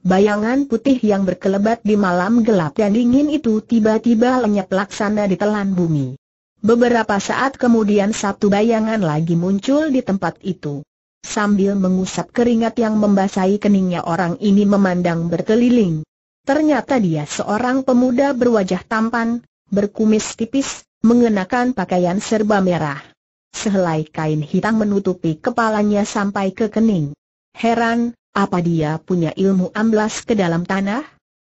Bayangan putih yang berkelebat di malam gelap dan dingin itu tiba-tiba lenyap laksana di telan bumi. Beberapa saat kemudian satu bayangan lagi muncul di tempat itu. Sambil mengusap keringat yang membasahi keningnya orang ini memandang berkeliling. Ternyata dia seorang pemuda berwajah tampan, berkumis tipis, mengenakan pakaian serba merah. Sehelai kain hitam menutupi kepalanya sampai ke kening. Heran, apa dia punya ilmu amblas ke dalam tanah?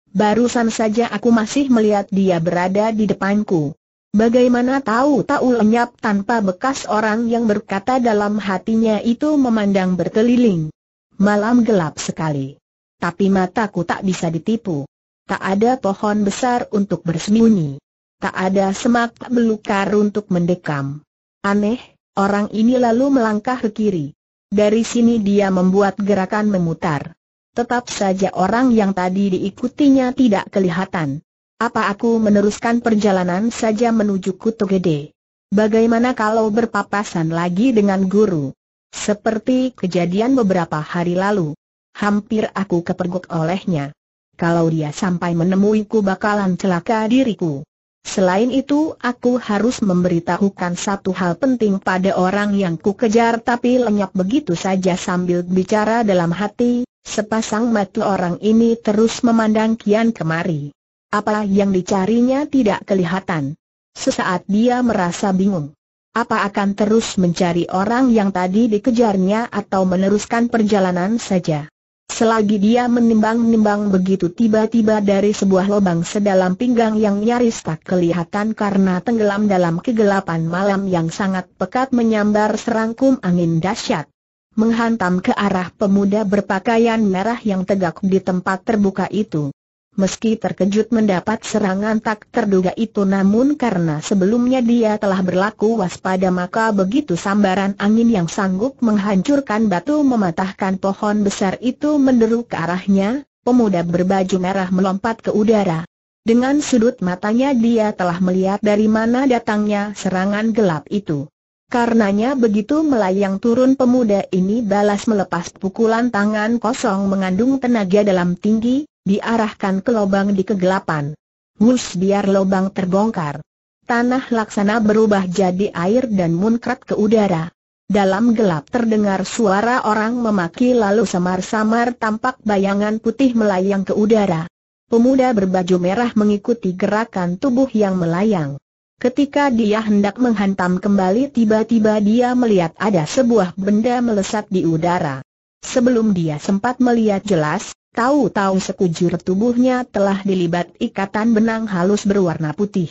Barusan saja aku masih melihat dia berada di depanku. Bagaimana tahu tahu lenyap tanpa bekas orang yang berkata dalam hatinya itu memandang berkeliling. Malam gelap sekali. Tapi mataku tak bisa ditipu. Tak ada pohon besar untuk bersembunyi. Tak ada semak belukar untuk mendekam. Aneh, orang ini lalu melangkah ke kiri. Dari sini dia membuat gerakan memutar. Tetap saja orang yang tadi diikutinya tidak kelihatan. Apa aku meneruskan perjalanan saja menuju Kutu Gede? Bagaimana kalau berpapasan lagi dengan guru? Seperti kejadian beberapa hari lalu. Hampir aku kepergok olehnya. Kalau dia sampai menemuiku bakalan celaka diriku. Selain itu aku harus memberitahukan satu hal penting pada orang yang ku kejar tapi lenyap begitu saja sambil bicara dalam hati, sepasang mata orang ini terus memandang kian kemari. Apa yang dicarinya tidak kelihatan. Sesaat dia merasa bingung. Apa akan terus mencari orang yang tadi dikejarnya atau meneruskan perjalanan saja? Selagi dia menimbang-nimbang begitu tiba-tiba dari sebuah lubang sedalam pinggang yang nyaris tak kelihatan karena tenggelam dalam kegelapan malam yang sangat pekat menyambar serangkum angin dahsyat. Menghantam ke arah pemuda berpakaian merah yang tegak di tempat terbuka itu. Meski terkejut mendapat serangan tak terduga itu namun karena sebelumnya dia telah berlaku waspada maka begitu sambaran angin yang sanggup menghancurkan batu mematahkan pohon besar itu menderu ke arahnya, pemuda berbaju merah melompat ke udara. Dengan sudut matanya dia telah melihat dari mana datangnya serangan gelap itu. Karenanya begitu melayang turun pemuda ini balas melepas pukulan tangan kosong mengandung tenaga dalam tinggi, diarahkan ke lubang di kegelapan. Wush biar lubang terbongkar. Tanah laksana berubah jadi air dan munkrat ke udara. Dalam gelap terdengar suara orang memaki lalu samar-samar tampak bayangan putih melayang ke udara. Pemuda berbaju merah mengikuti gerakan tubuh yang melayang. Ketika dia hendak menghantam kembali tiba-tiba dia melihat ada sebuah benda melesat di udara. Sebelum dia sempat melihat jelas, Tahu-tahu sekujur tubuhnya telah dilibat ikatan benang halus berwarna putih.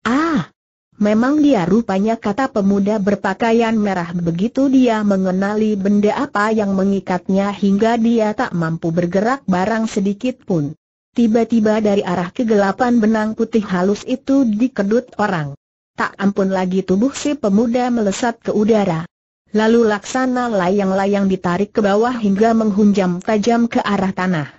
Ah! Memang dia rupanya kata pemuda berpakaian merah begitu dia mengenali benda apa yang mengikatnya hingga dia tak mampu bergerak barang sedikit pun. Tiba-tiba dari arah kegelapan benang putih halus itu dikedut orang. Tak ampun lagi tubuh si pemuda melesat ke udara. Lalu laksana layang-layang ditarik ke bawah hingga menghunjam tajam ke arah tanah.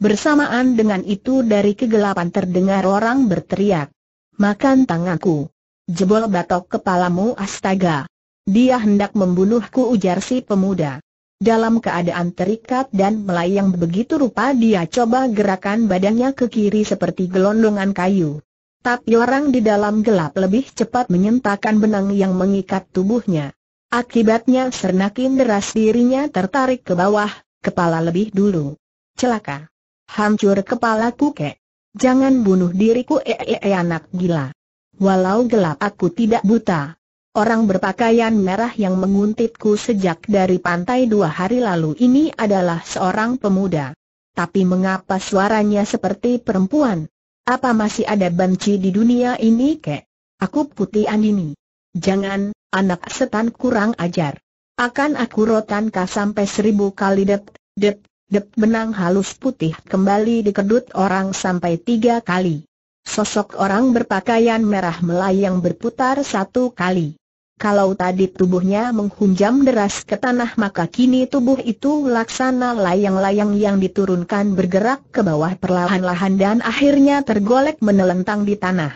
Bersamaan dengan itu dari kegelapan terdengar orang berteriak. Makan tanganku. Jebol batok kepalamu astaga. Dia hendak membunuhku ujar si pemuda. Dalam keadaan terikat dan melayang begitu rupa dia coba gerakan badannya ke kiri seperti gelondongan kayu. Tapi orang di dalam gelap lebih cepat menyentakan benang yang mengikat tubuhnya. Akibatnya sernakin deras dirinya tertarik ke bawah, kepala lebih dulu. Celaka. Hancur kepalaku kek. Jangan bunuh diriku ee -e -e anak gila. Walau gelap aku tidak buta. Orang berpakaian merah yang menguntitku sejak dari pantai dua hari lalu ini adalah seorang pemuda. Tapi mengapa suaranya seperti perempuan? Apa masih ada banci di dunia ini kek? Aku putih Andini. Jangan, anak setan kurang ajar. Akan aku kah sampai seribu kali dep, dep, dep benang halus putih kembali dikedut orang sampai tiga kali. Sosok orang berpakaian merah melayang berputar satu kali. Kalau tadi tubuhnya menghunjam deras ke tanah maka kini tubuh itu laksana layang-layang yang diturunkan bergerak ke bawah perlahan-lahan dan akhirnya tergolek menelentang di tanah.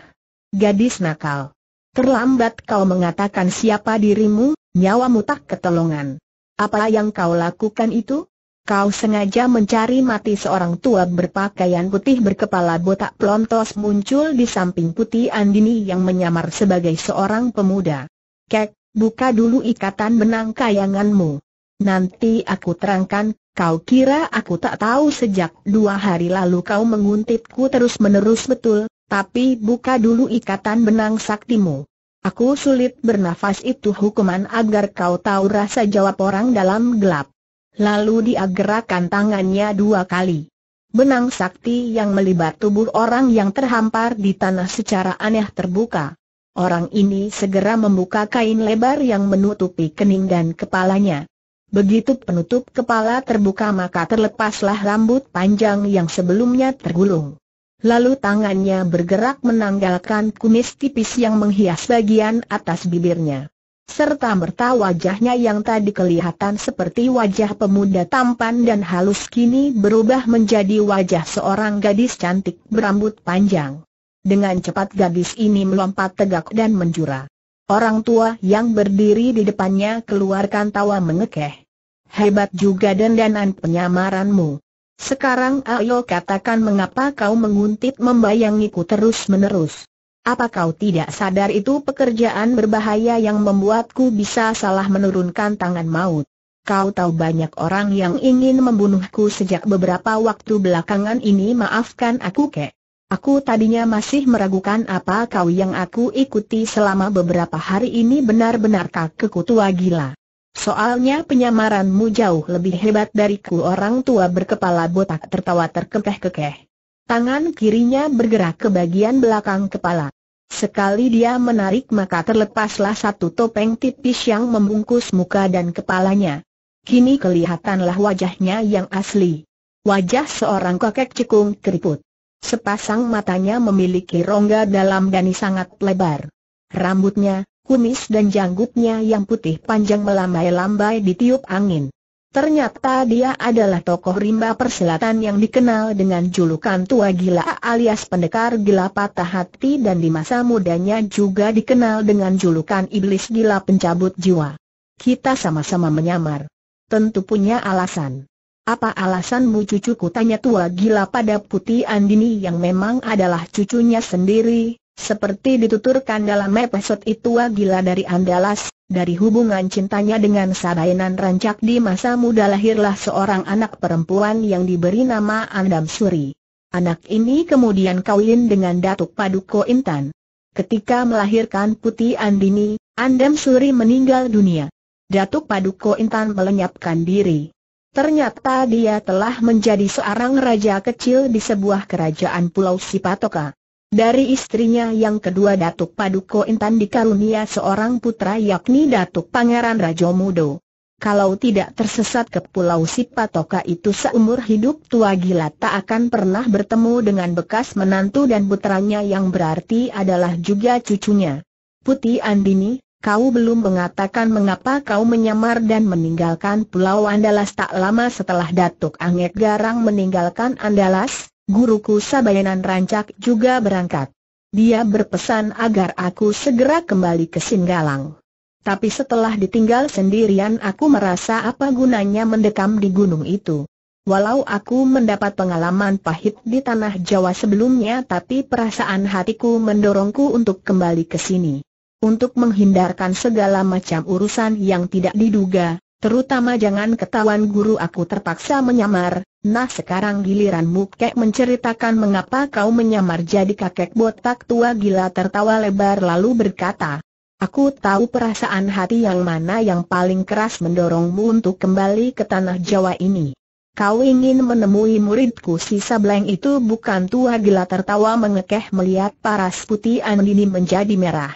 Gadis nakal. Terlambat kau mengatakan siapa dirimu, nyawamu tak ketolongan. Apa yang kau lakukan itu? Kau sengaja mencari mati seorang tua berpakaian putih berkepala botak Plontos muncul di samping putih Andini yang menyamar sebagai seorang pemuda. Kek, buka dulu ikatan benang kayanganmu. Nanti aku terangkan, kau kira aku tak tahu sejak dua hari lalu kau menguntitku terus-menerus betul? tapi buka dulu ikatan benang saktimu. Aku sulit bernafas itu hukuman agar kau tahu rasa jawab orang dalam gelap. Lalu dia gerakan tangannya dua kali. Benang sakti yang melibat tubuh orang yang terhampar di tanah secara aneh terbuka. Orang ini segera membuka kain lebar yang menutupi kening dan kepalanya. Begitu penutup kepala terbuka maka terlepaslah rambut panjang yang sebelumnya tergulung. Lalu tangannya bergerak menanggalkan kumis tipis yang menghias bagian atas bibirnya. Serta merta wajahnya yang tadi kelihatan seperti wajah pemuda tampan dan halus kini berubah menjadi wajah seorang gadis cantik berambut panjang. Dengan cepat gadis ini melompat tegak dan menjura. Orang tua yang berdiri di depannya keluarkan tawa mengekeh. Hebat juga dendanan penyamaranmu. Sekarang ayo katakan mengapa kau menguntit membayangiku terus-menerus. Apa kau tidak sadar itu pekerjaan berbahaya yang membuatku bisa salah menurunkan tangan maut? Kau tahu banyak orang yang ingin membunuhku sejak beberapa waktu belakangan ini maafkan aku kek. Aku tadinya masih meragukan apa kau yang aku ikuti selama beberapa hari ini benar-benarkah kekutua gila. Soalnya penyamaranmu jauh lebih hebat dariku orang tua berkepala botak tertawa terkekeh-kekeh. Tangan kirinya bergerak ke bagian belakang kepala. Sekali dia menarik maka terlepaslah satu topeng tipis yang membungkus muka dan kepalanya. Kini kelihatanlah wajahnya yang asli. Wajah seorang kakek cekung keriput. Sepasang matanya memiliki rongga dalam dan sangat lebar. Rambutnya, kumis dan janggutnya yang putih panjang melambai-lambai tiup angin. Ternyata dia adalah tokoh rimba perselatan yang dikenal dengan julukan tua gila alias pendekar gila patah hati dan di masa mudanya juga dikenal dengan julukan iblis gila pencabut jiwa. Kita sama-sama menyamar. Tentu punya alasan. Apa alasanmu cucuku tanya tua gila pada putih Andini yang memang adalah cucunya sendiri, seperti dituturkan dalam episode itu gila dari Andalas, dari hubungan cintanya dengan Sabainan Rancak di masa muda lahirlah seorang anak perempuan yang diberi nama Andam Suri. Anak ini kemudian kawin dengan Datuk Paduko Intan. Ketika melahirkan Putih Andini, Andam Suri meninggal dunia. Datuk Paduko Intan melenyapkan diri. Ternyata dia telah menjadi seorang raja kecil di sebuah kerajaan Pulau Sipatoka. Dari istrinya yang kedua Datuk Paduko Intan dikarunia seorang putra yakni Datuk Pangeran Rajo Mudo. Kalau tidak tersesat ke Pulau Sipatoka itu seumur hidup tua gila tak akan pernah bertemu dengan bekas menantu dan putranya yang berarti adalah juga cucunya. Putih Andini, kau belum mengatakan mengapa kau menyamar dan meninggalkan Pulau Andalas tak lama setelah Datuk Angek Garang meninggalkan Andalas? guruku Sabayanan Rancak juga berangkat. Dia berpesan agar aku segera kembali ke Singgalang. Tapi setelah ditinggal sendirian aku merasa apa gunanya mendekam di gunung itu. Walau aku mendapat pengalaman pahit di tanah Jawa sebelumnya tapi perasaan hatiku mendorongku untuk kembali ke sini. Untuk menghindarkan segala macam urusan yang tidak diduga, terutama jangan ketahuan guru aku terpaksa menyamar, Nah sekarang giliran kek menceritakan mengapa kau menyamar jadi kakek botak tua gila tertawa lebar lalu berkata, Aku tahu perasaan hati yang mana yang paling keras mendorongmu untuk kembali ke tanah Jawa ini. Kau ingin menemui muridku si Sableng itu bukan tua gila tertawa mengekeh melihat paras putih Andini menjadi merah.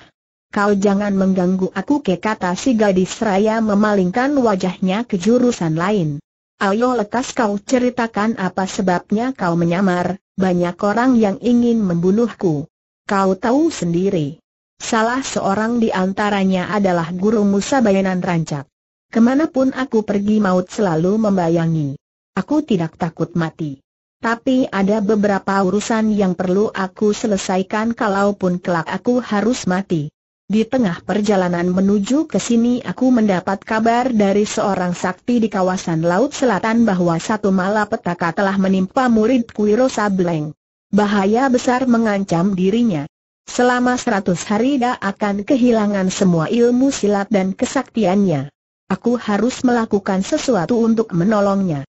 Kau jangan mengganggu aku ke kata si gadis raya memalingkan wajahnya ke jurusan lain. Ayo lekas kau ceritakan apa sebabnya kau menyamar, banyak orang yang ingin membunuhku. Kau tahu sendiri. Salah seorang di antaranya adalah guru Musa Bayanan Rancak. Kemanapun aku pergi maut selalu membayangi. Aku tidak takut mati. Tapi ada beberapa urusan yang perlu aku selesaikan kalaupun kelak aku harus mati. Di tengah perjalanan menuju ke sini aku mendapat kabar dari seorang sakti di kawasan Laut Selatan bahwa satu malapetaka telah menimpa murid Kuiro Sableng. Bahaya besar mengancam dirinya. Selama seratus hari dia akan kehilangan semua ilmu silat dan kesaktiannya. Aku harus melakukan sesuatu untuk menolongnya.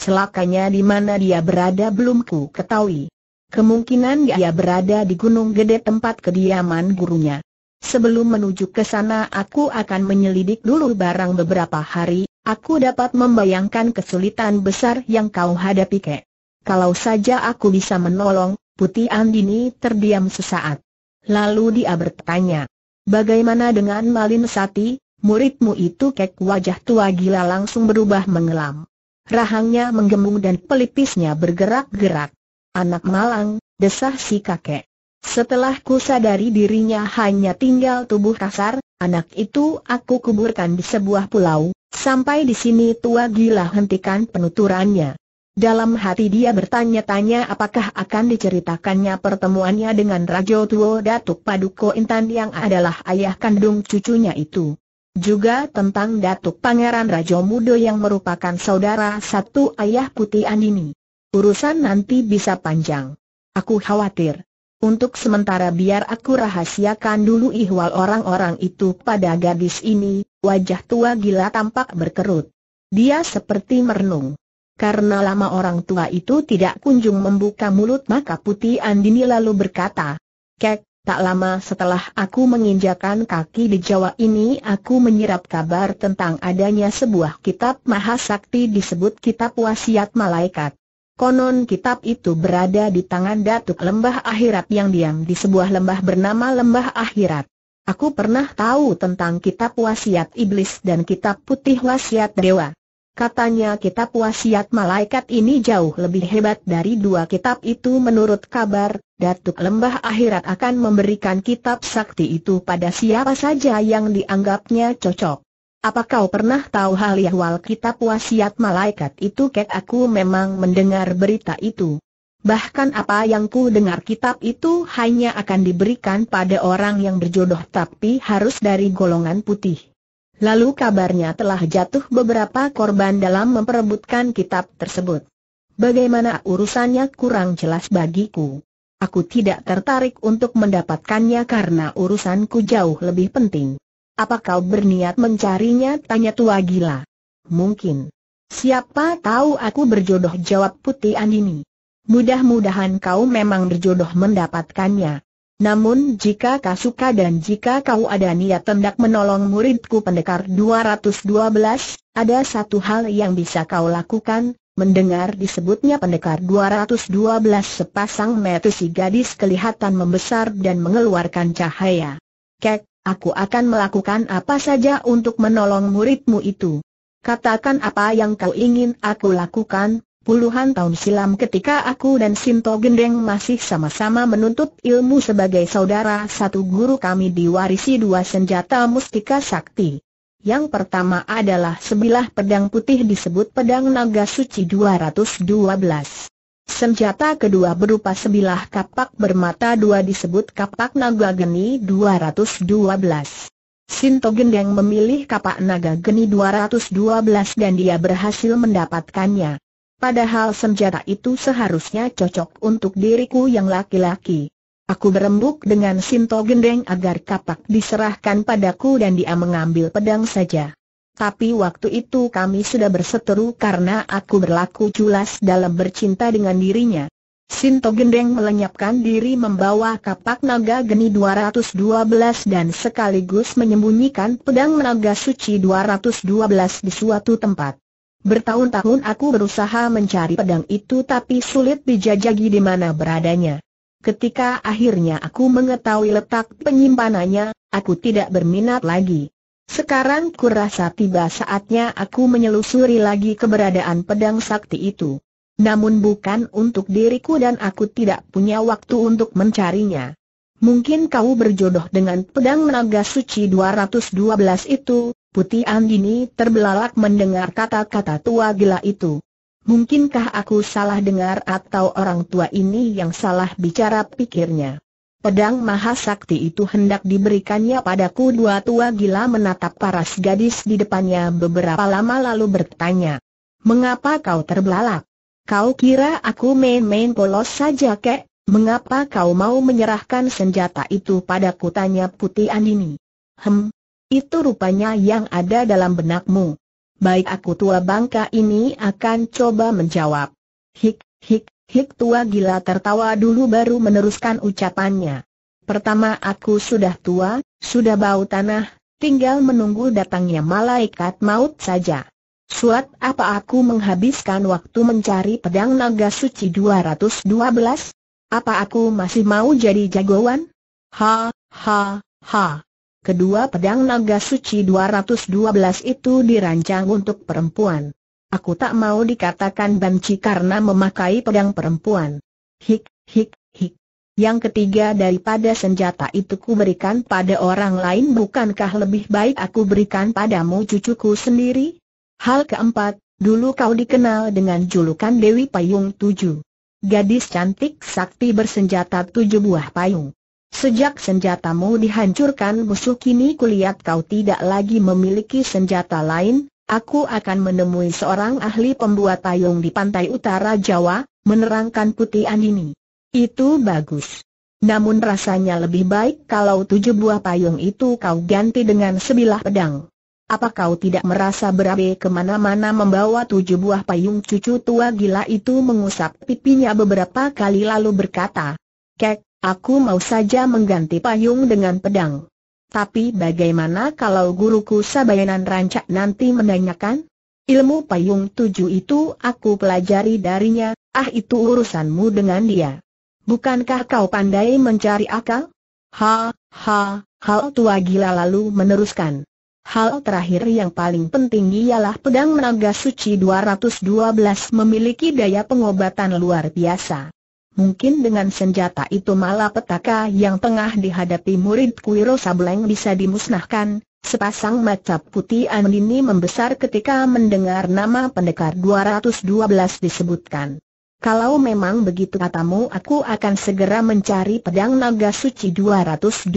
Celakanya di mana dia berada belum ku ketahui. Kemungkinan dia berada di Gunung Gede tempat kediaman gurunya. Sebelum menuju ke sana aku akan menyelidik dulu barang beberapa hari, aku dapat membayangkan kesulitan besar yang kau hadapi kek. Kalau saja aku bisa menolong, Putih Andini terdiam sesaat. Lalu dia bertanya, bagaimana dengan Malin Sati, muridmu itu kek wajah tua gila langsung berubah mengelam. Rahangnya menggembung dan pelipisnya bergerak-gerak. Anak malang, desah si kakek. Setelah ku sadari dirinya hanya tinggal tubuh kasar, anak itu aku kuburkan di sebuah pulau, sampai di sini tua gila hentikan penuturannya. Dalam hati dia bertanya-tanya apakah akan diceritakannya pertemuannya dengan Rajo Tuo Datuk Paduko Intan yang adalah ayah kandung cucunya itu. Juga tentang Datuk Pangeran Rajo Mudo yang merupakan saudara satu ayah putih Andini. Urusan nanti bisa panjang. Aku khawatir, untuk sementara biar aku rahasiakan dulu ihwal orang-orang itu pada gadis ini, wajah tua gila tampak berkerut. Dia seperti merenung. Karena lama orang tua itu tidak kunjung membuka mulut maka Putih Andini lalu berkata, Kek, tak lama setelah aku menginjakan kaki di Jawa ini aku menyerap kabar tentang adanya sebuah kitab mahasakti disebut Kitab Wasiat Malaikat. Konon kitab itu berada di tangan Datuk Lembah Akhirat yang diam di sebuah lembah bernama Lembah Akhirat. Aku pernah tahu tentang kitab wasiat iblis dan kitab putih wasiat dewa. Katanya kitab wasiat malaikat ini jauh lebih hebat dari dua kitab itu menurut kabar, Datuk Lembah Akhirat akan memberikan kitab sakti itu pada siapa saja yang dianggapnya cocok. Apa kau pernah tahu hal yang ihwal kitab wasiat malaikat itu kek aku memang mendengar berita itu. Bahkan apa yang ku dengar kitab itu hanya akan diberikan pada orang yang berjodoh tapi harus dari golongan putih. Lalu kabarnya telah jatuh beberapa korban dalam memperebutkan kitab tersebut. Bagaimana urusannya kurang jelas bagiku. Aku tidak tertarik untuk mendapatkannya karena urusanku jauh lebih penting. Apa kau berniat mencarinya? Tanya tua gila. Mungkin. Siapa tahu aku berjodoh jawab putih Andini. Mudah-mudahan kau memang berjodoh mendapatkannya. Namun jika kau suka dan jika kau ada niat hendak menolong muridku pendekar 212, ada satu hal yang bisa kau lakukan, Mendengar disebutnya pendekar 212 sepasang mata si gadis kelihatan membesar dan mengeluarkan cahaya. Kek, Aku akan melakukan apa saja untuk menolong muridmu itu. Katakan apa yang kau ingin aku lakukan, puluhan tahun silam ketika aku dan Sinto Gendeng masih sama-sama menuntut ilmu sebagai saudara satu guru kami diwarisi dua senjata mustika sakti. Yang pertama adalah sebilah pedang putih disebut pedang naga suci 212. Senjata kedua berupa sebilah kapak bermata dua disebut kapak naga geni 212. Sinto Gendeng memilih kapak naga geni 212 dan dia berhasil mendapatkannya. Padahal senjata itu seharusnya cocok untuk diriku yang laki-laki. Aku berembuk dengan Sinto Gendeng agar kapak diserahkan padaku dan dia mengambil pedang saja. Tapi waktu itu kami sudah berseteru karena aku berlaku culas dalam bercinta dengan dirinya. Sinto Gendeng melenyapkan diri membawa kapak naga geni 212 dan sekaligus menyembunyikan pedang naga suci 212 di suatu tempat. Bertahun-tahun aku berusaha mencari pedang itu tapi sulit dijajagi di mana beradanya. Ketika akhirnya aku mengetahui letak penyimpanannya, aku tidak berminat lagi. Sekarang kurasa tiba saatnya aku menyelusuri lagi keberadaan pedang sakti itu. Namun bukan untuk diriku dan aku tidak punya waktu untuk mencarinya. Mungkin kau berjodoh dengan pedang naga suci 212 itu, Putih Andini terbelalak mendengar kata-kata tua gila itu. Mungkinkah aku salah dengar atau orang tua ini yang salah bicara pikirnya? Pedang maha sakti itu hendak diberikannya padaku dua tua gila menatap paras gadis di depannya beberapa lama lalu bertanya. Mengapa kau terbelalak? Kau kira aku main-main polos saja kek? Mengapa kau mau menyerahkan senjata itu padaku tanya putih Andini? Hem, itu rupanya yang ada dalam benakmu. Baik aku tua bangka ini akan coba menjawab. Hik, hik, Hik tua gila tertawa dulu baru meneruskan ucapannya. Pertama aku sudah tua, sudah bau tanah, tinggal menunggu datangnya malaikat maut saja. Suat apa aku menghabiskan waktu mencari pedang naga suci 212? Apa aku masih mau jadi jagoan? Ha, ha, ha. Kedua pedang naga suci 212 itu dirancang untuk perempuan. Aku tak mau dikatakan banci karena memakai pedang perempuan. Hik, hik, hik. Yang ketiga daripada senjata itu ku berikan pada orang lain bukankah lebih baik aku berikan padamu cucuku sendiri? Hal keempat, dulu kau dikenal dengan julukan Dewi Payung Tujuh. Gadis cantik sakti bersenjata tujuh buah payung. Sejak senjatamu dihancurkan musuh kini kulihat kau tidak lagi memiliki senjata lain, Aku akan menemui seorang ahli pembuat payung di pantai utara Jawa, menerangkan Putih Andini. Itu bagus. Namun rasanya lebih baik kalau tujuh buah payung itu kau ganti dengan sebilah pedang. Apa kau tidak merasa berabe kemana-mana membawa tujuh buah payung cucu tua gila itu mengusap pipinya beberapa kali lalu berkata, Kek, aku mau saja mengganti payung dengan pedang. Tapi bagaimana kalau guruku Sabayanan Rancak nanti menanyakan? Ilmu payung tujuh itu aku pelajari darinya, ah itu urusanmu dengan dia. Bukankah kau pandai mencari akal? Ha, ha, hal tua gila lalu meneruskan. Hal terakhir yang paling penting ialah pedang menaga suci 212 memiliki daya pengobatan luar biasa. Mungkin dengan senjata itu malah petaka yang tengah dihadapi murid Kuiro Sableng bisa dimusnahkan. Sepasang mata putih Andini membesar ketika mendengar nama pendekar 212 disebutkan. Kalau memang begitu katamu aku akan segera mencari pedang naga suci 212.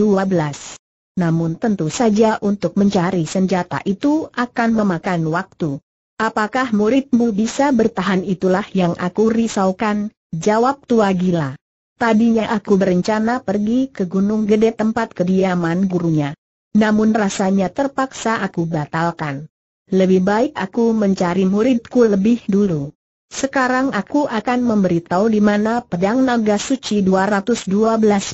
Namun tentu saja untuk mencari senjata itu akan memakan waktu. Apakah muridmu bisa bertahan itulah yang aku risaukan, Jawab tua gila. Tadinya aku berencana pergi ke Gunung Gede tempat kediaman gurunya. Namun rasanya terpaksa aku batalkan. Lebih baik aku mencari muridku lebih dulu. Sekarang aku akan memberitahu di mana pedang naga suci 212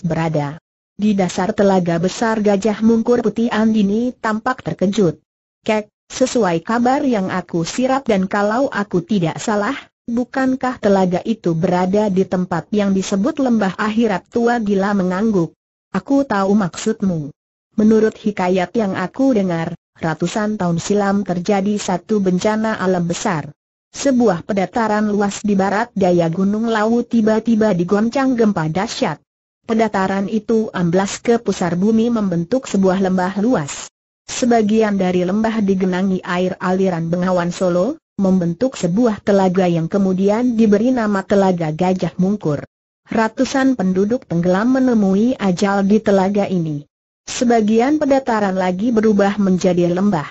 berada. Di dasar telaga besar Gajah Mungkur Putih Andini tampak terkejut. Kek, sesuai kabar yang aku sirap dan kalau aku tidak salah, Bukankah telaga itu berada di tempat yang disebut lembah akhirat tua gila mengangguk? Aku tahu maksudmu. Menurut hikayat yang aku dengar, ratusan tahun silam terjadi satu bencana alam besar. Sebuah pedataran luas di barat daya Gunung Lawu tiba-tiba digoncang gempa dahsyat. Pedataran itu amblas ke pusar bumi membentuk sebuah lembah luas. Sebagian dari lembah digenangi air aliran Bengawan Solo, membentuk sebuah telaga yang kemudian diberi nama Telaga Gajah Mungkur. Ratusan penduduk tenggelam menemui ajal di telaga ini. Sebagian pedataran lagi berubah menjadi lembah.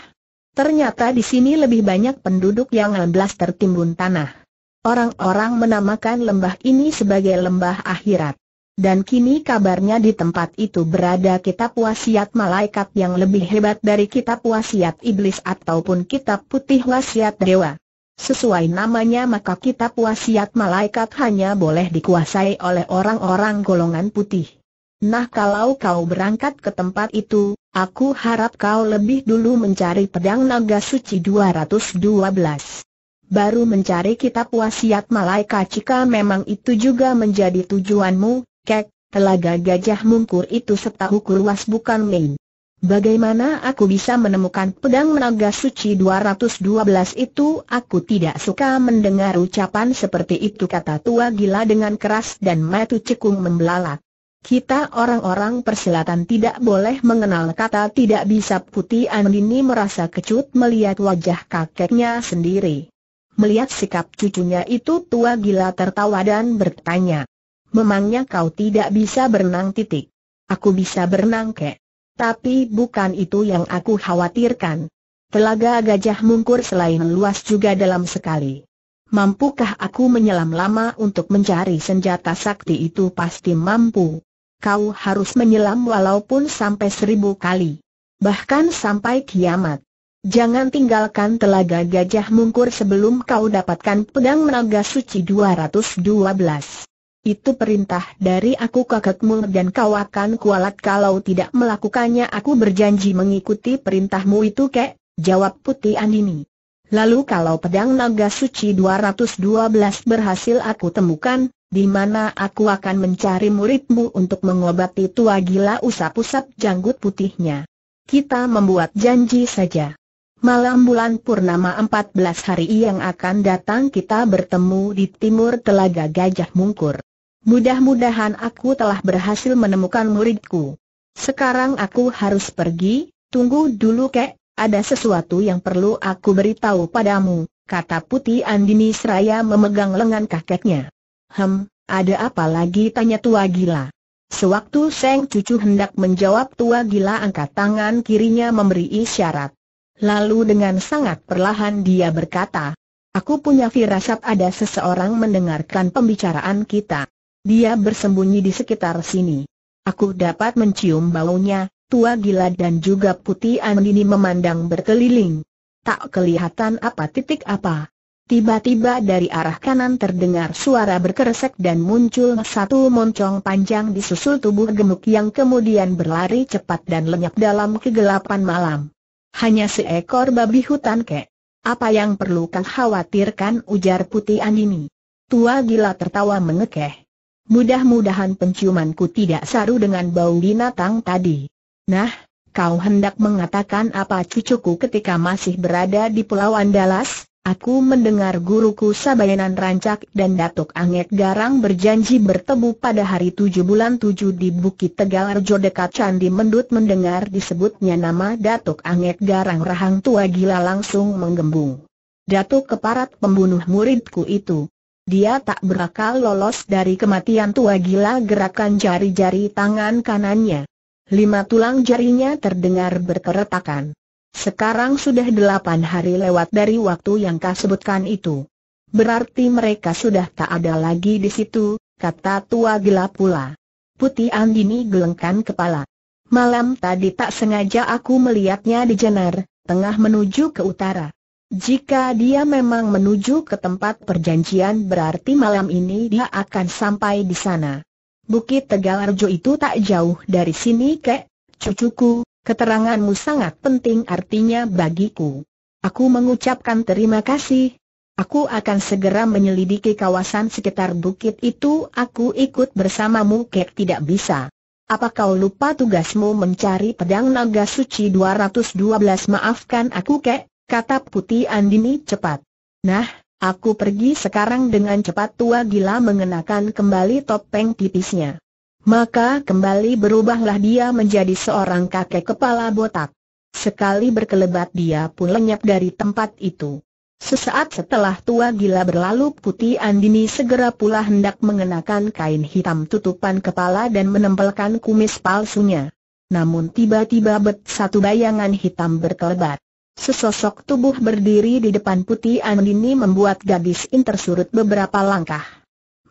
Ternyata di sini lebih banyak penduduk yang amblas tertimbun tanah. Orang-orang menamakan lembah ini sebagai lembah akhirat dan kini kabarnya di tempat itu berada kitab wasiat malaikat yang lebih hebat dari kitab wasiat iblis ataupun kitab putih wasiat dewa. Sesuai namanya maka kitab wasiat malaikat hanya boleh dikuasai oleh orang-orang golongan putih. Nah kalau kau berangkat ke tempat itu, aku harap kau lebih dulu mencari pedang naga suci 212 baru mencari kitab wasiat malaikat jika memang itu juga menjadi tujuanmu, Kek, telaga gajah mungkur itu setahuku luas bukan main. Bagaimana aku bisa menemukan pedang naga suci 212 itu? Aku tidak suka mendengar ucapan seperti itu kata tua gila dengan keras dan matu cekung membelalak. Kita orang-orang persilatan tidak boleh mengenal kata tidak bisa putih Andini merasa kecut melihat wajah kakeknya sendiri. Melihat sikap cucunya itu tua gila tertawa dan bertanya. Memangnya kau tidak bisa berenang titik? Aku bisa berenang kek. Tapi bukan itu yang aku khawatirkan. Telaga Gajah Mungkur selain luas juga dalam sekali. Mampukah aku menyelam lama untuk mencari senjata sakti itu pasti mampu. Kau harus menyelam walaupun sampai seribu kali. Bahkan sampai kiamat. Jangan tinggalkan telaga gajah mungkur sebelum kau dapatkan pedang menaga suci 212. Itu perintah dari aku kakekmu dan kau akan kualat kalau tidak melakukannya aku berjanji mengikuti perintahmu itu kek, jawab Putih Andini. Lalu kalau pedang naga suci 212 berhasil aku temukan, di mana aku akan mencari muridmu untuk mengobati tua gila usap-usap janggut putihnya. Kita membuat janji saja. Malam bulan purnama 14 hari yang akan datang kita bertemu di timur telaga Gajah Mungkur. Mudah-mudahan aku telah berhasil menemukan muridku. Sekarang aku harus pergi, tunggu dulu kek, ada sesuatu yang perlu aku beritahu padamu, kata Putih Andini seraya memegang lengan kakeknya. Hem, ada apa lagi tanya tua gila. Sewaktu Seng Cucu hendak menjawab tua gila angkat tangan kirinya memberi isyarat. Lalu dengan sangat perlahan dia berkata, Aku punya firasat ada seseorang mendengarkan pembicaraan kita. Dia bersembunyi di sekitar sini. Aku dapat mencium baunya, tua gila dan juga putih Andini memandang berkeliling. Tak kelihatan apa titik apa. Tiba-tiba dari arah kanan terdengar suara berkeresek dan muncul satu moncong panjang di susul tubuh gemuk yang kemudian berlari cepat dan lenyap dalam kegelapan malam. Hanya seekor babi hutan kek. Apa yang perlu kau khawatirkan ujar putih Andini. Tua gila tertawa mengekeh. Mudah-mudahan penciumanku tidak saru dengan bau binatang tadi. Nah, kau hendak mengatakan apa cucuku ketika masih berada di Pulau Andalas? Aku mendengar guruku Sabayanan Rancak dan Datuk Anget Garang berjanji bertemu pada hari tujuh bulan tujuh di Bukit Tegal Arjo dekat Candi Mendut mendengar disebutnya nama Datuk Anget Garang Rahang Tua Gila langsung menggembung. Datuk keparat pembunuh muridku itu, dia tak berakal lolos dari kematian tua gila gerakan jari-jari tangan kanannya. Lima tulang jarinya terdengar berkeretakan. Sekarang sudah delapan hari lewat dari waktu yang kau sebutkan itu. Berarti mereka sudah tak ada lagi di situ, kata tua gila pula. Putih Andini gelengkan kepala. Malam tadi tak sengaja aku melihatnya di jenar, tengah menuju ke utara. Jika dia memang menuju ke tempat perjanjian berarti malam ini dia akan sampai di sana. Bukit Tegal Arjo itu tak jauh dari sini kek, cucuku, keteranganmu sangat penting artinya bagiku. Aku mengucapkan terima kasih. Aku akan segera menyelidiki kawasan sekitar bukit itu aku ikut bersamamu kek tidak bisa. Apa kau lupa tugasmu mencari pedang naga suci 212 maafkan aku kek? kata Putih Andini cepat. Nah, aku pergi sekarang dengan cepat tua gila mengenakan kembali topeng tipisnya. Maka kembali berubahlah dia menjadi seorang kakek kepala botak. Sekali berkelebat dia pun lenyap dari tempat itu. Sesaat setelah tua gila berlalu putih Andini segera pula hendak mengenakan kain hitam tutupan kepala dan menempelkan kumis palsunya. Namun tiba-tiba bet satu bayangan hitam berkelebat. Sesosok tubuh berdiri di depan Putih Andini membuat gadis in tersurut beberapa langkah.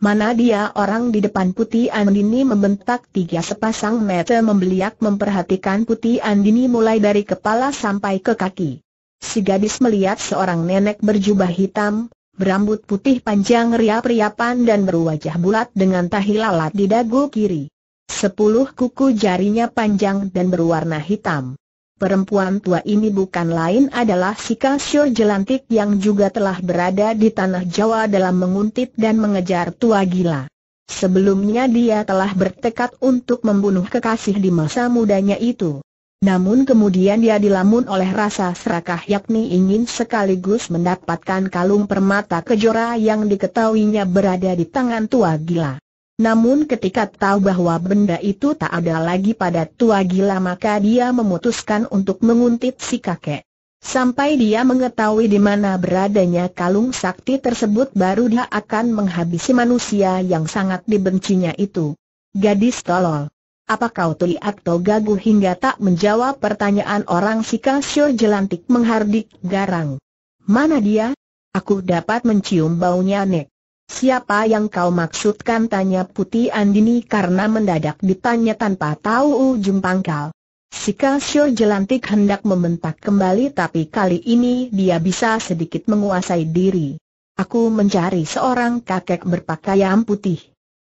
Mana dia orang di depan Putih Andini membentak tiga sepasang mata membeliak memperhatikan Putih Andini mulai dari kepala sampai ke kaki. Si gadis melihat seorang nenek berjubah hitam, berambut putih panjang riap-riapan dan berwajah bulat dengan tahi lalat di dagu kiri. Sepuluh kuku jarinya panjang dan berwarna hitam. Perempuan tua ini bukan lain adalah si Kasio Jelantik yang juga telah berada di tanah Jawa dalam menguntit dan mengejar tua gila. Sebelumnya dia telah bertekad untuk membunuh kekasih di masa mudanya itu. Namun kemudian dia dilamun oleh rasa serakah yakni ingin sekaligus mendapatkan kalung permata kejora yang diketahuinya berada di tangan tua gila. Namun ketika tahu bahwa benda itu tak ada lagi pada tua gila maka dia memutuskan untuk menguntit si kakek. Sampai dia mengetahui di mana beradanya kalung sakti tersebut baru dia akan menghabisi manusia yang sangat dibencinya itu. Gadis tolol. Apa kau tuli atau gagu hingga tak menjawab pertanyaan orang si kasyur jelantik menghardik garang? Mana dia? Aku dapat mencium baunya nek. Siapa yang kau maksudkan tanya Putih Andini karena mendadak ditanya tanpa tahu ujung pangkal. Si Kalsio jelantik hendak membentak kembali tapi kali ini dia bisa sedikit menguasai diri. Aku mencari seorang kakek berpakaian putih.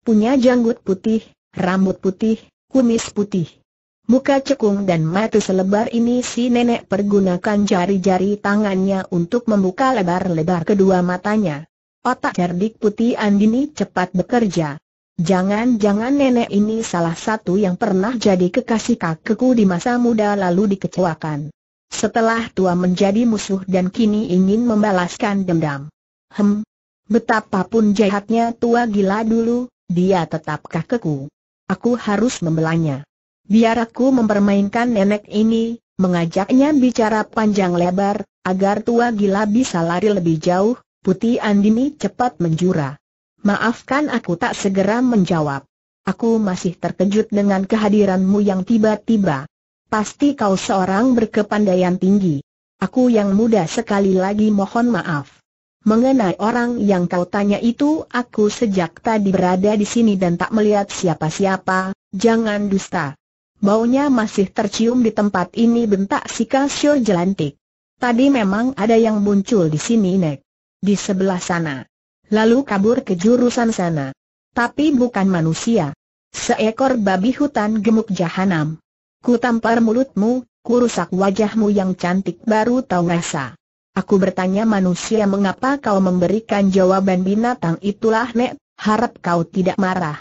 Punya janggut putih, rambut putih, kumis putih. Muka cekung dan mata selebar ini si nenek pergunakan jari-jari tangannya untuk membuka lebar-lebar kedua matanya. Otak cerdik putih Andini cepat bekerja. Jangan-jangan nenek ini salah satu yang pernah jadi kekasih kakekku di masa muda lalu dikecewakan. Setelah tua menjadi musuh dan kini ingin membalaskan dendam. Hem, betapapun jahatnya tua gila dulu, dia tetap kakekku. Aku harus membelanya. Biar aku mempermainkan nenek ini, mengajaknya bicara panjang lebar, agar tua gila bisa lari lebih jauh, Putih Andini cepat menjura. Maafkan aku tak segera menjawab. Aku masih terkejut dengan kehadiranmu yang tiba-tiba. Pasti kau seorang berkepandaian tinggi. Aku yang muda sekali lagi mohon maaf. Mengenai orang yang kau tanya itu, aku sejak tadi berada di sini dan tak melihat siapa-siapa, jangan dusta. Baunya masih tercium di tempat ini bentak si Kasio jelantik. Tadi memang ada yang muncul di sini, Nek di sebelah sana. Lalu kabur ke jurusan sana. Tapi bukan manusia. Seekor babi hutan gemuk jahanam. Ku tampar mulutmu, ku rusak wajahmu yang cantik baru tahu rasa. Aku bertanya manusia mengapa kau memberikan jawaban binatang itulah Nek, harap kau tidak marah.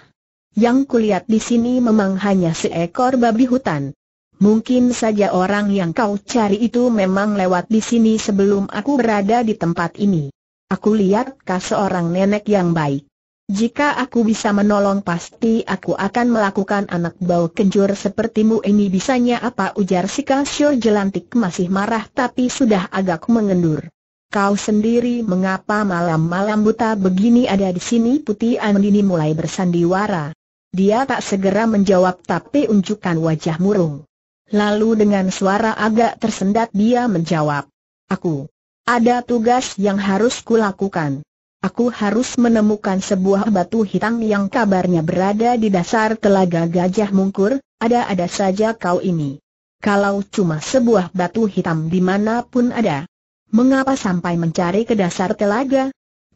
Yang kulihat di sini memang hanya seekor babi hutan. Mungkin saja orang yang kau cari itu memang lewat di sini sebelum aku berada di tempat ini. Aku lihat kau seorang nenek yang baik. Jika aku bisa menolong pasti aku akan melakukan anak bau kenjur sepertimu ini bisanya apa ujar si Kasio jelantik masih marah tapi sudah agak mengendur. Kau sendiri mengapa malam-malam buta begini ada di sini putih Andini mulai bersandiwara. Dia tak segera menjawab tapi unjukkan wajah murung. Lalu dengan suara agak tersendat dia menjawab. Aku, ada tugas yang harus kulakukan. Aku harus menemukan sebuah batu hitam yang kabarnya berada di dasar telaga Gajah Mungkur, ada-ada saja kau ini. Kalau cuma sebuah batu hitam dimanapun ada. Mengapa sampai mencari ke dasar telaga?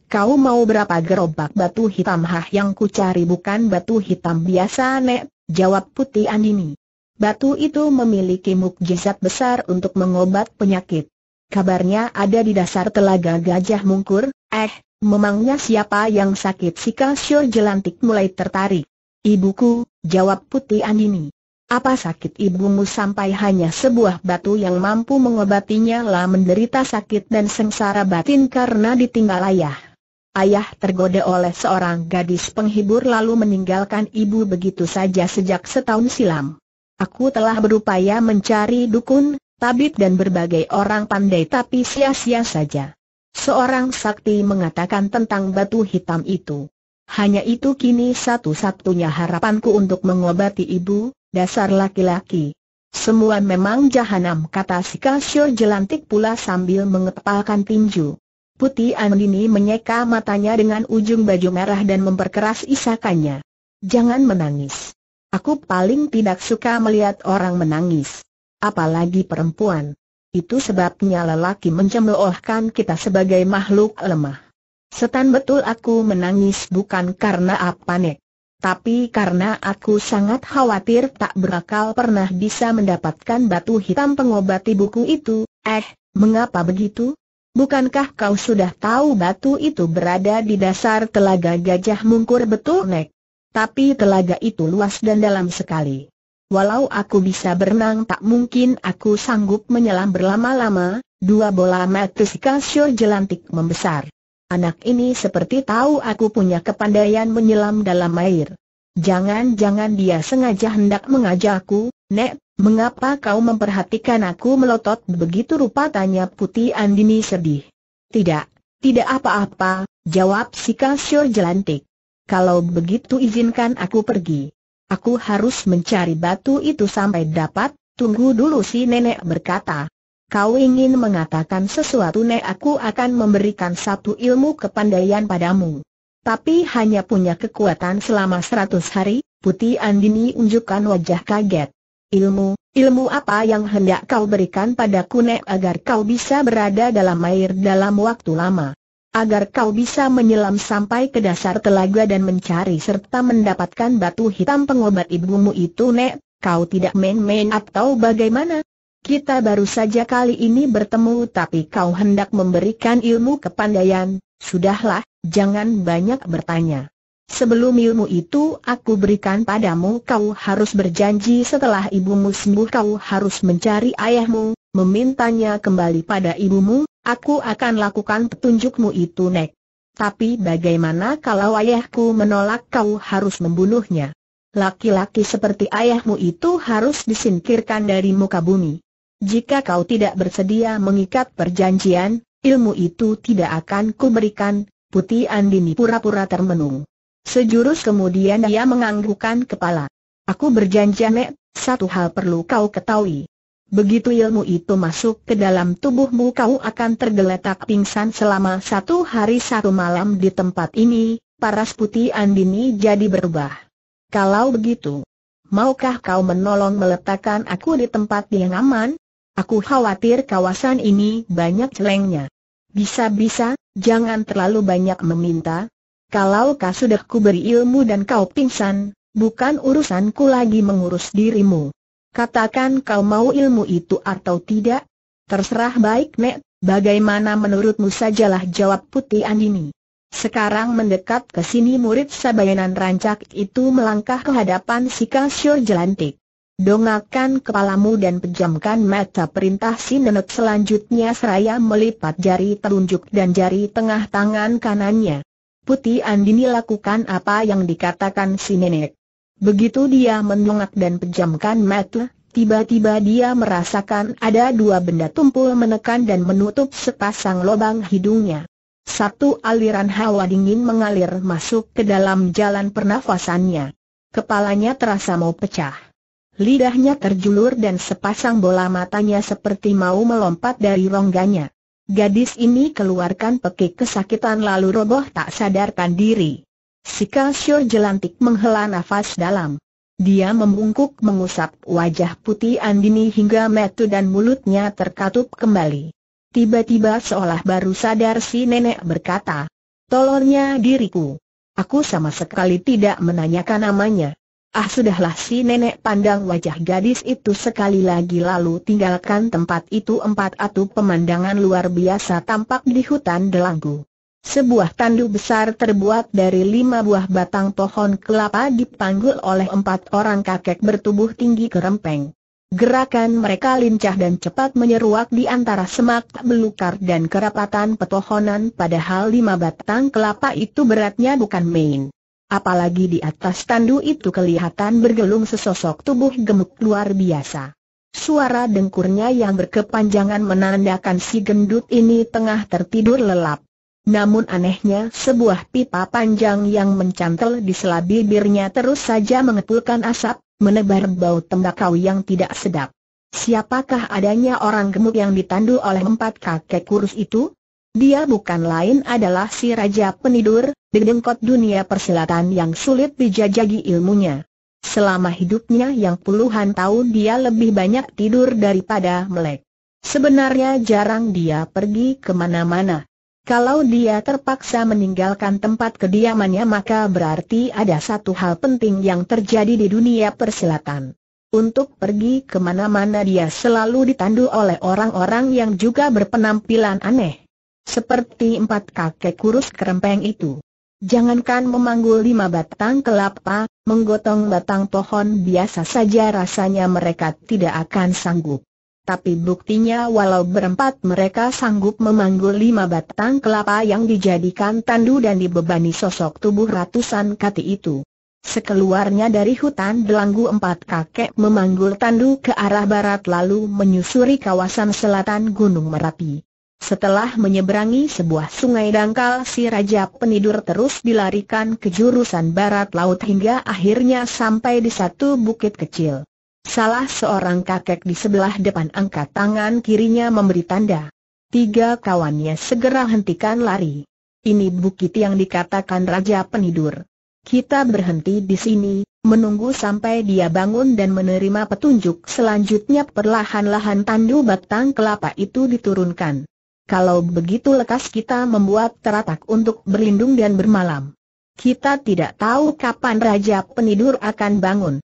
Kau mau berapa gerobak batu hitam hah yang ku cari bukan batu hitam biasa nek, jawab putih Andini. Batu itu memiliki mukjizat besar untuk mengobat penyakit kabarnya ada di dasar telaga Gajah Mungkur, eh, memangnya siapa yang sakit si Kasio Jelantik mulai tertarik. Ibuku, jawab Putri Andini. Apa sakit ibumu sampai hanya sebuah batu yang mampu mengobatinya lah menderita sakit dan sengsara batin karena ditinggal ayah. Ayah tergoda oleh seorang gadis penghibur lalu meninggalkan ibu begitu saja sejak setahun silam. Aku telah berupaya mencari dukun, tabib dan berbagai orang pandai tapi sia-sia saja. Seorang sakti mengatakan tentang batu hitam itu. Hanya itu kini satu-satunya harapanku untuk mengobati ibu, dasar laki-laki. Semua memang jahanam kata si Kasio jelantik pula sambil mengepalkan tinju. Putih Andini menyeka matanya dengan ujung baju merah dan memperkeras isakannya. Jangan menangis. Aku paling tidak suka melihat orang menangis apalagi perempuan. Itu sebabnya lelaki mencemoohkan kita sebagai makhluk lemah. Setan betul aku menangis bukan karena apa nek. Tapi karena aku sangat khawatir tak berakal pernah bisa mendapatkan batu hitam pengobat ibuku itu, eh, mengapa begitu? Bukankah kau sudah tahu batu itu berada di dasar telaga gajah mungkur betul nek? Tapi telaga itu luas dan dalam sekali. Walau aku bisa berenang tak mungkin aku sanggup menyelam berlama-lama, dua bola mata si jelantik membesar. Anak ini seperti tahu aku punya kepandaian menyelam dalam air. Jangan-jangan dia sengaja hendak mengajakku, Nek, mengapa kau memperhatikan aku melotot begitu rupa tanya Putih Andini sedih. Tidak, tidak apa-apa, jawab si kasur jelantik. Kalau begitu izinkan aku pergi. Aku harus mencari batu itu sampai dapat, tunggu dulu si nenek berkata. Kau ingin mengatakan sesuatu nek aku akan memberikan satu ilmu kepandaian padamu. Tapi hanya punya kekuatan selama seratus hari, Putih Andini unjukkan wajah kaget. Ilmu, ilmu apa yang hendak kau berikan padaku nek agar kau bisa berada dalam air dalam waktu lama? agar kau bisa menyelam sampai ke dasar telaga dan mencari serta mendapatkan batu hitam pengobat ibumu itu Nek, kau tidak main-main atau bagaimana? Kita baru saja kali ini bertemu tapi kau hendak memberikan ilmu kepandaian, sudahlah, jangan banyak bertanya. Sebelum ilmu itu aku berikan padamu kau harus berjanji setelah ibumu sembuh kau harus mencari ayahmu, memintanya kembali pada ibumu, Aku akan lakukan petunjukmu itu Nek. Tapi bagaimana kalau ayahku menolak kau harus membunuhnya? Laki-laki seperti ayahmu itu harus disingkirkan dari muka bumi. Jika kau tidak bersedia mengikat perjanjian, ilmu itu tidak akan kuberikan, Putih Andini pura-pura termenung. Sejurus kemudian dia menganggukkan kepala. Aku berjanji Nek, satu hal perlu kau ketahui. Begitu ilmu itu masuk ke dalam tubuhmu kau akan tergeletak pingsan selama satu hari satu malam di tempat ini, paras putih Andini jadi berubah. Kalau begitu, maukah kau menolong meletakkan aku di tempat yang aman? Aku khawatir kawasan ini banyak celengnya. Bisa-bisa, jangan terlalu banyak meminta. Kalau kau sudah kuberi ilmu dan kau pingsan, bukan urusanku lagi mengurus dirimu. Katakan kau mau ilmu itu atau tidak? Terserah baik Nek, bagaimana menurutmu sajalah jawab Putih Andini. Sekarang mendekat ke sini murid Sabayanan Rancak itu melangkah ke hadapan si Kasyur Jelantik. Dongakan kepalamu dan pejamkan mata perintah si nenek selanjutnya seraya melipat jari telunjuk dan jari tengah tangan kanannya. Putih Andini lakukan apa yang dikatakan si nenek. Begitu dia mendongak dan pejamkan mata, tiba-tiba dia merasakan ada dua benda tumpul menekan dan menutup sepasang lubang hidungnya. Satu aliran hawa dingin mengalir masuk ke dalam jalan pernafasannya. Kepalanya terasa mau pecah. Lidahnya terjulur dan sepasang bola matanya seperti mau melompat dari rongganya. Gadis ini keluarkan pekik kesakitan lalu roboh tak sadarkan diri. Si Kalsio jelantik menghela nafas dalam. Dia membungkuk mengusap wajah putih Andini hingga metu dan mulutnya terkatup kembali. Tiba-tiba seolah baru sadar si nenek berkata, "Tolornya diriku. Aku sama sekali tidak menanyakan namanya. Ah sudahlah si nenek pandang wajah gadis itu sekali lagi lalu tinggalkan tempat itu empat atu pemandangan luar biasa tampak di hutan delanggu. Sebuah tandu besar terbuat dari lima buah batang pohon kelapa dipanggul oleh empat orang kakek bertubuh tinggi kerempeng. Gerakan mereka lincah dan cepat menyeruak di antara semak belukar dan kerapatan petohonan padahal lima batang kelapa itu beratnya bukan main. Apalagi di atas tandu itu kelihatan bergelung sesosok tubuh gemuk luar biasa. Suara dengkurnya yang berkepanjangan menandakan si gendut ini tengah tertidur lelap. Namun anehnya sebuah pipa panjang yang mencantel di sela bibirnya terus saja mengepulkan asap, menebar bau tembakau yang tidak sedap. Siapakah adanya orang gemuk yang ditandu oleh empat kakek kurus itu? Dia bukan lain adalah si Raja Penidur, dengkot dunia persilatan yang sulit dijajagi ilmunya. Selama hidupnya yang puluhan tahun dia lebih banyak tidur daripada melek. Sebenarnya jarang dia pergi kemana-mana. Kalau dia terpaksa meninggalkan tempat kediamannya maka berarti ada satu hal penting yang terjadi di dunia persilatan. Untuk pergi kemana-mana dia selalu ditandu oleh orang-orang yang juga berpenampilan aneh. Seperti empat kakek kurus kerempeng itu. Jangankan memanggul lima batang kelapa, menggotong batang pohon biasa saja rasanya mereka tidak akan sanggup. Tapi buktinya walau berempat mereka sanggup memanggul lima batang kelapa yang dijadikan tandu dan dibebani sosok tubuh ratusan kati itu. Sekeluarnya dari hutan belanggu empat kakek memanggul tandu ke arah barat lalu menyusuri kawasan selatan Gunung Merapi. Setelah menyeberangi sebuah sungai dangkal si Raja Penidur terus dilarikan ke jurusan barat laut hingga akhirnya sampai di satu bukit kecil. Salah seorang kakek di sebelah depan angkat tangan kirinya memberi tanda. Tiga kawannya segera hentikan lari. Ini bukit yang dikatakan Raja Penidur. Kita berhenti di sini, menunggu sampai dia bangun dan menerima petunjuk selanjutnya perlahan-lahan tandu batang kelapa itu diturunkan. Kalau begitu lekas kita membuat teratak untuk berlindung dan bermalam. Kita tidak tahu kapan Raja Penidur akan bangun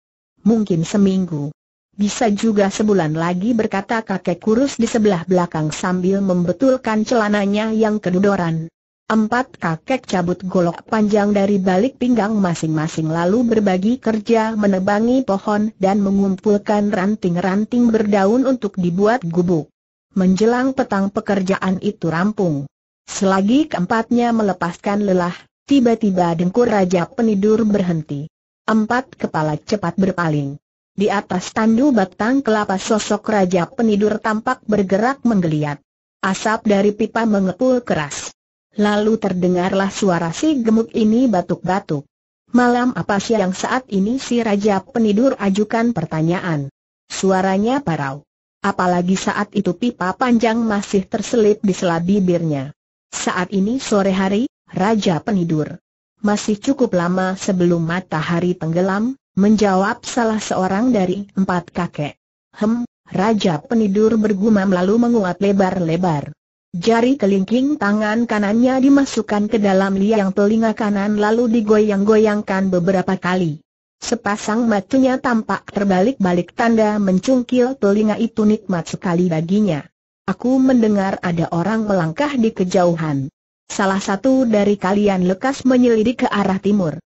mungkin seminggu. Bisa juga sebulan lagi berkata kakek kurus di sebelah belakang sambil membetulkan celananya yang kedudoran. Empat kakek cabut golok panjang dari balik pinggang masing-masing lalu berbagi kerja menebangi pohon dan mengumpulkan ranting-ranting berdaun untuk dibuat gubuk. Menjelang petang pekerjaan itu rampung. Selagi keempatnya melepaskan lelah, tiba-tiba dengkur Raja Penidur berhenti. Empat kepala cepat berpaling. Di atas tandu batang kelapa sosok raja penidur tampak bergerak menggeliat. Asap dari pipa mengepul keras. Lalu terdengarlah suara si gemuk ini batuk-batuk. Malam apa sih yang saat ini si raja penidur ajukan pertanyaan. Suaranya parau. Apalagi saat itu pipa panjang masih terselip di sela bibirnya. Saat ini sore hari, raja penidur masih cukup lama sebelum matahari tenggelam, menjawab salah seorang dari empat kakek. Hem, Raja penidur bergumam lalu menguat lebar-lebar. Jari kelingking tangan kanannya dimasukkan ke dalam liang telinga kanan lalu digoyang-goyangkan beberapa kali. Sepasang matanya tampak terbalik-balik tanda mencungkil telinga itu nikmat sekali baginya. Aku mendengar ada orang melangkah di kejauhan. Salah satu dari kalian lekas menyelidik ke arah timur.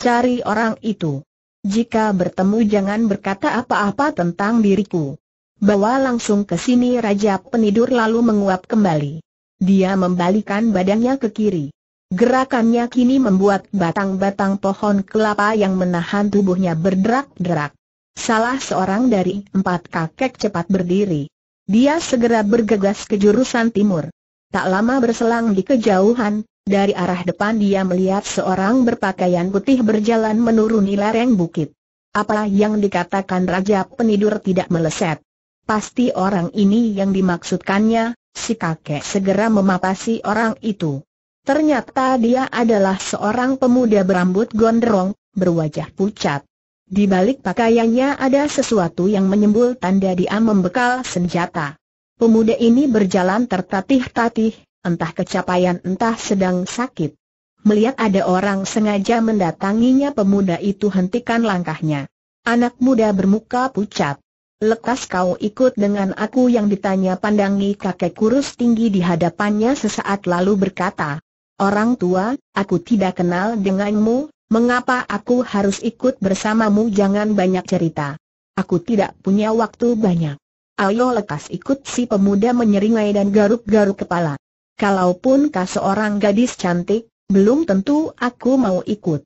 Cari orang itu. Jika bertemu jangan berkata apa-apa tentang diriku. Bawa langsung ke sini Raja Penidur lalu menguap kembali. Dia membalikan badannya ke kiri. Gerakannya kini membuat batang-batang pohon kelapa yang menahan tubuhnya berderak-derak. Salah seorang dari empat kakek cepat berdiri. Dia segera bergegas ke jurusan timur. Tak lama berselang di kejauhan, dari arah depan dia melihat seorang berpakaian putih berjalan menuruni lereng bukit. Apa yang dikatakan Raja Penidur tidak meleset. Pasti orang ini yang dimaksudkannya, si kakek segera memapasi orang itu. Ternyata dia adalah seorang pemuda berambut gondrong, berwajah pucat. Di balik pakaiannya ada sesuatu yang menyembul tanda dia membekal senjata. Pemuda ini berjalan tertatih-tatih, entah kecapaian entah sedang sakit. Melihat ada orang sengaja mendatanginya pemuda itu hentikan langkahnya. Anak muda bermuka pucat. Lekas kau ikut dengan aku yang ditanya pandangi kakek kurus tinggi di hadapannya sesaat lalu berkata. Orang tua, aku tidak kenal denganmu, mengapa aku harus ikut bersamamu jangan banyak cerita. Aku tidak punya waktu banyak. Ayo lekas ikut si pemuda menyeringai dan garuk-garuk kepala. Kalaupun kau seorang gadis cantik, belum tentu aku mau ikut.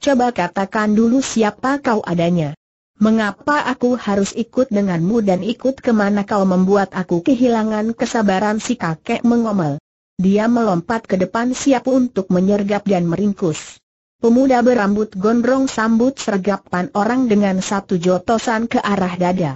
Coba katakan dulu siapa kau adanya. Mengapa aku harus ikut denganmu dan ikut kemana kau membuat aku kehilangan kesabaran si kakek mengomel. Dia melompat ke depan siap untuk menyergap dan meringkus. Pemuda berambut gondrong sambut sergapan orang dengan satu jotosan ke arah dada.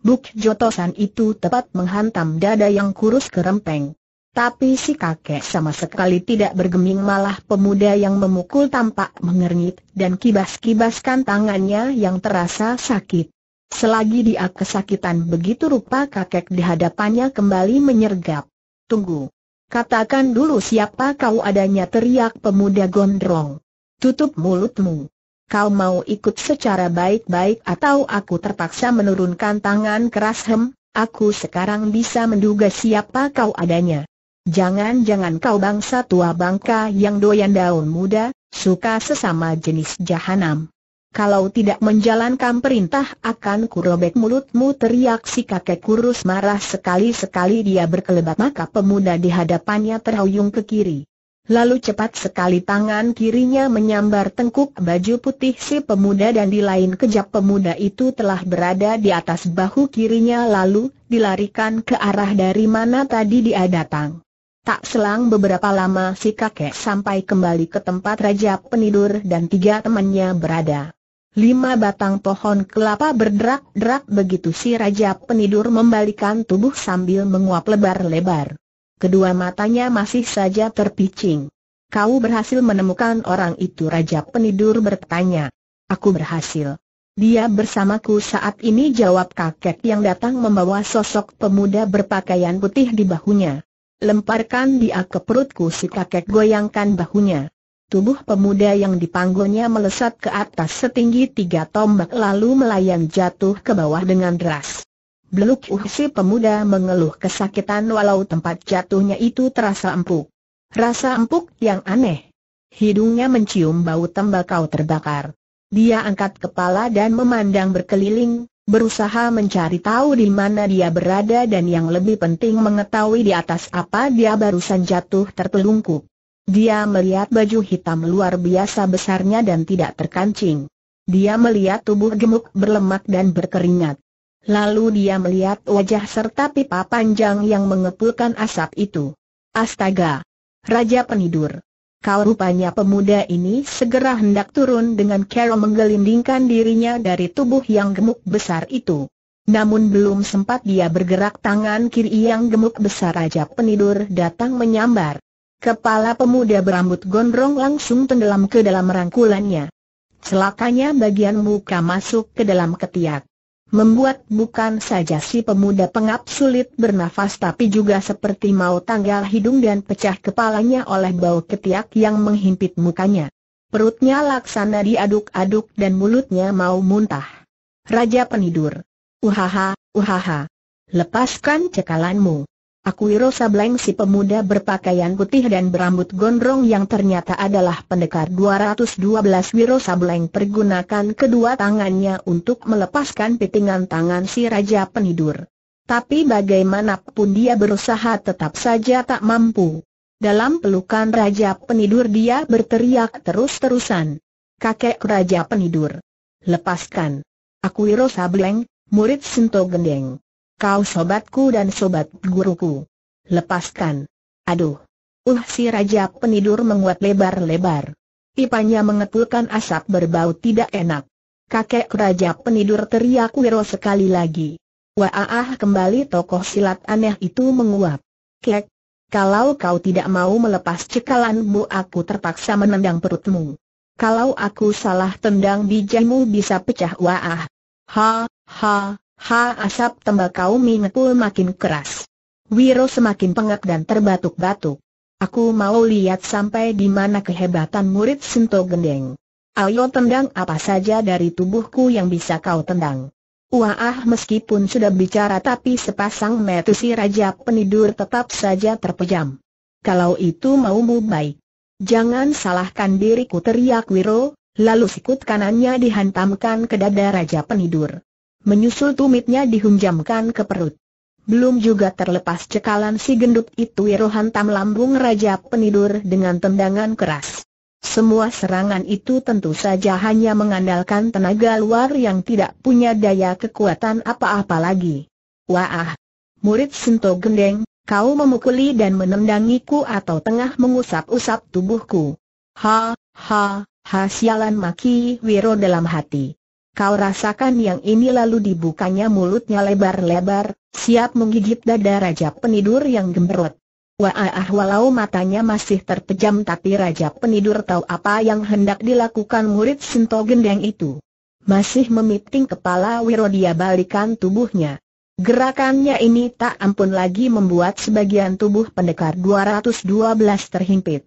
Buk jotosan itu tepat menghantam dada yang kurus kerempeng. Tapi si kakek sama sekali tidak bergeming malah pemuda yang memukul tampak mengernyit dan kibas-kibaskan tangannya yang terasa sakit. Selagi dia kesakitan begitu rupa kakek di hadapannya kembali menyergap. Tunggu. Katakan dulu siapa kau adanya teriak pemuda gondrong. Tutup mulutmu kau mau ikut secara baik-baik atau aku terpaksa menurunkan tangan keras hem, aku sekarang bisa menduga siapa kau adanya. Jangan-jangan kau bangsa tua bangka yang doyan daun muda, suka sesama jenis jahanam. Kalau tidak menjalankan perintah akan kurobek mulutmu teriak si kakek kurus marah sekali-sekali dia berkelebat maka pemuda di hadapannya terhuyung ke kiri. Lalu cepat sekali tangan kirinya menyambar tengkuk baju putih si pemuda dan di lain kejap pemuda itu telah berada di atas bahu kirinya lalu dilarikan ke arah dari mana tadi dia datang. Tak selang beberapa lama si kakek sampai kembali ke tempat Raja Penidur dan tiga temannya berada. Lima batang pohon kelapa berderak-derak begitu si Raja Penidur membalikan tubuh sambil menguap lebar-lebar. Kedua matanya masih saja terpicing. Kau berhasil menemukan orang itu Raja Penidur bertanya. Aku berhasil. Dia bersamaku saat ini jawab kakek yang datang membawa sosok pemuda berpakaian putih di bahunya. Lemparkan dia ke perutku si kakek goyangkan bahunya. Tubuh pemuda yang dipanggulnya melesat ke atas setinggi tiga tombak lalu melayang jatuh ke bawah dengan deras. Beluk uh si pemuda mengeluh kesakitan walau tempat jatuhnya itu terasa empuk. Rasa empuk yang aneh. Hidungnya mencium bau tembakau terbakar. Dia angkat kepala dan memandang berkeliling, berusaha mencari tahu di mana dia berada dan yang lebih penting mengetahui di atas apa dia barusan jatuh tertelungkup. Dia melihat baju hitam luar biasa besarnya dan tidak terkancing. Dia melihat tubuh gemuk berlemak dan berkeringat. Lalu dia melihat wajah serta pipa panjang yang mengepulkan asap itu. Astaga! Raja penidur. Kau rupanya pemuda ini segera hendak turun dengan Carol menggelindingkan dirinya dari tubuh yang gemuk besar itu. Namun belum sempat dia bergerak tangan kiri yang gemuk besar Raja penidur datang menyambar. Kepala pemuda berambut gondrong langsung tenggelam ke dalam rangkulannya. Celakanya bagian muka masuk ke dalam ketiak. Membuat bukan saja si pemuda pengap sulit bernafas tapi juga seperti mau tanggal hidung dan pecah kepalanya oleh bau ketiak yang menghimpit mukanya. Perutnya laksana diaduk-aduk dan mulutnya mau muntah. Raja penidur. Uhaha, uhaha. Lepaskan cekalanmu. Akuirosa Blengsi si pemuda berpakaian putih dan berambut gondrong yang ternyata adalah pendekar 212 Wirosa Bleng pergunakan kedua tangannya untuk melepaskan pitingan tangan si Raja Penidur. Tapi bagaimanapun dia berusaha tetap saja tak mampu. Dalam pelukan Raja Penidur dia berteriak terus-terusan. Kakek Raja Penidur. Lepaskan. Akuirosa Bleng, murid Sinto Gendeng. Kau sobatku dan sobat guruku. Lepaskan. Aduh. Uh si Raja Penidur menguat lebar-lebar. Pipanya mengepulkan asap berbau tidak enak. Kakek Raja Penidur teriak Wiro sekali lagi. Waah kembali tokoh silat aneh itu menguap. Kek, kalau kau tidak mau melepas cekalanmu aku terpaksa menendang perutmu. Kalau aku salah tendang bijamu bisa pecah waah. Ha, ha, Ha asap tembakau mengepul makin keras. Wiro semakin pengap dan terbatuk-batuk. Aku mau lihat sampai di mana kehebatan murid Sinto Gendeng. Ayo tendang apa saja dari tubuhku yang bisa kau tendang. Wah meskipun sudah bicara tapi sepasang metu si Raja Penidur tetap saja terpejam. Kalau itu maumu baik. Jangan salahkan diriku teriak Wiro, lalu sikut kanannya dihantamkan ke dada Raja Penidur. Menyusul tumitnya dihunjamkan ke perut. Belum juga terlepas cekalan si gendut itu Wiro lambung Raja Penidur dengan tendangan keras. Semua serangan itu tentu saja hanya mengandalkan tenaga luar yang tidak punya daya kekuatan apa-apa lagi. Wah! Murid sentuh Gendeng, kau memukuli dan menendangiku atau tengah mengusap-usap tubuhku. Ha, ha, ha sialan maki Wiro dalam hati. Kau rasakan yang ini lalu dibukanya mulutnya lebar-lebar, siap menggigit dada Raja Penidur yang gemerut. Wah walau matanya masih terpejam tapi Raja Penidur tahu apa yang hendak dilakukan murid Sinto Gendeng itu. Masih memiting kepala Wiro dia balikan tubuhnya. Gerakannya ini tak ampun lagi membuat sebagian tubuh pendekar 212 terhimpit.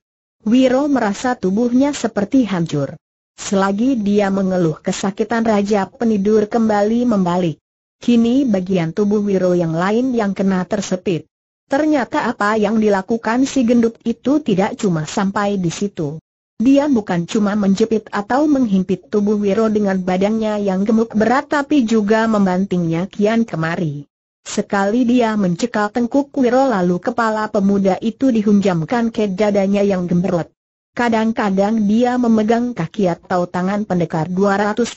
Wiro merasa tubuhnya seperti hancur. Selagi dia mengeluh kesakitan Raja Penidur kembali membalik. Kini bagian tubuh Wiro yang lain yang kena tersepit. Ternyata apa yang dilakukan si gendut itu tidak cuma sampai di situ. Dia bukan cuma menjepit atau menghimpit tubuh Wiro dengan badannya yang gemuk berat tapi juga membantingnya kian kemari. Sekali dia mencekal tengkuk Wiro lalu kepala pemuda itu dihunjamkan ke dadanya yang gemberot. Kadang-kadang dia memegang kaki atau tangan pendekar 212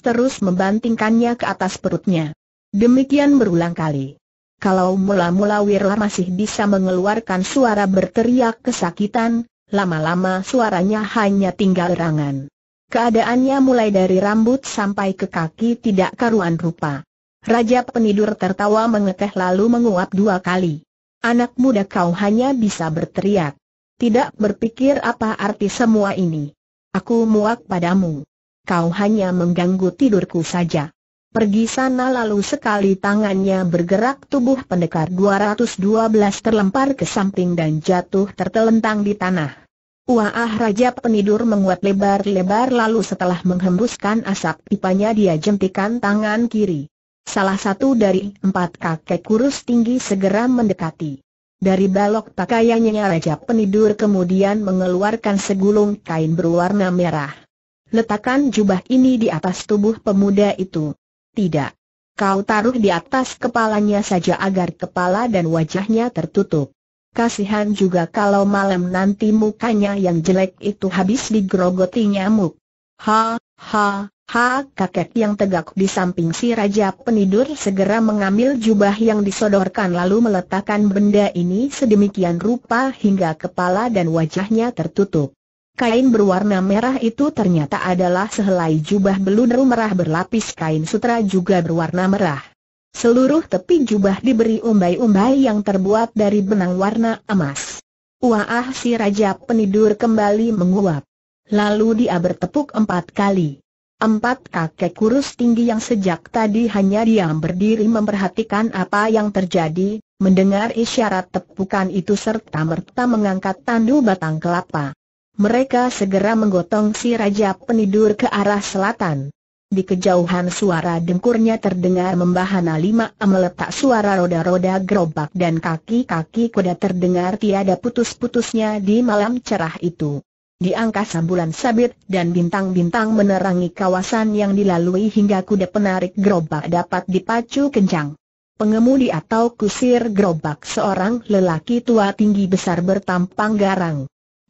terus membantingkannya ke atas perutnya. Demikian berulang kali. Kalau mula-mula Wirla masih bisa mengeluarkan suara berteriak kesakitan, lama-lama suaranya hanya tinggal erangan. Keadaannya mulai dari rambut sampai ke kaki tidak karuan rupa. Raja penidur tertawa mengekeh lalu menguap dua kali. Anak muda kau hanya bisa berteriak tidak berpikir apa arti semua ini. Aku muak padamu. Kau hanya mengganggu tidurku saja. Pergi sana lalu sekali tangannya bergerak tubuh pendekar 212 terlempar ke samping dan jatuh tertelentang di tanah. Wah Raja Penidur menguat lebar-lebar lalu setelah menghembuskan asap pipanya dia jentikan tangan kiri. Salah satu dari empat kakek kurus tinggi segera mendekati. Dari balok pakaiannya Raja Penidur kemudian mengeluarkan segulung kain berwarna merah. Letakkan jubah ini di atas tubuh pemuda itu. Tidak. Kau taruh di atas kepalanya saja agar kepala dan wajahnya tertutup. Kasihan juga kalau malam nanti mukanya yang jelek itu habis digrogoti nyamuk. Ha, ha, Ha, kakek yang tegak di samping si Raja Penidur segera mengambil jubah yang disodorkan lalu meletakkan benda ini sedemikian rupa hingga kepala dan wajahnya tertutup. Kain berwarna merah itu ternyata adalah sehelai jubah beludru merah berlapis kain sutra juga berwarna merah. Seluruh tepi jubah diberi umbai-umbai yang terbuat dari benang warna emas. Wah si Raja Penidur kembali menguap. Lalu dia bertepuk empat kali. Empat kakek kurus tinggi yang sejak tadi hanya diam berdiri memperhatikan apa yang terjadi, mendengar isyarat tepukan itu serta merta mengangkat tandu batang kelapa. Mereka segera menggotong si Raja Penidur ke arah selatan. Di kejauhan suara dengkurnya terdengar membahana lima meletak suara roda-roda gerobak dan kaki-kaki kuda terdengar tiada putus-putusnya di malam cerah itu. Di angkasa bulan sabit dan bintang-bintang menerangi kawasan yang dilalui hingga kuda penarik gerobak dapat dipacu kencang. Pengemudi atau kusir gerobak seorang lelaki tua tinggi besar bertampang garang.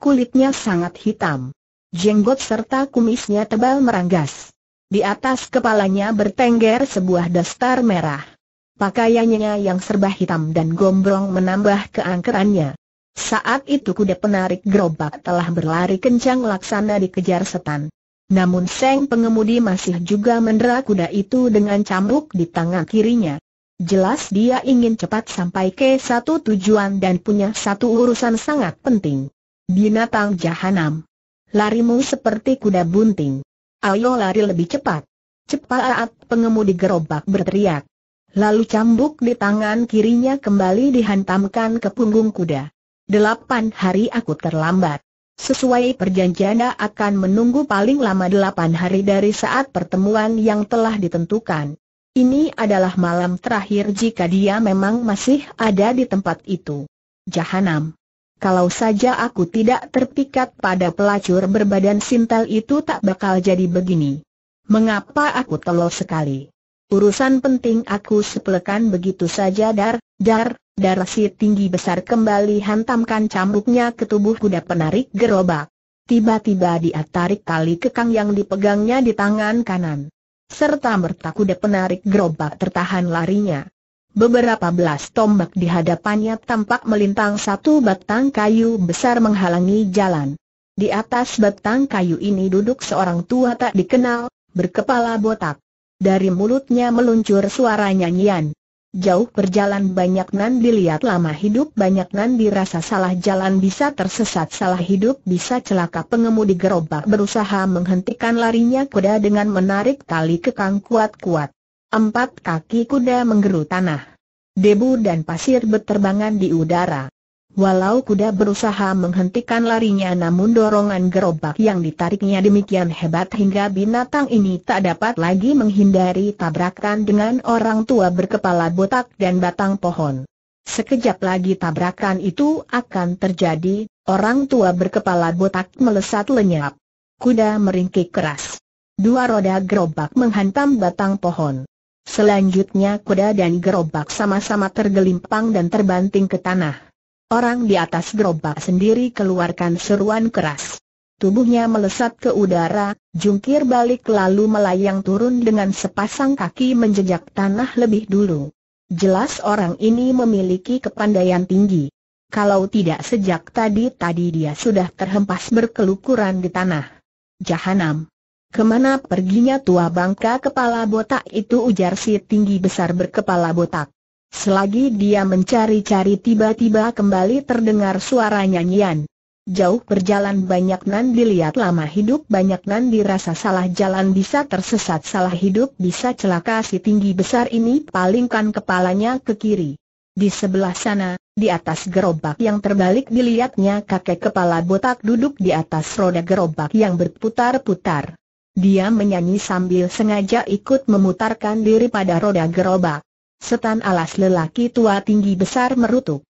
Kulitnya sangat hitam. Jenggot serta kumisnya tebal meranggas. Di atas kepalanya bertengger sebuah dastar merah. Pakaiannya yang serba hitam dan gombrong menambah keangkerannya. Saat itu kuda penarik gerobak telah berlari kencang laksana dikejar setan. Namun Seng pengemudi masih juga mendera kuda itu dengan cambuk di tangan kirinya. Jelas dia ingin cepat sampai ke satu tujuan dan punya satu urusan sangat penting. Binatang jahanam. Larimu seperti kuda bunting. Ayo lari lebih cepat. Cepat pengemudi gerobak berteriak. Lalu cambuk di tangan kirinya kembali dihantamkan ke punggung kuda. Delapan hari aku terlambat. Sesuai perjanjian akan menunggu paling lama delapan hari dari saat pertemuan yang telah ditentukan. Ini adalah malam terakhir jika dia memang masih ada di tempat itu. Jahanam. Kalau saja aku tidak terpikat pada pelacur berbadan sintel itu tak bakal jadi begini. Mengapa aku telur sekali? Urusan penting aku sepelekan begitu saja dar, dar, Darah si tinggi besar kembali hantamkan cambuknya ke tubuh kuda penarik gerobak. Tiba-tiba dia tarik tali kekang yang dipegangnya di tangan kanan. Serta merta kuda penarik gerobak tertahan larinya. Beberapa belas tombak di hadapannya tampak melintang satu batang kayu besar menghalangi jalan. Di atas batang kayu ini duduk seorang tua tak dikenal, berkepala botak. Dari mulutnya meluncur suara nyanyian. Jauh berjalan banyak nan dilihat lama hidup banyak nan dirasa salah jalan bisa tersesat salah hidup bisa celaka pengemudi gerobak berusaha menghentikan larinya kuda dengan menarik tali kekang kuat-kuat. Empat kaki kuda menggeru tanah. Debu dan pasir berterbangan di udara. Walau kuda berusaha menghentikan larinya namun dorongan gerobak yang ditariknya demikian hebat hingga binatang ini tak dapat lagi menghindari tabrakan dengan orang tua berkepala botak dan batang pohon. Sekejap lagi tabrakan itu akan terjadi, orang tua berkepala botak melesat lenyap. Kuda meringkik keras. Dua roda gerobak menghantam batang pohon. Selanjutnya kuda dan gerobak sama-sama tergelimpang dan terbanting ke tanah. Orang di atas gerobak sendiri keluarkan seruan keras. Tubuhnya melesat ke udara, jungkir balik lalu melayang turun dengan sepasang kaki menjejak tanah lebih dulu. Jelas orang ini memiliki kepandaian tinggi. Kalau tidak sejak tadi-tadi dia sudah terhempas berkelukuran di tanah. Jahanam. Kemana perginya tua bangka kepala botak itu ujar si tinggi besar berkepala botak. Selagi dia mencari-cari tiba-tiba kembali terdengar suara nyanyian. Jauh berjalan banyak nan dilihat lama hidup banyak nan dirasa salah jalan bisa tersesat salah hidup bisa celaka si tinggi besar ini palingkan kepalanya ke kiri. Di sebelah sana, di atas gerobak yang terbalik dilihatnya kakek kepala botak duduk di atas roda gerobak yang berputar-putar. Dia menyanyi sambil sengaja ikut memutarkan diri pada roda gerobak. Setan alas lelaki tua tinggi besar merutuk.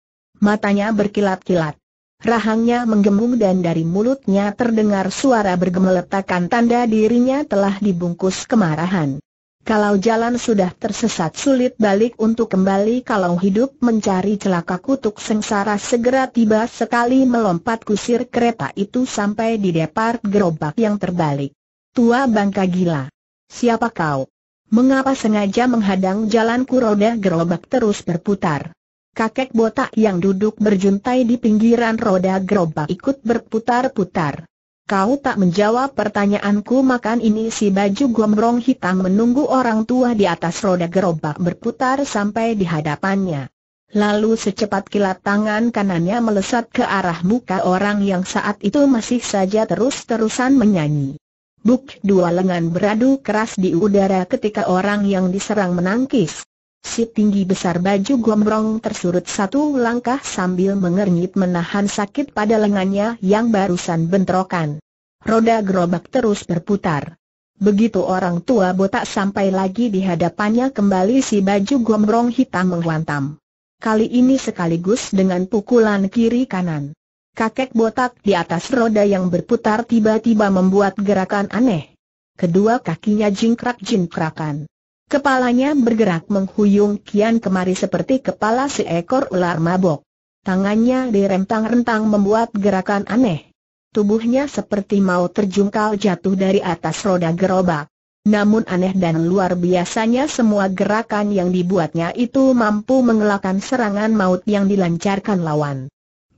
Matanya berkilat-kilat. Rahangnya menggembung dan dari mulutnya terdengar suara bergemeletakan tanda dirinya telah dibungkus kemarahan. Kalau jalan sudah tersesat sulit balik untuk kembali kalau hidup mencari celaka kutuk sengsara segera tiba sekali melompat kusir kereta itu sampai di depart gerobak yang terbalik. Tua bangka gila. Siapa kau? Mengapa sengaja menghadang jalanku roda gerobak terus berputar? Kakek botak yang duduk berjuntai di pinggiran roda gerobak ikut berputar-putar. Kau tak menjawab pertanyaanku makan ini si baju gombrong hitam menunggu orang tua di atas roda gerobak berputar sampai di hadapannya. Lalu secepat kilat tangan kanannya melesat ke arah muka orang yang saat itu masih saja terus-terusan menyanyi. Buk dua lengan beradu keras di udara ketika orang yang diserang menangkis. Si tinggi besar baju gombrong tersurut satu langkah sambil mengernyit menahan sakit pada lengannya yang barusan bentrokan. Roda gerobak terus berputar. Begitu orang tua botak sampai lagi di hadapannya kembali si baju gombrong hitam menghantam. Kali ini sekaligus dengan pukulan kiri kanan kakek botak di atas roda yang berputar tiba-tiba membuat gerakan aneh. Kedua kakinya jingkrak-jingkrakan. Kepalanya bergerak menghuyung kian kemari seperti kepala seekor ular mabok. Tangannya direntang-rentang membuat gerakan aneh. Tubuhnya seperti mau terjungkal jatuh dari atas roda gerobak. Namun aneh dan luar biasanya semua gerakan yang dibuatnya itu mampu mengelakkan serangan maut yang dilancarkan lawan.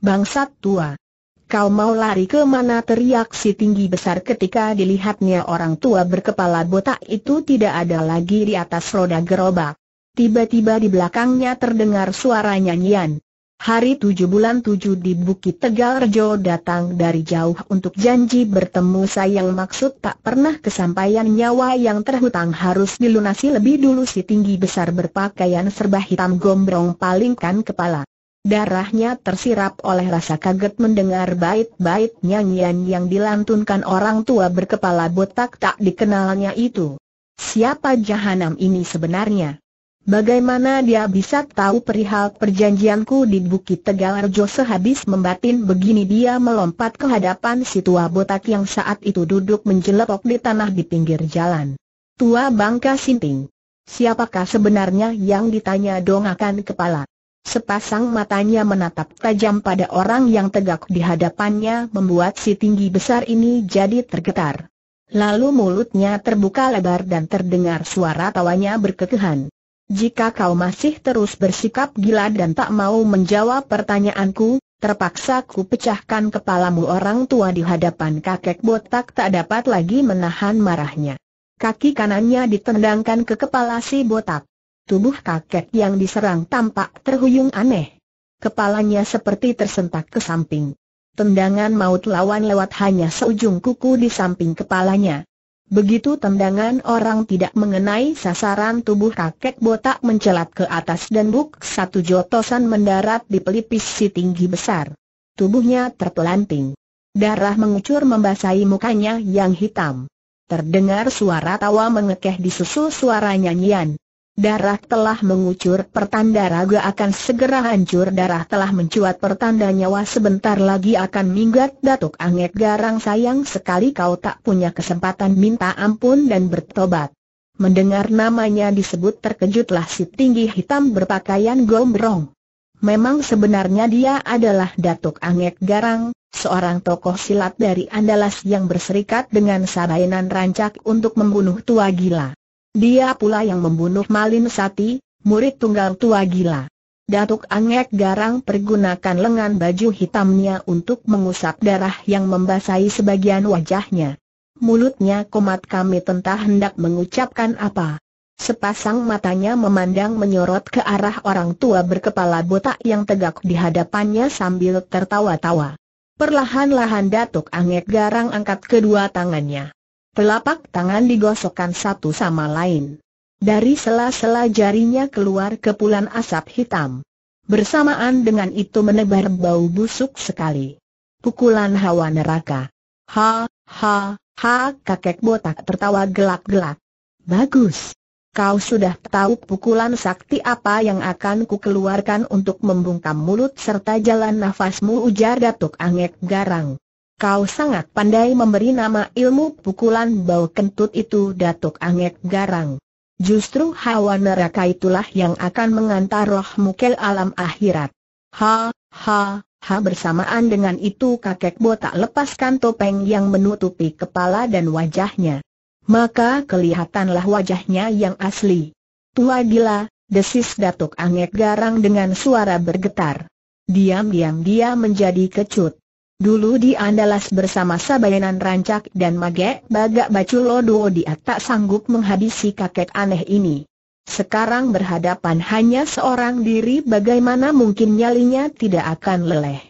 Bangsat tua. Kau mau lari ke mana teriak si tinggi besar ketika dilihatnya orang tua berkepala botak itu tidak ada lagi di atas roda gerobak. Tiba-tiba di belakangnya terdengar suara nyanyian. Hari tujuh bulan tujuh di Bukit Tegal Tegalrejo datang dari jauh untuk janji bertemu sayang maksud tak pernah kesampaian nyawa yang terhutang harus dilunasi lebih dulu si tinggi besar berpakaian serba hitam gombrong palingkan kepala. Darahnya tersirap oleh rasa kaget mendengar bait-bait nyanyian yang dilantunkan orang tua berkepala botak tak dikenalnya itu. Siapa jahanam ini sebenarnya? Bagaimana dia bisa tahu perihal perjanjianku di Bukit Tegalarjo sehabis membatin begini dia melompat ke hadapan si tua botak yang saat itu duduk menjelepok di tanah di pinggir jalan. Tua Bangka Sinting. Siapakah sebenarnya yang ditanya dongakan kepala? Sepasang matanya menatap tajam pada orang yang tegak di hadapannya membuat si tinggi besar ini jadi tergetar. Lalu mulutnya terbuka lebar dan terdengar suara tawanya berkekehan. Jika kau masih terus bersikap gila dan tak mau menjawab pertanyaanku, terpaksa ku pecahkan kepalamu orang tua di hadapan kakek botak tak dapat lagi menahan marahnya. Kaki kanannya ditendangkan ke kepala si botak. Tubuh kakek yang diserang tampak terhuyung aneh. Kepalanya seperti tersentak ke samping. Tendangan maut lawan lewat hanya seujung kuku di samping kepalanya. Begitu tendangan orang tidak mengenai sasaran tubuh kakek botak mencelat ke atas dan buk satu jotosan mendarat di pelipis si tinggi besar. Tubuhnya terpelanting. Darah mengucur membasahi mukanya yang hitam. Terdengar suara tawa mengekeh disusul suara nyanyian. Darah telah mengucur pertanda raga akan segera hancur Darah telah mencuat pertanda nyawa sebentar lagi akan minggat Datuk Angek Garang sayang sekali kau tak punya kesempatan minta ampun dan bertobat Mendengar namanya disebut terkejutlah si tinggi hitam berpakaian gombrong Memang sebenarnya dia adalah Datuk Angek Garang, seorang tokoh silat dari Andalas yang berserikat dengan Sabainan Rancak untuk membunuh tua gila. Dia pula yang membunuh Malin Sati, murid tunggal tua gila. Datuk Angek Garang pergunakan lengan baju hitamnya untuk mengusap darah yang membasahi sebagian wajahnya. Mulutnya komat kami tentah hendak mengucapkan apa. Sepasang matanya memandang menyorot ke arah orang tua berkepala botak yang tegak di hadapannya sambil tertawa-tawa. Perlahan-lahan Datuk Angek Garang angkat kedua tangannya. Telapak tangan digosokkan satu sama lain. Dari sela-sela jarinya keluar kepulan asap hitam. Bersamaan dengan itu menebar bau busuk sekali. Pukulan hawa neraka. Ha, ha, ha, kakek botak tertawa gelak-gelak. Bagus. Kau sudah tahu pukulan sakti apa yang akan kukeluarkan untuk membungkam mulut serta jalan nafasmu ujar Datuk Angek Garang. Kau sangat pandai memberi nama ilmu pukulan bau kentut itu Datuk Angek Garang. Justru hawa neraka itulah yang akan mengantar rohmu ke alam akhirat. Ha, ha, ha bersamaan dengan itu kakek botak lepaskan topeng yang menutupi kepala dan wajahnya. Maka kelihatanlah wajahnya yang asli. Tua gila, desis Datuk Angek Garang dengan suara bergetar. Diam-diam dia menjadi kecut. Dulu di Andalas bersama Sabayanan Rancak dan Mage Bagak Baculo Duo dia tak sanggup menghabisi kakek aneh ini. Sekarang berhadapan hanya seorang diri bagaimana mungkin nyalinya tidak akan leleh.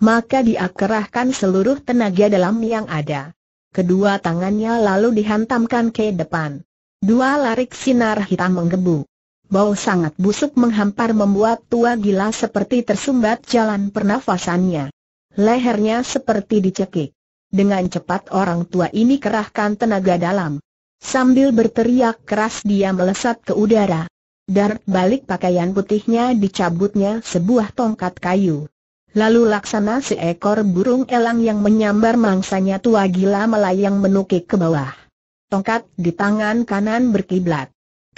Maka dia kerahkan seluruh tenaga dalam yang ada. Kedua tangannya lalu dihantamkan ke depan. Dua larik sinar hitam menggebu. Bau sangat busuk menghampar membuat tua gila seperti tersumbat jalan pernafasannya. Lehernya seperti dicekik. Dengan cepat orang tua ini kerahkan tenaga dalam. Sambil berteriak keras dia melesat ke udara. Dart balik pakaian putihnya dicabutnya sebuah tongkat kayu. Lalu laksana seekor burung elang yang menyambar mangsanya tua gila melayang menukik ke bawah. Tongkat di tangan kanan berkiblat.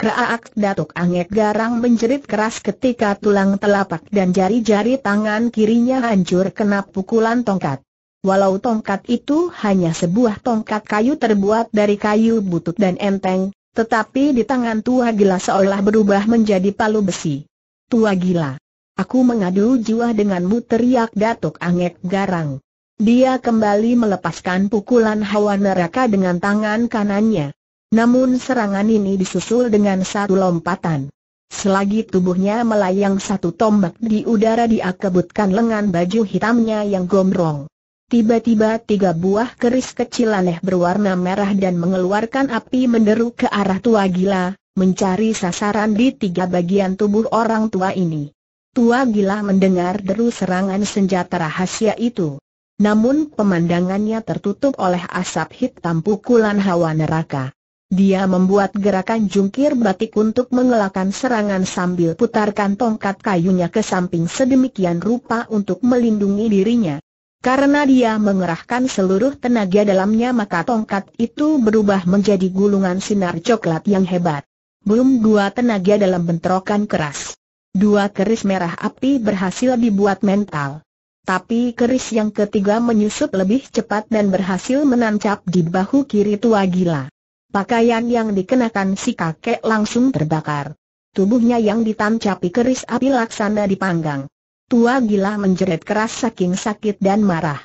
Kraak Datuk Angek Garang menjerit keras ketika tulang telapak dan jari-jari tangan kirinya hancur kena pukulan tongkat. Walau tongkat itu hanya sebuah tongkat kayu terbuat dari kayu butut dan enteng, tetapi di tangan tua gila seolah berubah menjadi palu besi. Tua gila. Aku mengadu jiwa denganmu teriak Datuk Angek Garang. Dia kembali melepaskan pukulan hawa neraka dengan tangan kanannya. Namun serangan ini disusul dengan satu lompatan. Selagi tubuhnya melayang satu tombak di udara dia kebutkan lengan baju hitamnya yang gombrong. Tiba-tiba tiga buah keris kecil aneh berwarna merah dan mengeluarkan api menderu ke arah tua gila, mencari sasaran di tiga bagian tubuh orang tua ini. Tua gila mendengar deru serangan senjata rahasia itu. Namun pemandangannya tertutup oleh asap hitam pukulan hawa neraka. Dia membuat gerakan jungkir batik untuk mengelakkan serangan sambil putarkan tongkat kayunya ke samping sedemikian rupa untuk melindungi dirinya. Karena dia mengerahkan seluruh tenaga dalamnya maka tongkat itu berubah menjadi gulungan sinar coklat yang hebat. Belum dua tenaga dalam bentrokan keras. Dua keris merah api berhasil dibuat mental. Tapi keris yang ketiga menyusup lebih cepat dan berhasil menancap di bahu kiri tua gila. Pakaian yang dikenakan si kakek langsung terbakar. Tubuhnya yang ditancapi keris api laksana dipanggang. Tua gila menjerit keras saking sakit dan marah.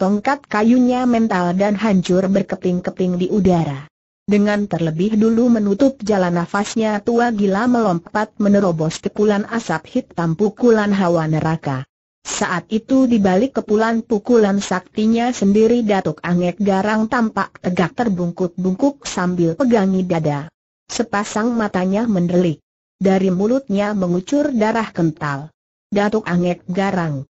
Tongkat kayunya mental dan hancur berkeping-keping di udara. Dengan terlebih dulu menutup jalan nafasnya tua gila melompat menerobos kepulan asap hitam pukulan hawa neraka. Saat itu di balik kepulan pukulan saktinya sendiri Datuk Angek Garang tampak tegak terbungkuk-bungkuk sambil pegangi dada. Sepasang matanya mendelik. Dari mulutnya mengucur darah kental. Datuk Angek Garang.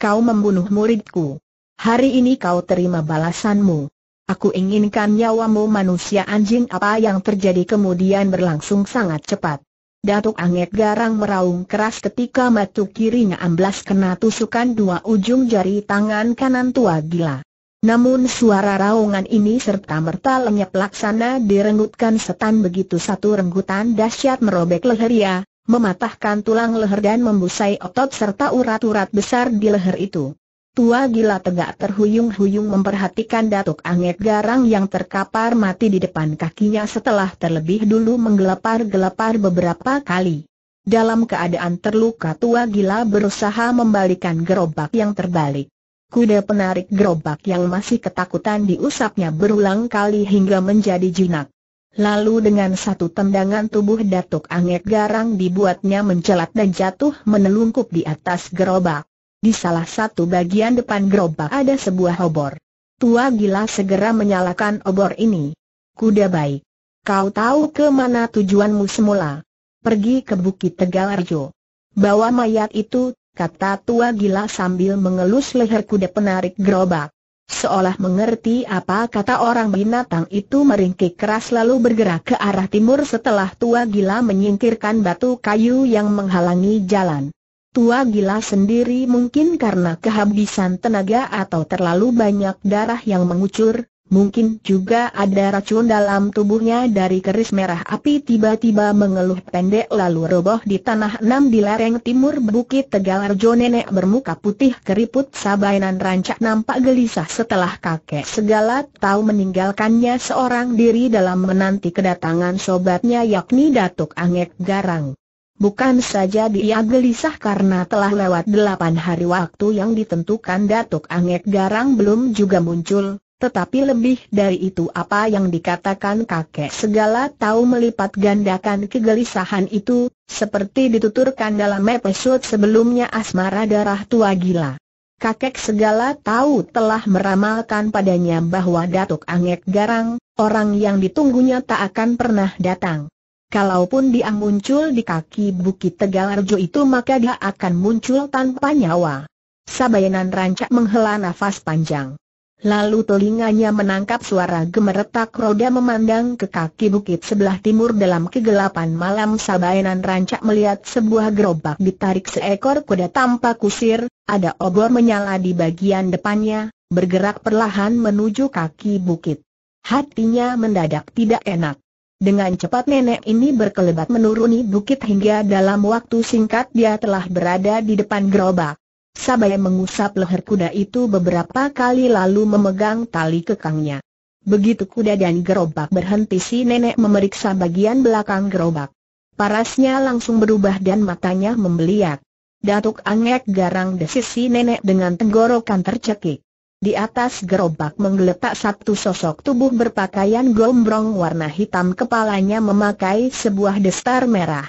Kau membunuh muridku. Hari ini kau terima balasanmu. Aku inginkan nyawamu manusia anjing apa yang terjadi kemudian berlangsung sangat cepat. Datuk Anget Garang meraung keras ketika matu kirinya amblas kena tusukan dua ujung jari tangan kanan tua gila. Namun suara raungan ini serta-merta lenyap laksana direngutkan setan begitu satu renggutan dahsyat merobek leher ia, mematahkan tulang leher dan membusai otot serta urat-urat besar di leher itu. Tua gila tegak terhuyung-huyung memperhatikan Datuk Angek Garang yang terkapar mati di depan kakinya setelah terlebih dulu menggelepar-gelepar beberapa kali. Dalam keadaan terluka tua gila berusaha membalikan gerobak yang terbalik. Kuda penarik gerobak yang masih ketakutan diusapnya berulang kali hingga menjadi jinak. Lalu dengan satu tendangan tubuh Datuk Angek Garang dibuatnya mencelat dan jatuh menelungkup di atas gerobak. Di salah satu bagian depan gerobak ada sebuah obor. Tua gila segera menyalakan obor ini. Kuda baik. Kau tahu ke mana tujuanmu semula? Pergi ke Bukit Tegal Arjo. Bawa mayat itu, kata tua gila sambil mengelus leher kuda penarik gerobak. Seolah mengerti apa kata orang binatang itu meringkik keras lalu bergerak ke arah timur setelah tua gila menyingkirkan batu kayu yang menghalangi jalan tua gila sendiri mungkin karena kehabisan tenaga atau terlalu banyak darah yang mengucur, mungkin juga ada racun dalam tubuhnya dari keris merah api tiba-tiba mengeluh pendek lalu roboh di tanah enam di lereng timur Bukit Tegalarjo nenek bermuka putih keriput sabainan rancak nampak gelisah setelah kakek segala tahu meninggalkannya seorang diri dalam menanti kedatangan sobatnya yakni Datuk Angek Garang. Bukan saja dia gelisah karena telah lewat delapan hari waktu yang ditentukan Datuk Angek Garang belum juga muncul, tetapi lebih dari itu apa yang dikatakan kakek segala tahu melipat gandakan kegelisahan itu, seperti dituturkan dalam episode sebelumnya Asmara Darah Tua Gila. Kakek segala tahu telah meramalkan padanya bahwa Datuk Angek Garang, orang yang ditunggunya tak akan pernah datang. Kalaupun dia muncul di kaki Bukit Tegal Arjo itu maka dia akan muncul tanpa nyawa. Sabayanan rancak menghela nafas panjang. Lalu telinganya menangkap suara gemeretak roda memandang ke kaki bukit sebelah timur dalam kegelapan malam Sabayanan rancak melihat sebuah gerobak ditarik seekor kuda tanpa kusir, ada obor menyala di bagian depannya, bergerak perlahan menuju kaki bukit. Hatinya mendadak tidak enak. Dengan cepat nenek ini berkelebat menuruni bukit hingga dalam waktu singkat dia telah berada di depan gerobak. Sabaya mengusap leher kuda itu beberapa kali lalu memegang tali kekangnya. Begitu kuda dan gerobak berhenti si nenek memeriksa bagian belakang gerobak. Parasnya langsung berubah dan matanya membeliak. Datuk Angek garang desis si nenek dengan tenggorokan tercekik. Di atas gerobak menggeletak satu sosok tubuh berpakaian gombrong warna hitam kepalanya memakai sebuah destar merah.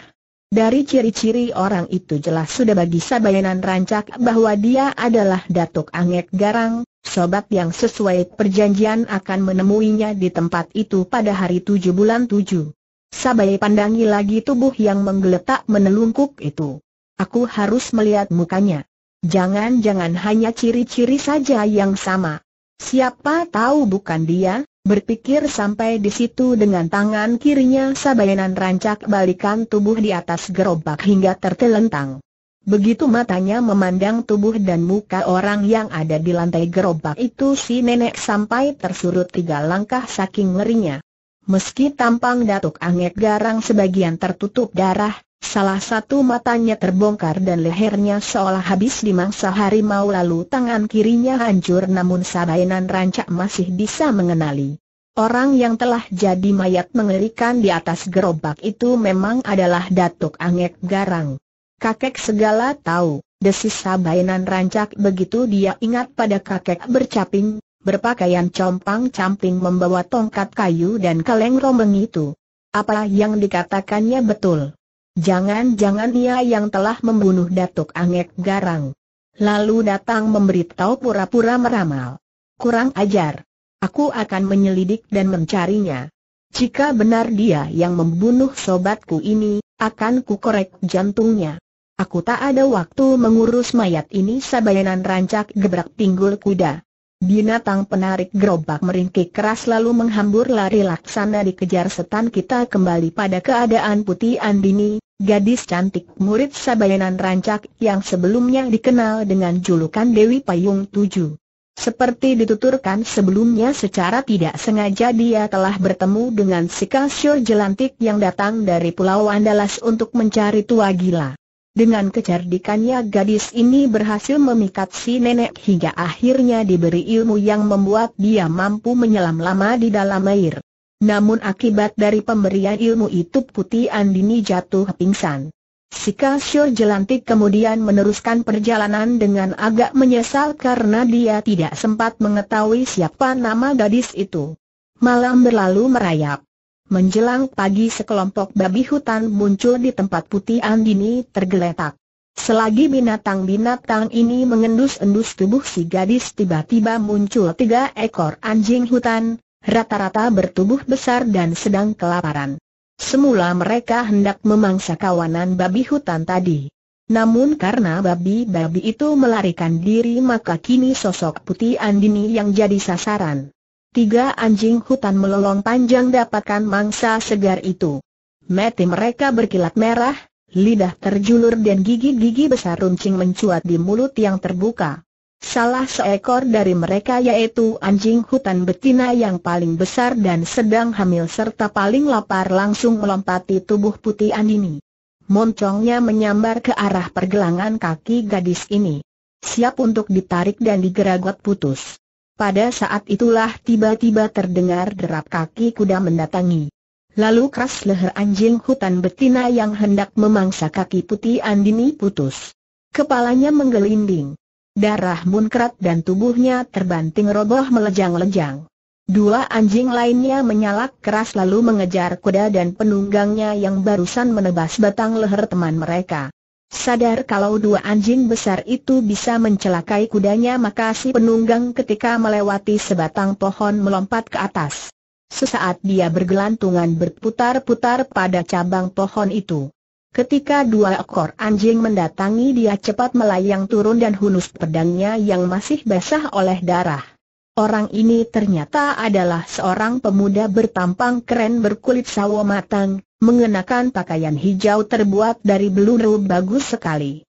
Dari ciri-ciri orang itu jelas sudah bagi Sabayanan Rancak bahwa dia adalah Datuk Angek Garang, sobat yang sesuai perjanjian akan menemuinya di tempat itu pada hari tujuh bulan tujuh. Sabai pandangi lagi tubuh yang menggeletak menelungkup itu. Aku harus melihat mukanya. Jangan-jangan hanya ciri-ciri saja yang sama. Siapa tahu bukan dia, berpikir sampai di situ dengan tangan kirinya Sabayanan rancak balikan tubuh di atas gerobak hingga tertelentang. Begitu matanya memandang tubuh dan muka orang yang ada di lantai gerobak itu si nenek sampai tersurut tiga langkah saking ngerinya. Meski tampang Datuk Angek Garang sebagian tertutup darah, Salah satu matanya terbongkar dan lehernya seolah habis dimangsa harimau lalu tangan kirinya hancur namun sabainan rancak masih bisa mengenali. Orang yang telah jadi mayat mengerikan di atas gerobak itu memang adalah Datuk Angek Garang. Kakek segala tahu, desis sabainan rancak begitu dia ingat pada kakek bercaping, berpakaian compang-camping membawa tongkat kayu dan kaleng rombeng itu. Apa yang dikatakannya betul? Jangan-jangan ia yang telah membunuh Datuk Angek Garang. Lalu datang memberitahu pura-pura meramal. Kurang ajar. Aku akan menyelidik dan mencarinya. Jika benar dia yang membunuh sobatku ini, akan kukorek jantungnya. Aku tak ada waktu mengurus mayat ini sabayanan rancak gebrak pinggul kuda. Binatang penarik gerobak meringkik keras lalu menghambur lari laksana dikejar setan kita kembali pada keadaan putih Andini, Gadis cantik murid Sabayanan Rancak yang sebelumnya dikenal dengan julukan Dewi Payung Tujuh. Seperti dituturkan sebelumnya secara tidak sengaja dia telah bertemu dengan si Kasio Jelantik yang datang dari Pulau Andalas untuk mencari tua gila. Dengan kecerdikannya gadis ini berhasil memikat si nenek hingga akhirnya diberi ilmu yang membuat dia mampu menyelam lama di dalam air. Namun akibat dari pemberian ilmu itu Putih Andini jatuh pingsan. Si Sio Jelantik kemudian meneruskan perjalanan dengan agak menyesal karena dia tidak sempat mengetahui siapa nama gadis itu. Malam berlalu merayap. Menjelang pagi sekelompok babi hutan muncul di tempat putih Andini tergeletak. Selagi binatang-binatang ini mengendus-endus tubuh si gadis tiba-tiba muncul tiga ekor anjing hutan, rata-rata bertubuh besar dan sedang kelaparan. Semula mereka hendak memangsa kawanan babi hutan tadi. Namun karena babi-babi itu melarikan diri maka kini sosok putih Andini yang jadi sasaran. Tiga anjing hutan melolong panjang dapatkan mangsa segar itu. Mati mereka berkilat merah, lidah terjulur dan gigi-gigi besar runcing mencuat di mulut yang terbuka. Salah seekor dari mereka yaitu anjing hutan betina yang paling besar dan sedang hamil serta paling lapar langsung melompati tubuh putih Andini. Moncongnya menyambar ke arah pergelangan kaki gadis ini. Siap untuk ditarik dan digeragot putus. Pada saat itulah tiba-tiba terdengar derap kaki kuda mendatangi. Lalu keras leher anjing hutan betina yang hendak memangsa kaki putih Andini putus. Kepalanya menggelinding darah munkrat dan tubuhnya terbanting roboh melejang-lejang. Dua anjing lainnya menyalak keras lalu mengejar kuda dan penunggangnya yang barusan menebas batang leher teman mereka. Sadar kalau dua anjing besar itu bisa mencelakai kudanya maka si penunggang ketika melewati sebatang pohon melompat ke atas. Sesaat dia bergelantungan berputar-putar pada cabang pohon itu. Ketika dua ekor anjing mendatangi dia cepat melayang turun dan hunus pedangnya yang masih basah oleh darah. Orang ini ternyata adalah seorang pemuda bertampang keren berkulit sawo matang, mengenakan pakaian hijau terbuat dari beluru bagus sekali.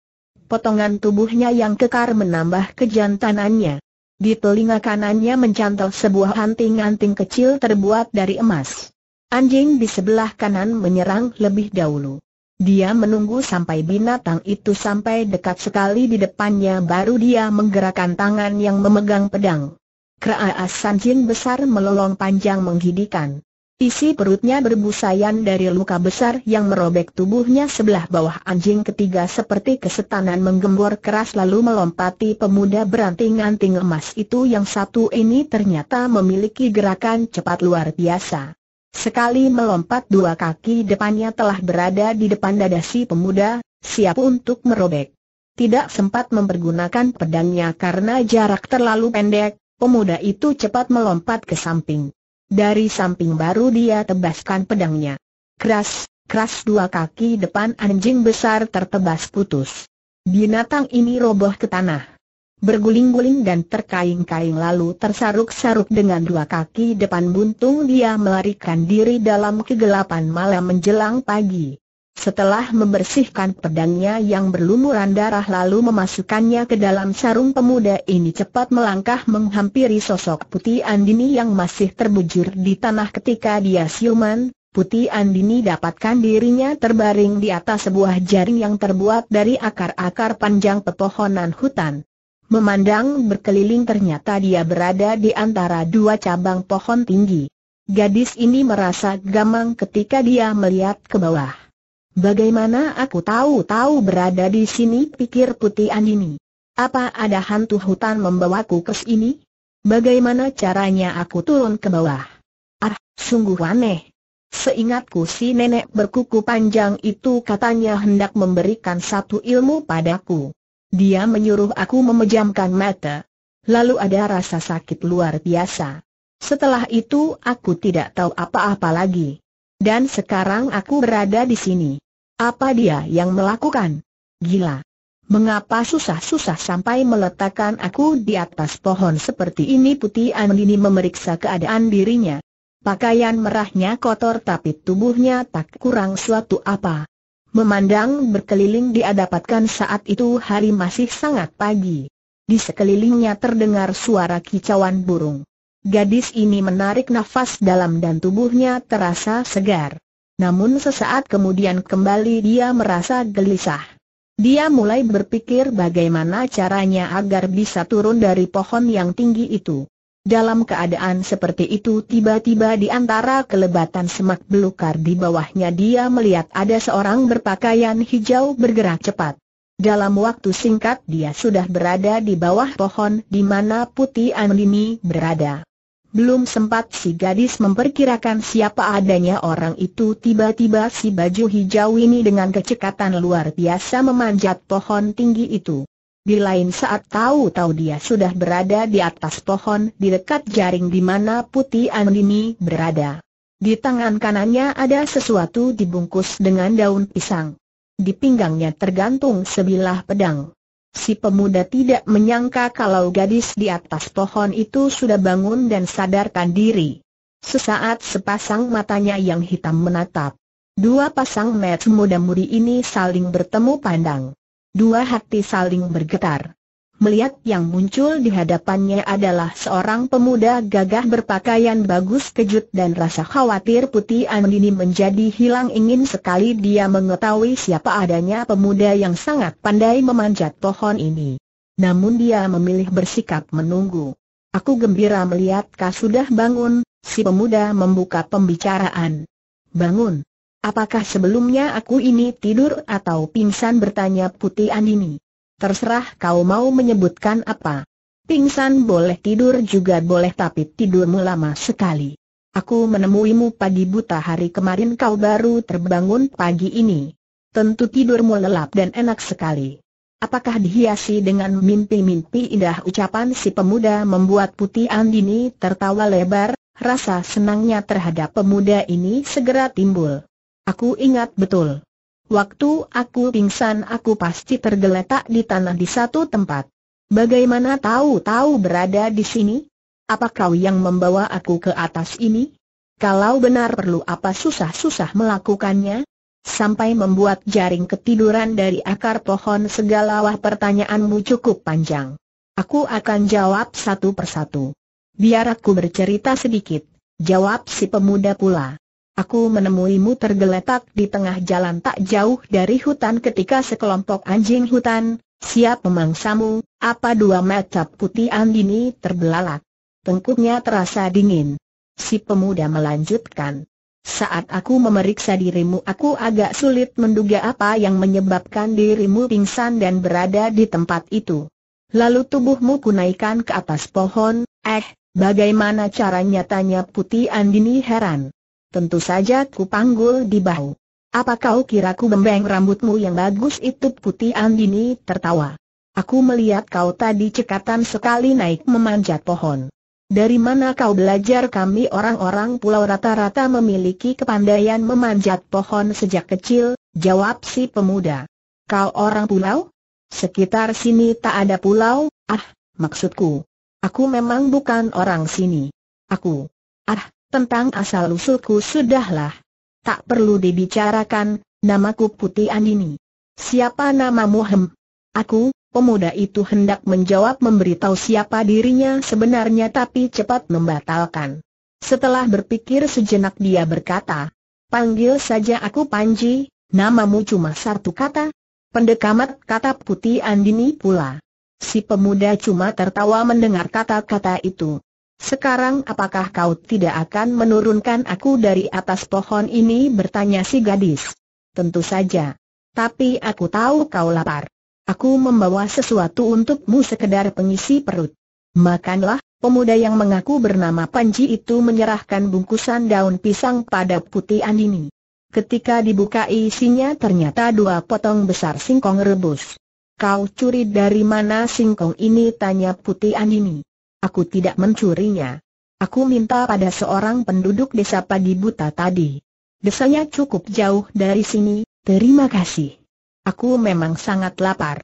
Potongan tubuhnya yang kekar menambah kejantanannya. Di telinga kanannya mencantol sebuah anting-anting kecil terbuat dari emas. Anjing di sebelah kanan menyerang lebih dahulu. Dia menunggu sampai binatang itu sampai dekat sekali di depannya baru dia menggerakkan tangan yang memegang pedang. Keraas Sanjin besar melolong panjang menghidikan. Isi perutnya berbusayan dari luka besar yang merobek tubuhnya sebelah bawah anjing ketiga seperti kesetanan menggembor keras lalu melompati pemuda beranting-anting emas itu yang satu ini ternyata memiliki gerakan cepat luar biasa. Sekali melompat dua kaki depannya telah berada di depan dada si pemuda, siap untuk merobek. Tidak sempat mempergunakan pedangnya karena jarak terlalu pendek, pemuda itu cepat melompat ke samping. Dari samping baru dia tebaskan pedangnya. Keras, keras dua kaki depan anjing besar tertebas putus. Binatang ini roboh ke tanah berguling-guling dan terkaing-kaing lalu tersaruk-saruk dengan dua kaki depan buntung dia melarikan diri dalam kegelapan malam menjelang pagi. Setelah membersihkan pedangnya yang berlumuran darah lalu memasukkannya ke dalam sarung pemuda ini cepat melangkah menghampiri sosok putih Andini yang masih terbujur di tanah ketika dia siuman, Putih Andini dapatkan dirinya terbaring di atas sebuah jaring yang terbuat dari akar-akar panjang pepohonan hutan. Memandang berkeliling ternyata dia berada di antara dua cabang pohon tinggi. Gadis ini merasa gamang ketika dia melihat ke bawah. Bagaimana aku tahu-tahu berada di sini pikir putih Andini. Apa ada hantu hutan membawaku ke sini? Bagaimana caranya aku turun ke bawah? Ah, sungguh aneh. Seingatku si nenek berkuku panjang itu katanya hendak memberikan satu ilmu padaku. Dia menyuruh aku memejamkan mata. Lalu ada rasa sakit luar biasa. Setelah itu aku tidak tahu apa-apa lagi. Dan sekarang aku berada di sini. Apa dia yang melakukan? Gila. Mengapa susah-susah sampai meletakkan aku di atas pohon seperti ini putih Andini memeriksa keadaan dirinya. Pakaian merahnya kotor tapi tubuhnya tak kurang suatu apa. Memandang berkeliling dia dapatkan saat itu hari masih sangat pagi. Di sekelilingnya terdengar suara kicauan burung. Gadis ini menarik nafas dalam dan tubuhnya terasa segar. Namun sesaat kemudian kembali dia merasa gelisah. Dia mulai berpikir bagaimana caranya agar bisa turun dari pohon yang tinggi itu. Dalam keadaan seperti itu tiba-tiba di antara kelebatan semak belukar di bawahnya dia melihat ada seorang berpakaian hijau bergerak cepat. Dalam waktu singkat dia sudah berada di bawah pohon di mana Putih Andini berada. Belum sempat si gadis memperkirakan siapa adanya orang itu tiba-tiba si baju hijau ini dengan kecekatan luar biasa memanjat pohon tinggi itu. Di lain saat tahu-tahu dia sudah berada di atas pohon di dekat jaring di mana Putih Andini berada. Di tangan kanannya ada sesuatu dibungkus dengan daun pisang. Di pinggangnya tergantung sebilah pedang. Si pemuda tidak menyangka kalau gadis di atas pohon itu sudah bangun dan sadarkan diri. Sesaat sepasang matanya yang hitam menatap. Dua pasang mata muda muri ini saling bertemu pandang. Dua hati saling bergetar. Melihat yang muncul di hadapannya adalah seorang pemuda gagah berpakaian bagus kejut dan rasa khawatir putih Andini menjadi hilang ingin sekali dia mengetahui siapa adanya pemuda yang sangat pandai memanjat pohon ini. Namun dia memilih bersikap menunggu. Aku gembira melihat kau sudah bangun, si pemuda membuka pembicaraan. Bangun, Apakah sebelumnya aku ini tidur atau pingsan bertanya Putih Andini? Terserah kau mau menyebutkan apa. Pingsan boleh tidur juga boleh tapi tidurmu lama sekali. Aku menemuimu pagi buta hari kemarin kau baru terbangun pagi ini. Tentu tidurmu lelap dan enak sekali. Apakah dihiasi dengan mimpi-mimpi indah ucapan si pemuda membuat Putih Andini tertawa lebar, rasa senangnya terhadap pemuda ini segera timbul. Aku ingat betul. Waktu aku pingsan aku pasti tergeletak di tanah di satu tempat. Bagaimana tahu-tahu berada di sini? Apa kau yang membawa aku ke atas ini? Kalau benar perlu apa susah-susah melakukannya? Sampai membuat jaring ketiduran dari akar pohon segala wah pertanyaanmu cukup panjang. Aku akan jawab satu persatu. Biar aku bercerita sedikit, jawab si pemuda pula. Aku menemuimu tergeletak di tengah jalan tak jauh dari hutan ketika sekelompok anjing hutan, siap memangsamu, apa dua mata putih Andini terbelalak. Tengkuknya terasa dingin. Si pemuda melanjutkan. Saat aku memeriksa dirimu aku agak sulit menduga apa yang menyebabkan dirimu pingsan dan berada di tempat itu. Lalu tubuhmu kunaikan ke atas pohon, eh, bagaimana caranya tanya Putih Andini heran tentu saja ku panggul di bahu. Apa kau kira ku bembeng rambutmu yang bagus itu putih Andini tertawa. Aku melihat kau tadi cekatan sekali naik memanjat pohon. Dari mana kau belajar kami orang-orang pulau rata-rata memiliki kepandaian memanjat pohon sejak kecil, jawab si pemuda. Kau orang pulau? Sekitar sini tak ada pulau, ah, maksudku. Aku memang bukan orang sini. Aku. Ah, tentang asal-usulku sudahlah. Tak perlu dibicarakan, namaku Putih Andini. Siapa namamu hem? Aku, pemuda itu hendak menjawab memberitahu siapa dirinya sebenarnya tapi cepat membatalkan. Setelah berpikir sejenak dia berkata, Panggil saja aku Panji, namamu cuma satu kata. Pendekamat kata Putih Andini pula. Si pemuda cuma tertawa mendengar kata-kata itu. Sekarang apakah kau tidak akan menurunkan aku dari atas pohon ini bertanya si gadis? Tentu saja. Tapi aku tahu kau lapar. Aku membawa sesuatu untukmu sekedar pengisi perut. Makanlah, pemuda yang mengaku bernama Panji itu menyerahkan bungkusan daun pisang pada putih Andini. Ketika dibuka isinya ternyata dua potong besar singkong rebus. Kau curi dari mana singkong ini tanya putih Andini. Aku tidak mencurinya. Aku minta pada seorang penduduk desa pagi buta tadi. Desanya cukup jauh dari sini, terima kasih. Aku memang sangat lapar.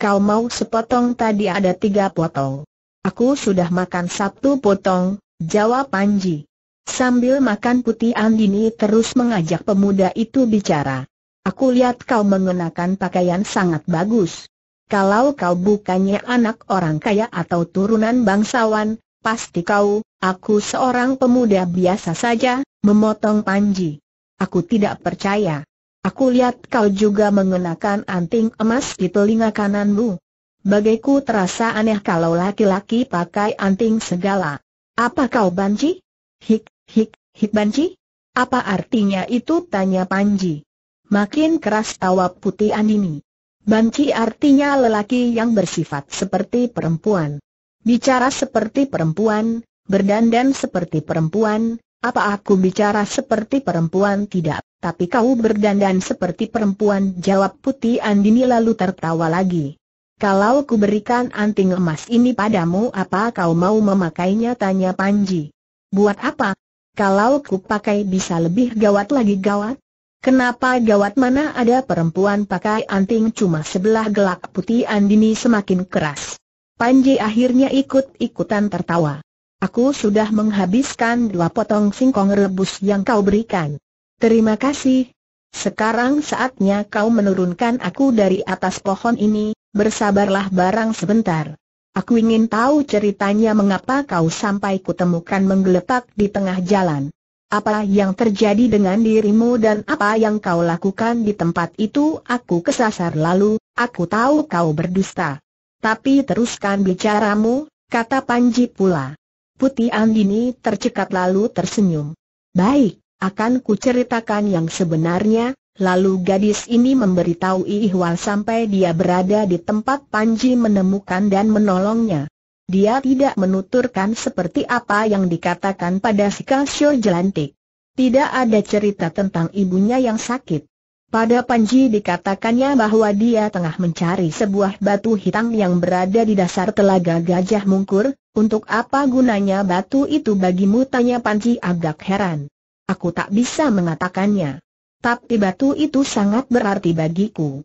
Kau mau sepotong tadi ada tiga potong. Aku sudah makan satu potong, jawab Panji. Sambil makan putih Andini terus mengajak pemuda itu bicara. Aku lihat kau mengenakan pakaian sangat bagus. Kalau kau bukannya anak orang kaya atau turunan bangsawan, pasti kau, aku seorang pemuda biasa saja, memotong Panji. Aku tidak percaya. Aku lihat kau juga mengenakan anting emas di telinga kananmu. Bagiku terasa aneh kalau laki-laki pakai anting segala. Apa kau banci? Hik, hik, hik banci? Apa artinya itu? Tanya Panji. Makin keras tawa putih Andini. Banci artinya lelaki yang bersifat seperti perempuan. Bicara seperti perempuan, berdandan seperti perempuan, apa aku bicara seperti perempuan tidak, tapi kau berdandan seperti perempuan jawab putih Andini lalu tertawa lagi. Kalau ku berikan anting emas ini padamu apa kau mau memakainya tanya Panji. Buat apa? Kalau ku pakai bisa lebih gawat lagi gawat? Kenapa gawat mana ada perempuan pakai anting cuma sebelah gelak putih Andini semakin keras. Panji akhirnya ikut-ikutan tertawa. Aku sudah menghabiskan dua potong singkong rebus yang kau berikan. Terima kasih. Sekarang saatnya kau menurunkan aku dari atas pohon ini, bersabarlah barang sebentar. Aku ingin tahu ceritanya mengapa kau sampai kutemukan menggeletak di tengah jalan. Apa yang terjadi dengan dirimu dan apa yang kau lakukan di tempat itu aku kesasar lalu, aku tahu kau berdusta. Tapi teruskan bicaramu, kata Panji pula. Putih Andini tercekat lalu tersenyum. Baik, akan kuceritakan yang sebenarnya, lalu gadis ini memberitahu Ihwal sampai dia berada di tempat Panji menemukan dan menolongnya. Dia tidak menuturkan seperti apa yang dikatakan pada si Kasio Jelantik. Tidak ada cerita tentang ibunya yang sakit. Pada Panji dikatakannya bahwa dia tengah mencari sebuah batu hitam yang berada di dasar telaga Gajah Mungkur, untuk apa gunanya batu itu bagimu tanya Panji agak heran. Aku tak bisa mengatakannya. Tapi batu itu sangat berarti bagiku.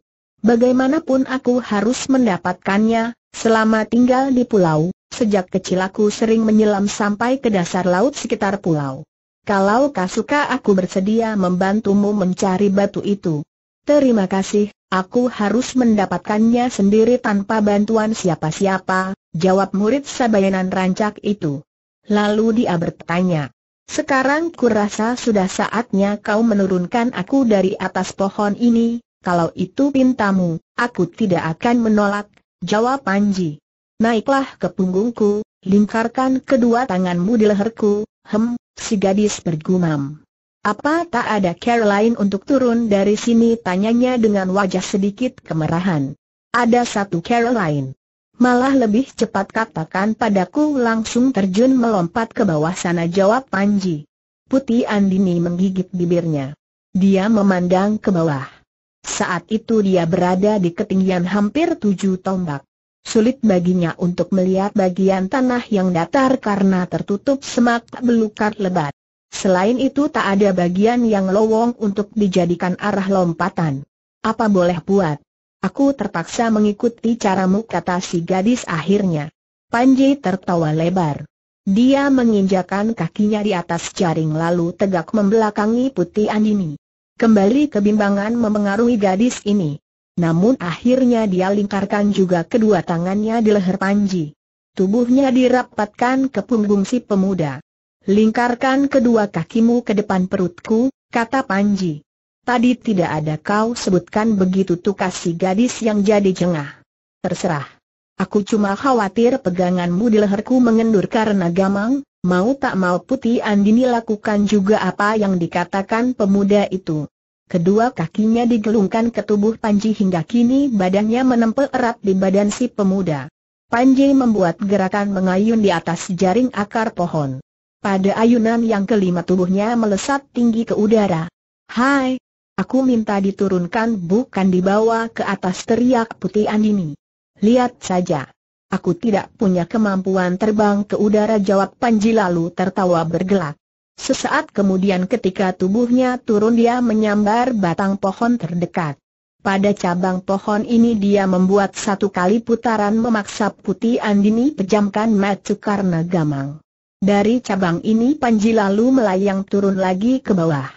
Bagaimanapun aku harus mendapatkannya, Selama tinggal di pulau, sejak kecil aku sering menyelam sampai ke dasar laut sekitar pulau. Kalau kau suka aku bersedia membantumu mencari batu itu. Terima kasih, aku harus mendapatkannya sendiri tanpa bantuan siapa-siapa, jawab murid sabayanan rancak itu. Lalu dia bertanya, sekarang kurasa sudah saatnya kau menurunkan aku dari atas pohon ini, kalau itu pintamu, aku tidak akan menolak, Jawab Panji. Naiklah ke punggungku, lingkarkan kedua tanganmu di leherku, hem, si gadis bergumam. Apa tak ada care lain untuk turun dari sini tanyanya dengan wajah sedikit kemerahan. Ada satu care lain. Malah lebih cepat katakan padaku langsung terjun melompat ke bawah sana jawab Panji. Putih Andini menggigit bibirnya. Dia memandang ke bawah. Saat itu dia berada di ketinggian hampir tujuh tombak. Sulit baginya untuk melihat bagian tanah yang datar karena tertutup semak belukar lebat. Selain itu tak ada bagian yang lowong untuk dijadikan arah lompatan. Apa boleh buat? Aku terpaksa mengikuti caramu kata si gadis akhirnya. Panji tertawa lebar. Dia menginjakan kakinya di atas jaring lalu tegak membelakangi putih Andini. Kembali kebimbangan memengaruhi gadis ini. Namun akhirnya dia lingkarkan juga kedua tangannya di leher Panji. Tubuhnya dirapatkan ke punggung si pemuda. Lingkarkan kedua kakimu ke depan perutku, kata Panji. Tadi tidak ada kau sebutkan begitu tukas si gadis yang jadi jengah. Terserah. Aku cuma khawatir peganganmu di leherku mengendur karena gamang, Mau tak mau Putih Andini lakukan juga apa yang dikatakan pemuda itu. Kedua kakinya digelungkan ke tubuh Panji hingga kini badannya menempel erat di badan si pemuda. Panji membuat gerakan mengayun di atas jaring akar pohon. Pada ayunan yang kelima tubuhnya melesat tinggi ke udara. Hai, aku minta diturunkan bukan dibawa ke atas teriak Putih Andini. Lihat saja. Aku tidak punya kemampuan terbang ke udara jawab Panji lalu tertawa bergelak. Sesaat kemudian ketika tubuhnya turun dia menyambar batang pohon terdekat. Pada cabang pohon ini dia membuat satu kali putaran memaksa Putih Andini pejamkan mata karena gamang. Dari cabang ini Panji lalu melayang turun lagi ke bawah.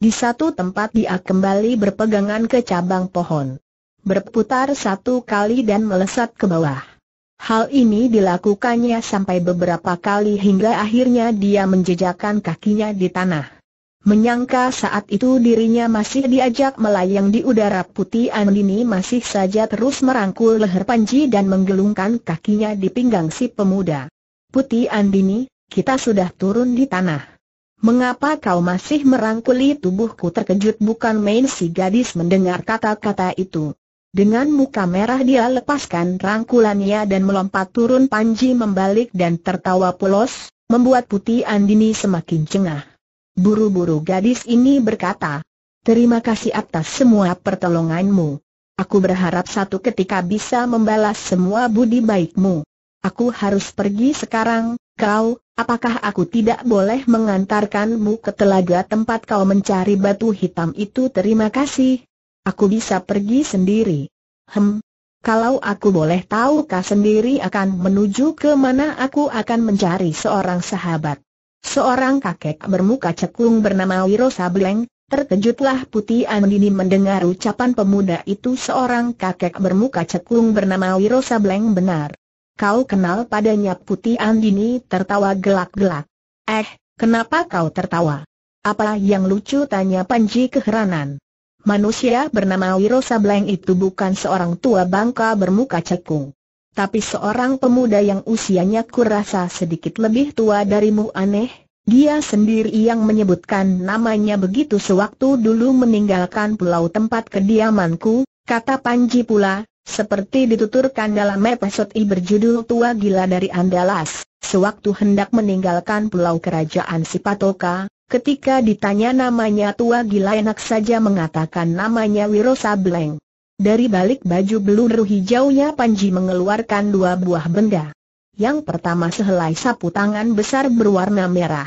Di satu tempat dia kembali berpegangan ke cabang pohon. Berputar satu kali dan melesat ke bawah. Hal ini dilakukannya sampai beberapa kali hingga akhirnya dia menjejakkan kakinya di tanah. Menyangka saat itu dirinya masih diajak melayang di udara putih Andini masih saja terus merangkul leher Panji dan menggelungkan kakinya di pinggang si pemuda. Putih Andini, kita sudah turun di tanah. Mengapa kau masih merangkuli tubuhku terkejut bukan main si gadis mendengar kata-kata itu. Dengan muka merah dia lepaskan rangkulannya dan melompat turun Panji membalik dan tertawa polos, membuat Putih Andini semakin cengah. Buru-buru gadis ini berkata, Terima kasih atas semua pertolonganmu. Aku berharap satu ketika bisa membalas semua budi baikmu. Aku harus pergi sekarang, kau, apakah aku tidak boleh mengantarkanmu ke telaga tempat kau mencari batu hitam itu? Terima kasih, Aku bisa pergi sendiri. Hem. Kalau aku boleh tahu kah sendiri akan menuju ke mana aku akan mencari seorang sahabat. Seorang kakek bermuka cekung bernama Wiro Sableng, terkejutlah Putih Andini mendengar ucapan pemuda itu seorang kakek bermuka cekung bernama Wiro Sableng benar. Kau kenal padanya Putih Andini tertawa gelak-gelak. Eh, kenapa kau tertawa? Apa yang lucu tanya Panji keheranan. Manusia bernama Wiro Sableng itu bukan seorang tua bangka bermuka cekung. Tapi seorang pemuda yang usianya kurasa sedikit lebih tua darimu aneh, dia sendiri yang menyebutkan namanya begitu sewaktu dulu meninggalkan pulau tempat kediamanku, kata Panji pula, seperti dituturkan dalam episode I berjudul Tua Gila dari Andalas, sewaktu hendak meninggalkan pulau kerajaan Sipatoka, Ketika ditanya namanya tua gila enak saja mengatakan namanya Wiro Sableng. Dari balik baju beluru hijaunya Panji mengeluarkan dua buah benda. Yang pertama sehelai sapu tangan besar berwarna merah.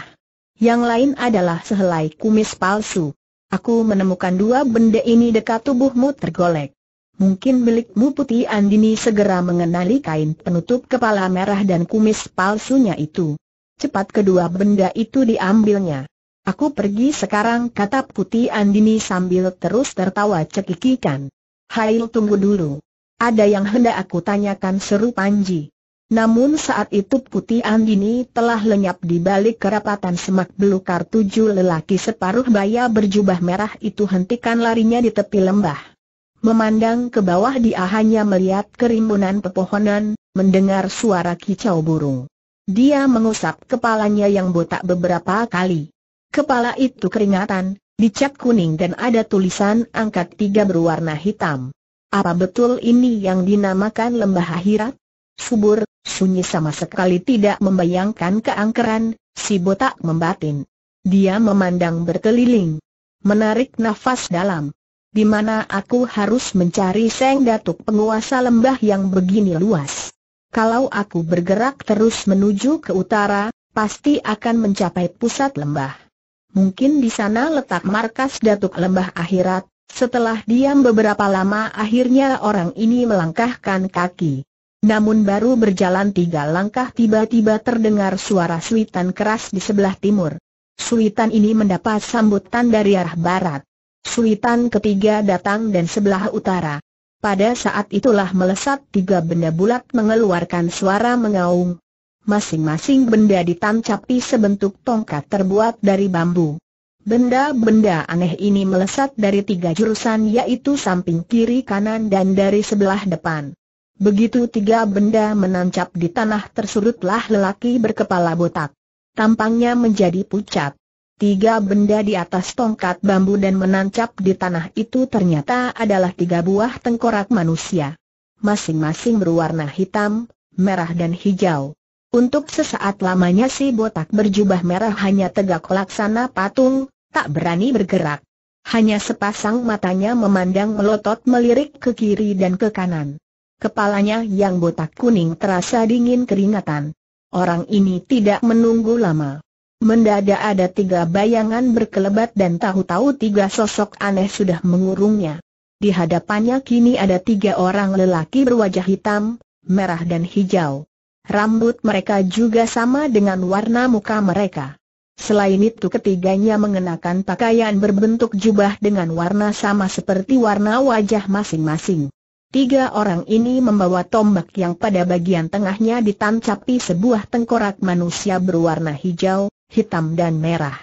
Yang lain adalah sehelai kumis palsu. Aku menemukan dua benda ini dekat tubuhmu tergolek. Mungkin milikmu Putih Andini segera mengenali kain penutup kepala merah dan kumis palsunya itu. Cepat kedua benda itu diambilnya. Aku pergi sekarang kata Putih Andini sambil terus tertawa cekikikan. Hail tunggu dulu. Ada yang hendak aku tanyakan seru Panji. Namun saat itu Putih Andini telah lenyap di balik kerapatan semak belukar tujuh lelaki separuh baya berjubah merah itu hentikan larinya di tepi lembah. Memandang ke bawah dia hanya melihat kerimbunan pepohonan, mendengar suara kicau burung. Dia mengusap kepalanya yang botak beberapa kali. Kepala itu keringatan, dicat kuning dan ada tulisan angkat tiga berwarna hitam. Apa betul ini yang dinamakan lembah akhirat? Subur, sunyi sama sekali tidak membayangkan keangkeran, si botak membatin. Dia memandang berkeliling. Menarik nafas dalam. Di mana aku harus mencari Seng Datuk penguasa lembah yang begini luas? Kalau aku bergerak terus menuju ke utara, pasti akan mencapai pusat lembah mungkin di sana letak markas Datuk Lembah Akhirat. Setelah diam beberapa lama akhirnya orang ini melangkahkan kaki. Namun baru berjalan tiga langkah tiba-tiba terdengar suara suitan keras di sebelah timur. Suitan ini mendapat sambutan dari arah barat. Suitan ketiga datang dan sebelah utara. Pada saat itulah melesat tiga benda bulat mengeluarkan suara mengaung, Masing-masing benda ditancapi sebentuk tongkat terbuat dari bambu. Benda-benda aneh ini melesat dari tiga jurusan yaitu samping kiri kanan dan dari sebelah depan. Begitu tiga benda menancap di tanah tersurutlah lelaki berkepala botak. Tampangnya menjadi pucat. Tiga benda di atas tongkat bambu dan menancap di tanah itu ternyata adalah tiga buah tengkorak manusia. Masing-masing berwarna hitam, merah dan hijau. Untuk sesaat lamanya si botak berjubah merah hanya tegak laksana patung, tak berani bergerak. Hanya sepasang matanya memandang melotot melirik ke kiri dan ke kanan. Kepalanya yang botak kuning terasa dingin keringatan. Orang ini tidak menunggu lama. Mendadak ada tiga bayangan berkelebat dan tahu-tahu tiga sosok aneh sudah mengurungnya. Di hadapannya kini ada tiga orang lelaki berwajah hitam, merah dan hijau. Rambut mereka juga sama dengan warna muka mereka. Selain itu ketiganya mengenakan pakaian berbentuk jubah dengan warna sama seperti warna wajah masing-masing. Tiga orang ini membawa tombak yang pada bagian tengahnya ditancapi sebuah tengkorak manusia berwarna hijau, hitam dan merah.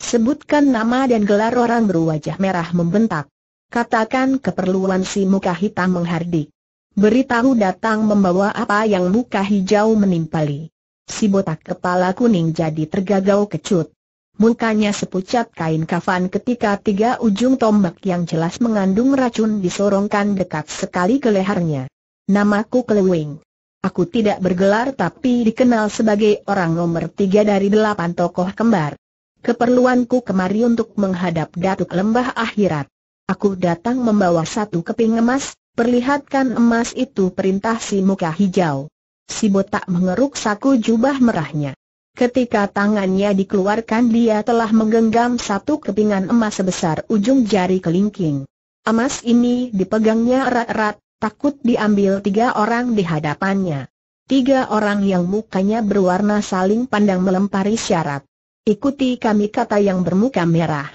Sebutkan nama dan gelar orang berwajah merah membentak. Katakan keperluan si muka hitam menghardik. Beritahu datang membawa apa yang muka hijau menimpali. Si botak kepala kuning jadi tergagau kecut. Mukanya sepucat kain kafan ketika tiga ujung tombak yang jelas mengandung racun disorongkan dekat sekali ke lehernya. Namaku Kelewing. Aku tidak bergelar tapi dikenal sebagai orang nomor tiga dari delapan tokoh kembar. Keperluanku kemari untuk menghadap Datuk Lembah Akhirat. Aku datang membawa satu keping emas, Perlihatkan emas itu perintah si muka hijau. Si botak mengeruk saku jubah merahnya. Ketika tangannya dikeluarkan dia telah menggenggam satu kepingan emas sebesar ujung jari kelingking. Emas ini dipegangnya erat-erat, takut diambil tiga orang di hadapannya. Tiga orang yang mukanya berwarna saling pandang melempari syarat. Ikuti kami kata yang bermuka merah.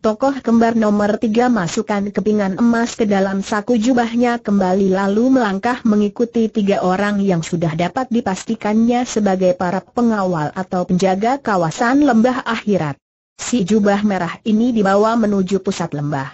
Tokoh kembar nomor tiga masukkan kepingan emas ke dalam saku jubahnya kembali lalu melangkah mengikuti tiga orang yang sudah dapat dipastikannya sebagai para pengawal atau penjaga kawasan lembah akhirat. Si jubah merah ini dibawa menuju pusat lembah.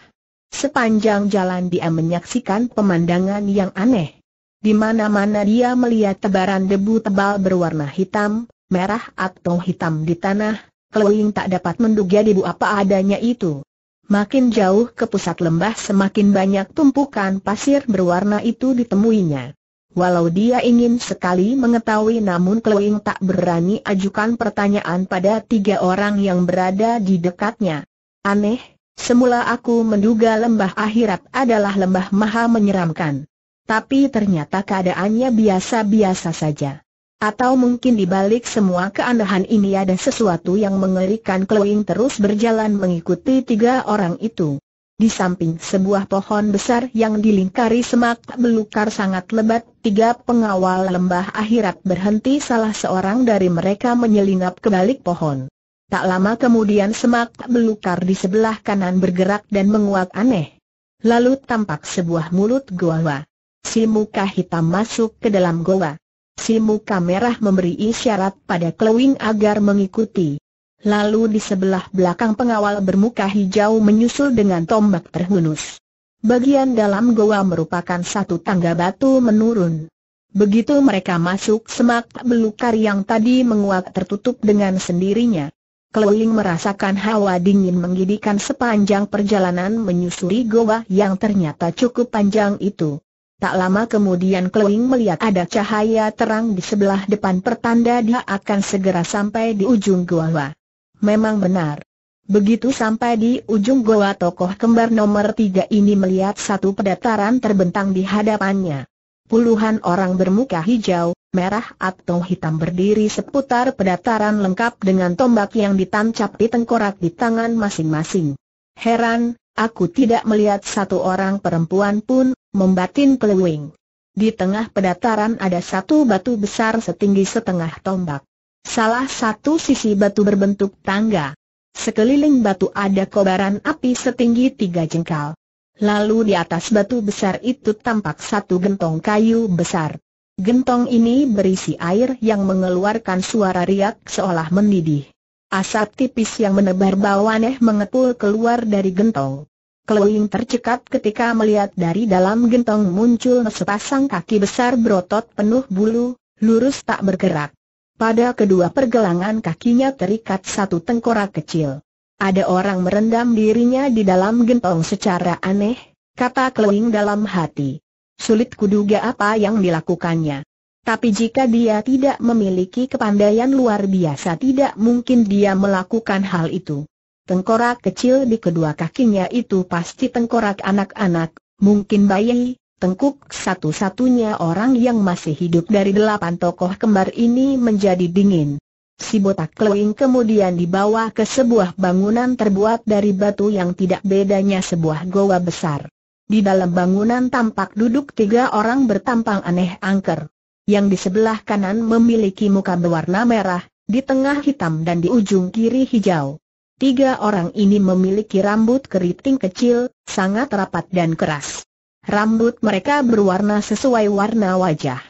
Sepanjang jalan dia menyaksikan pemandangan yang aneh. Di mana-mana dia melihat tebaran debu tebal berwarna hitam, merah atau hitam di tanah, Klowing tak dapat menduga debu apa adanya itu. Makin jauh ke pusat lembah semakin banyak tumpukan pasir berwarna itu ditemuinya. Walau dia ingin sekali mengetahui namun Klowing tak berani ajukan pertanyaan pada tiga orang yang berada di dekatnya. Aneh, semula aku menduga lembah akhirat adalah lembah maha menyeramkan. Tapi ternyata keadaannya biasa-biasa saja. Atau mungkin dibalik semua keanehan ini ada sesuatu yang mengerikan Kloing terus berjalan mengikuti tiga orang itu. Di samping sebuah pohon besar yang dilingkari semak belukar sangat lebat, tiga pengawal lembah akhirat berhenti salah seorang dari mereka menyelinap ke balik pohon. Tak lama kemudian semak belukar di sebelah kanan bergerak dan menguat aneh. Lalu tampak sebuah mulut goa. Si muka hitam masuk ke dalam goa. Si muka merah memberi isyarat pada Klewing agar mengikuti. Lalu di sebelah belakang pengawal bermuka hijau menyusul dengan tombak terhunus. Bagian dalam goa merupakan satu tangga batu menurun. Begitu mereka masuk semak belukar yang tadi menguat tertutup dengan sendirinya. Keluing merasakan hawa dingin menggidikan sepanjang perjalanan menyusuri goa yang ternyata cukup panjang itu. Tak lama kemudian Klewing melihat ada cahaya terang di sebelah depan pertanda dia akan segera sampai di ujung goa. Memang benar. Begitu sampai di ujung goa tokoh kembar nomor tiga ini melihat satu pedataran terbentang di hadapannya. Puluhan orang bermuka hijau, merah atau hitam berdiri seputar pedataran lengkap dengan tombak yang ditancap di tengkorak di tangan masing-masing. Heran, aku tidak melihat satu orang perempuan pun, membatin keluwing. Di tengah pedataran ada satu batu besar setinggi setengah tombak. Salah satu sisi batu berbentuk tangga. Sekeliling batu ada kobaran api setinggi tiga jengkal. Lalu di atas batu besar itu tampak satu gentong kayu besar. Gentong ini berisi air yang mengeluarkan suara riak seolah mendidih. Asap tipis yang menebar bau aneh mengepul keluar dari gentong. Keluing tercekat ketika melihat dari dalam gentong muncul sepasang kaki besar berotot penuh bulu, lurus tak bergerak. Pada kedua pergelangan kakinya terikat satu tengkorak kecil. Ada orang merendam dirinya di dalam gentong secara aneh, kata Keluing dalam hati. Sulit kuduga apa yang dilakukannya. Tapi jika dia tidak memiliki kepandaian luar biasa tidak mungkin dia melakukan hal itu. Tengkorak kecil di kedua kakinya itu pasti tengkorak anak-anak, mungkin bayi, Tengkuk satu-satunya orang yang masih hidup dari delapan tokoh kembar ini menjadi dingin. Si botak keling kemudian dibawa ke sebuah bangunan terbuat dari batu yang tidak bedanya sebuah goa besar. Di dalam bangunan tampak duduk tiga orang bertampang aneh angker. Yang di sebelah kanan memiliki muka berwarna merah, di tengah hitam dan di ujung kiri hijau. Tiga orang ini memiliki rambut keriting kecil, sangat rapat dan keras. Rambut mereka berwarna sesuai warna wajah.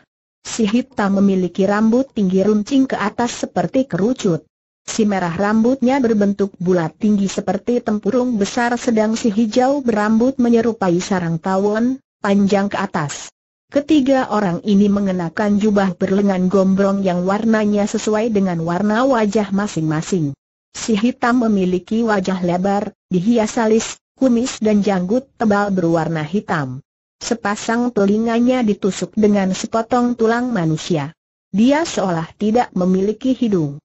Si hitam memiliki rambut tinggi runcing ke atas seperti kerucut. Si merah rambutnya berbentuk bulat tinggi seperti tempurung besar sedang si hijau berambut menyerupai sarang tawon, panjang ke atas. Ketiga orang ini mengenakan jubah berlengan gombrong yang warnanya sesuai dengan warna wajah masing-masing. Si hitam memiliki wajah lebar, dihias alis, kumis dan janggut tebal berwarna hitam. Sepasang telinganya ditusuk dengan sepotong tulang manusia. Dia seolah tidak memiliki hidung.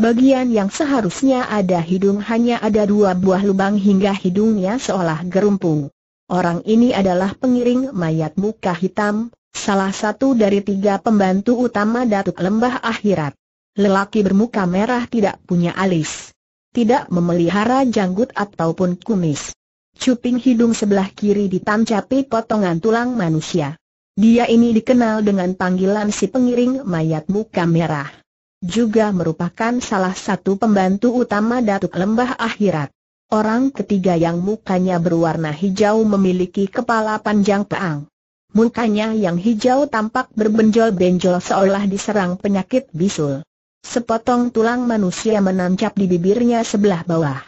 Bagian yang seharusnya ada hidung hanya ada dua buah lubang hingga hidungnya seolah gerumpung. Orang ini adalah pengiring mayat muka hitam, salah satu dari tiga pembantu utama Datuk Lembah Akhirat. Lelaki bermuka merah tidak punya alis tidak memelihara janggut ataupun kumis. Cuping hidung sebelah kiri ditancapi potongan tulang manusia. Dia ini dikenal dengan panggilan si pengiring mayat muka merah. Juga merupakan salah satu pembantu utama Datuk Lembah Akhirat. Orang ketiga yang mukanya berwarna hijau memiliki kepala panjang peang. Mukanya yang hijau tampak berbenjol-benjol seolah diserang penyakit bisul. Sepotong tulang manusia menancap di bibirnya sebelah bawah.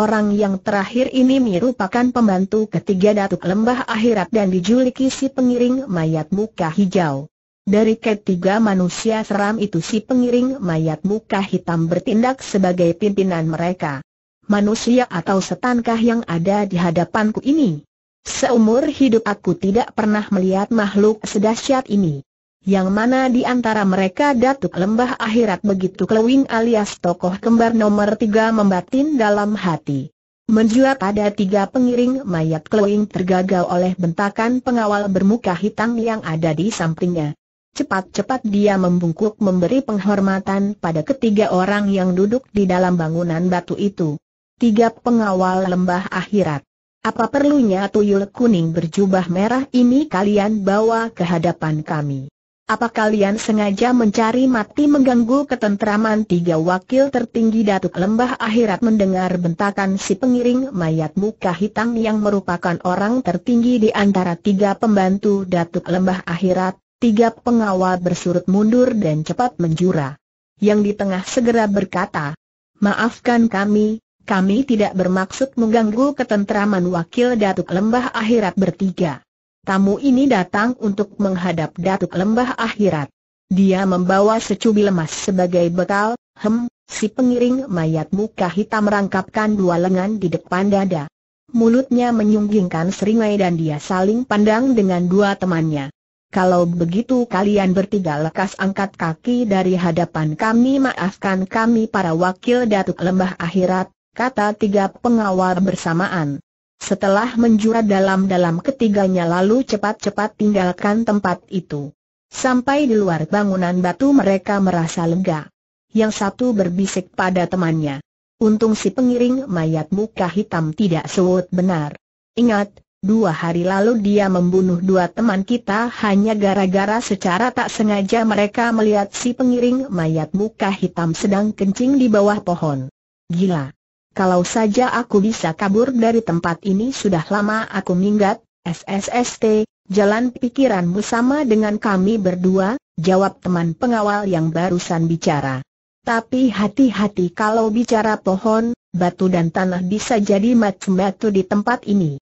Orang yang terakhir ini merupakan pembantu ketiga Datuk Lembah Akhirat dan dijuluki si pengiring mayat muka hijau. Dari ketiga manusia seram itu si pengiring mayat muka hitam bertindak sebagai pimpinan mereka. Manusia atau setankah yang ada di hadapanku ini? Seumur hidup aku tidak pernah melihat makhluk sedahsyat ini yang mana di antara mereka Datuk Lembah Akhirat begitu keluing alias tokoh kembar nomor tiga membatin dalam hati. Menjua pada tiga pengiring mayat keluing tergagal oleh bentakan pengawal bermuka hitam yang ada di sampingnya. Cepat-cepat dia membungkuk memberi penghormatan pada ketiga orang yang duduk di dalam bangunan batu itu. Tiga pengawal lembah akhirat. Apa perlunya tuyul kuning berjubah merah ini kalian bawa ke hadapan kami? Apa kalian sengaja mencari mati mengganggu ketentraman tiga wakil tertinggi Datuk Lembah Akhirat mendengar bentakan si pengiring mayat muka hitam yang merupakan orang tertinggi di antara tiga pembantu Datuk Lembah Akhirat, tiga pengawal bersurut mundur dan cepat menjura. Yang di tengah segera berkata, Maafkan kami, kami tidak bermaksud mengganggu ketentraman wakil Datuk Lembah Akhirat bertiga tamu ini datang untuk menghadap Datuk Lembah Akhirat. Dia membawa secubil emas sebagai bekal, hem, si pengiring mayat muka hitam rangkapkan dua lengan di depan dada. Mulutnya menyunggingkan seringai dan dia saling pandang dengan dua temannya. Kalau begitu kalian bertiga lekas angkat kaki dari hadapan kami maafkan kami para wakil Datuk Lembah Akhirat, kata tiga pengawal bersamaan. Setelah menjura dalam-dalam ketiganya lalu cepat-cepat tinggalkan tempat itu. Sampai di luar bangunan batu mereka merasa lega. Yang satu berbisik pada temannya. Untung si pengiring mayat muka hitam tidak sewot benar. Ingat, dua hari lalu dia membunuh dua teman kita hanya gara-gara secara tak sengaja mereka melihat si pengiring mayat muka hitam sedang kencing di bawah pohon. Gila. Kalau saja aku bisa kabur dari tempat ini sudah lama aku minggat, SSST, jalan pikiranmu sama dengan kami berdua, jawab teman pengawal yang barusan bicara. Tapi hati-hati kalau bicara pohon, batu dan tanah bisa jadi macam-batu di tempat ini.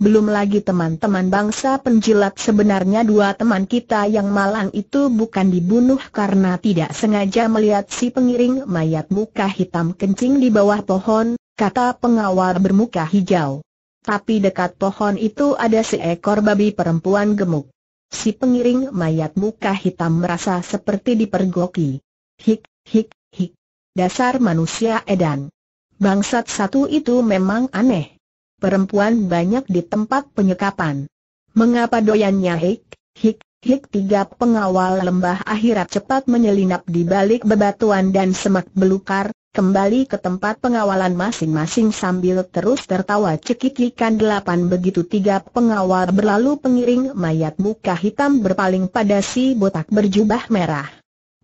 Belum lagi teman-teman bangsa penjilat sebenarnya dua teman kita yang malang itu bukan dibunuh karena tidak sengaja melihat si pengiring mayat muka hitam kencing di bawah pohon, kata pengawal bermuka hijau. Tapi dekat pohon itu ada seekor babi perempuan gemuk. Si pengiring mayat muka hitam merasa seperti dipergoki. Hik, hik, hik. Dasar manusia edan. Bangsat satu itu memang aneh. Perempuan banyak di tempat penyekapan. Mengapa doyannya hik, hik, hik tiga pengawal lembah akhirat cepat menyelinap di balik bebatuan dan semak belukar, kembali ke tempat pengawalan masing-masing sambil terus tertawa cekikikan delapan begitu tiga pengawal berlalu pengiring mayat muka hitam berpaling pada si botak berjubah merah.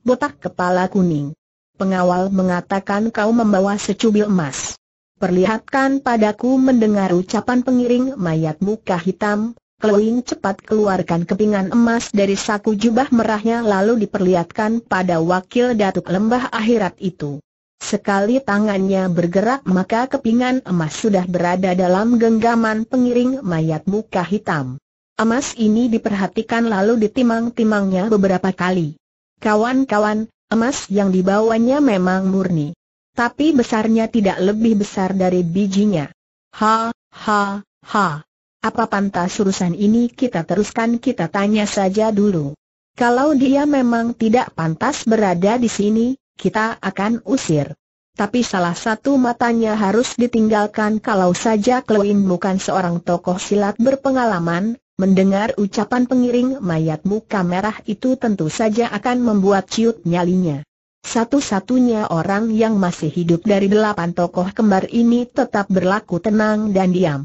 Botak kepala kuning. Pengawal mengatakan kau membawa secubil emas. Perlihatkan padaku mendengar ucapan pengiring mayat muka hitam, Keluing cepat keluarkan kepingan emas dari saku jubah merahnya lalu diperlihatkan pada wakil datuk lembah akhirat itu. Sekali tangannya bergerak maka kepingan emas sudah berada dalam genggaman pengiring mayat muka hitam. Emas ini diperhatikan lalu ditimang-timangnya beberapa kali. Kawan-kawan, emas yang dibawanya memang murni. Tapi besarnya tidak lebih besar dari bijinya. Ha, ha, ha. Apa pantas urusan ini kita teruskan kita tanya saja dulu. Kalau dia memang tidak pantas berada di sini, kita akan usir. Tapi salah satu matanya harus ditinggalkan kalau saja Kloin bukan seorang tokoh silat berpengalaman, mendengar ucapan pengiring mayat muka merah itu tentu saja akan membuat ciut nyalinya. Satu-satunya orang yang masih hidup dari delapan tokoh kembar ini tetap berlaku tenang dan diam.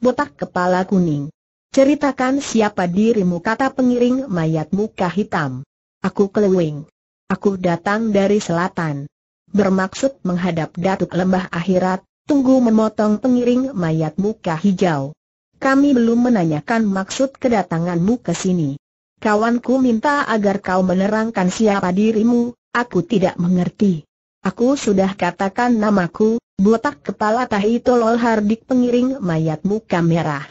Botak kepala kuning. Ceritakan siapa dirimu kata pengiring mayat muka hitam. Aku Klewing. Aku datang dari selatan. Bermaksud menghadap Datuk Lembah Akhirat, tunggu memotong pengiring mayat muka hijau. Kami belum menanyakan maksud kedatanganmu ke sini. Kawanku minta agar kau menerangkan siapa dirimu, aku tidak mengerti. Aku sudah katakan namaku, botak kepala tahi tolol hardik pengiring mayat muka merah.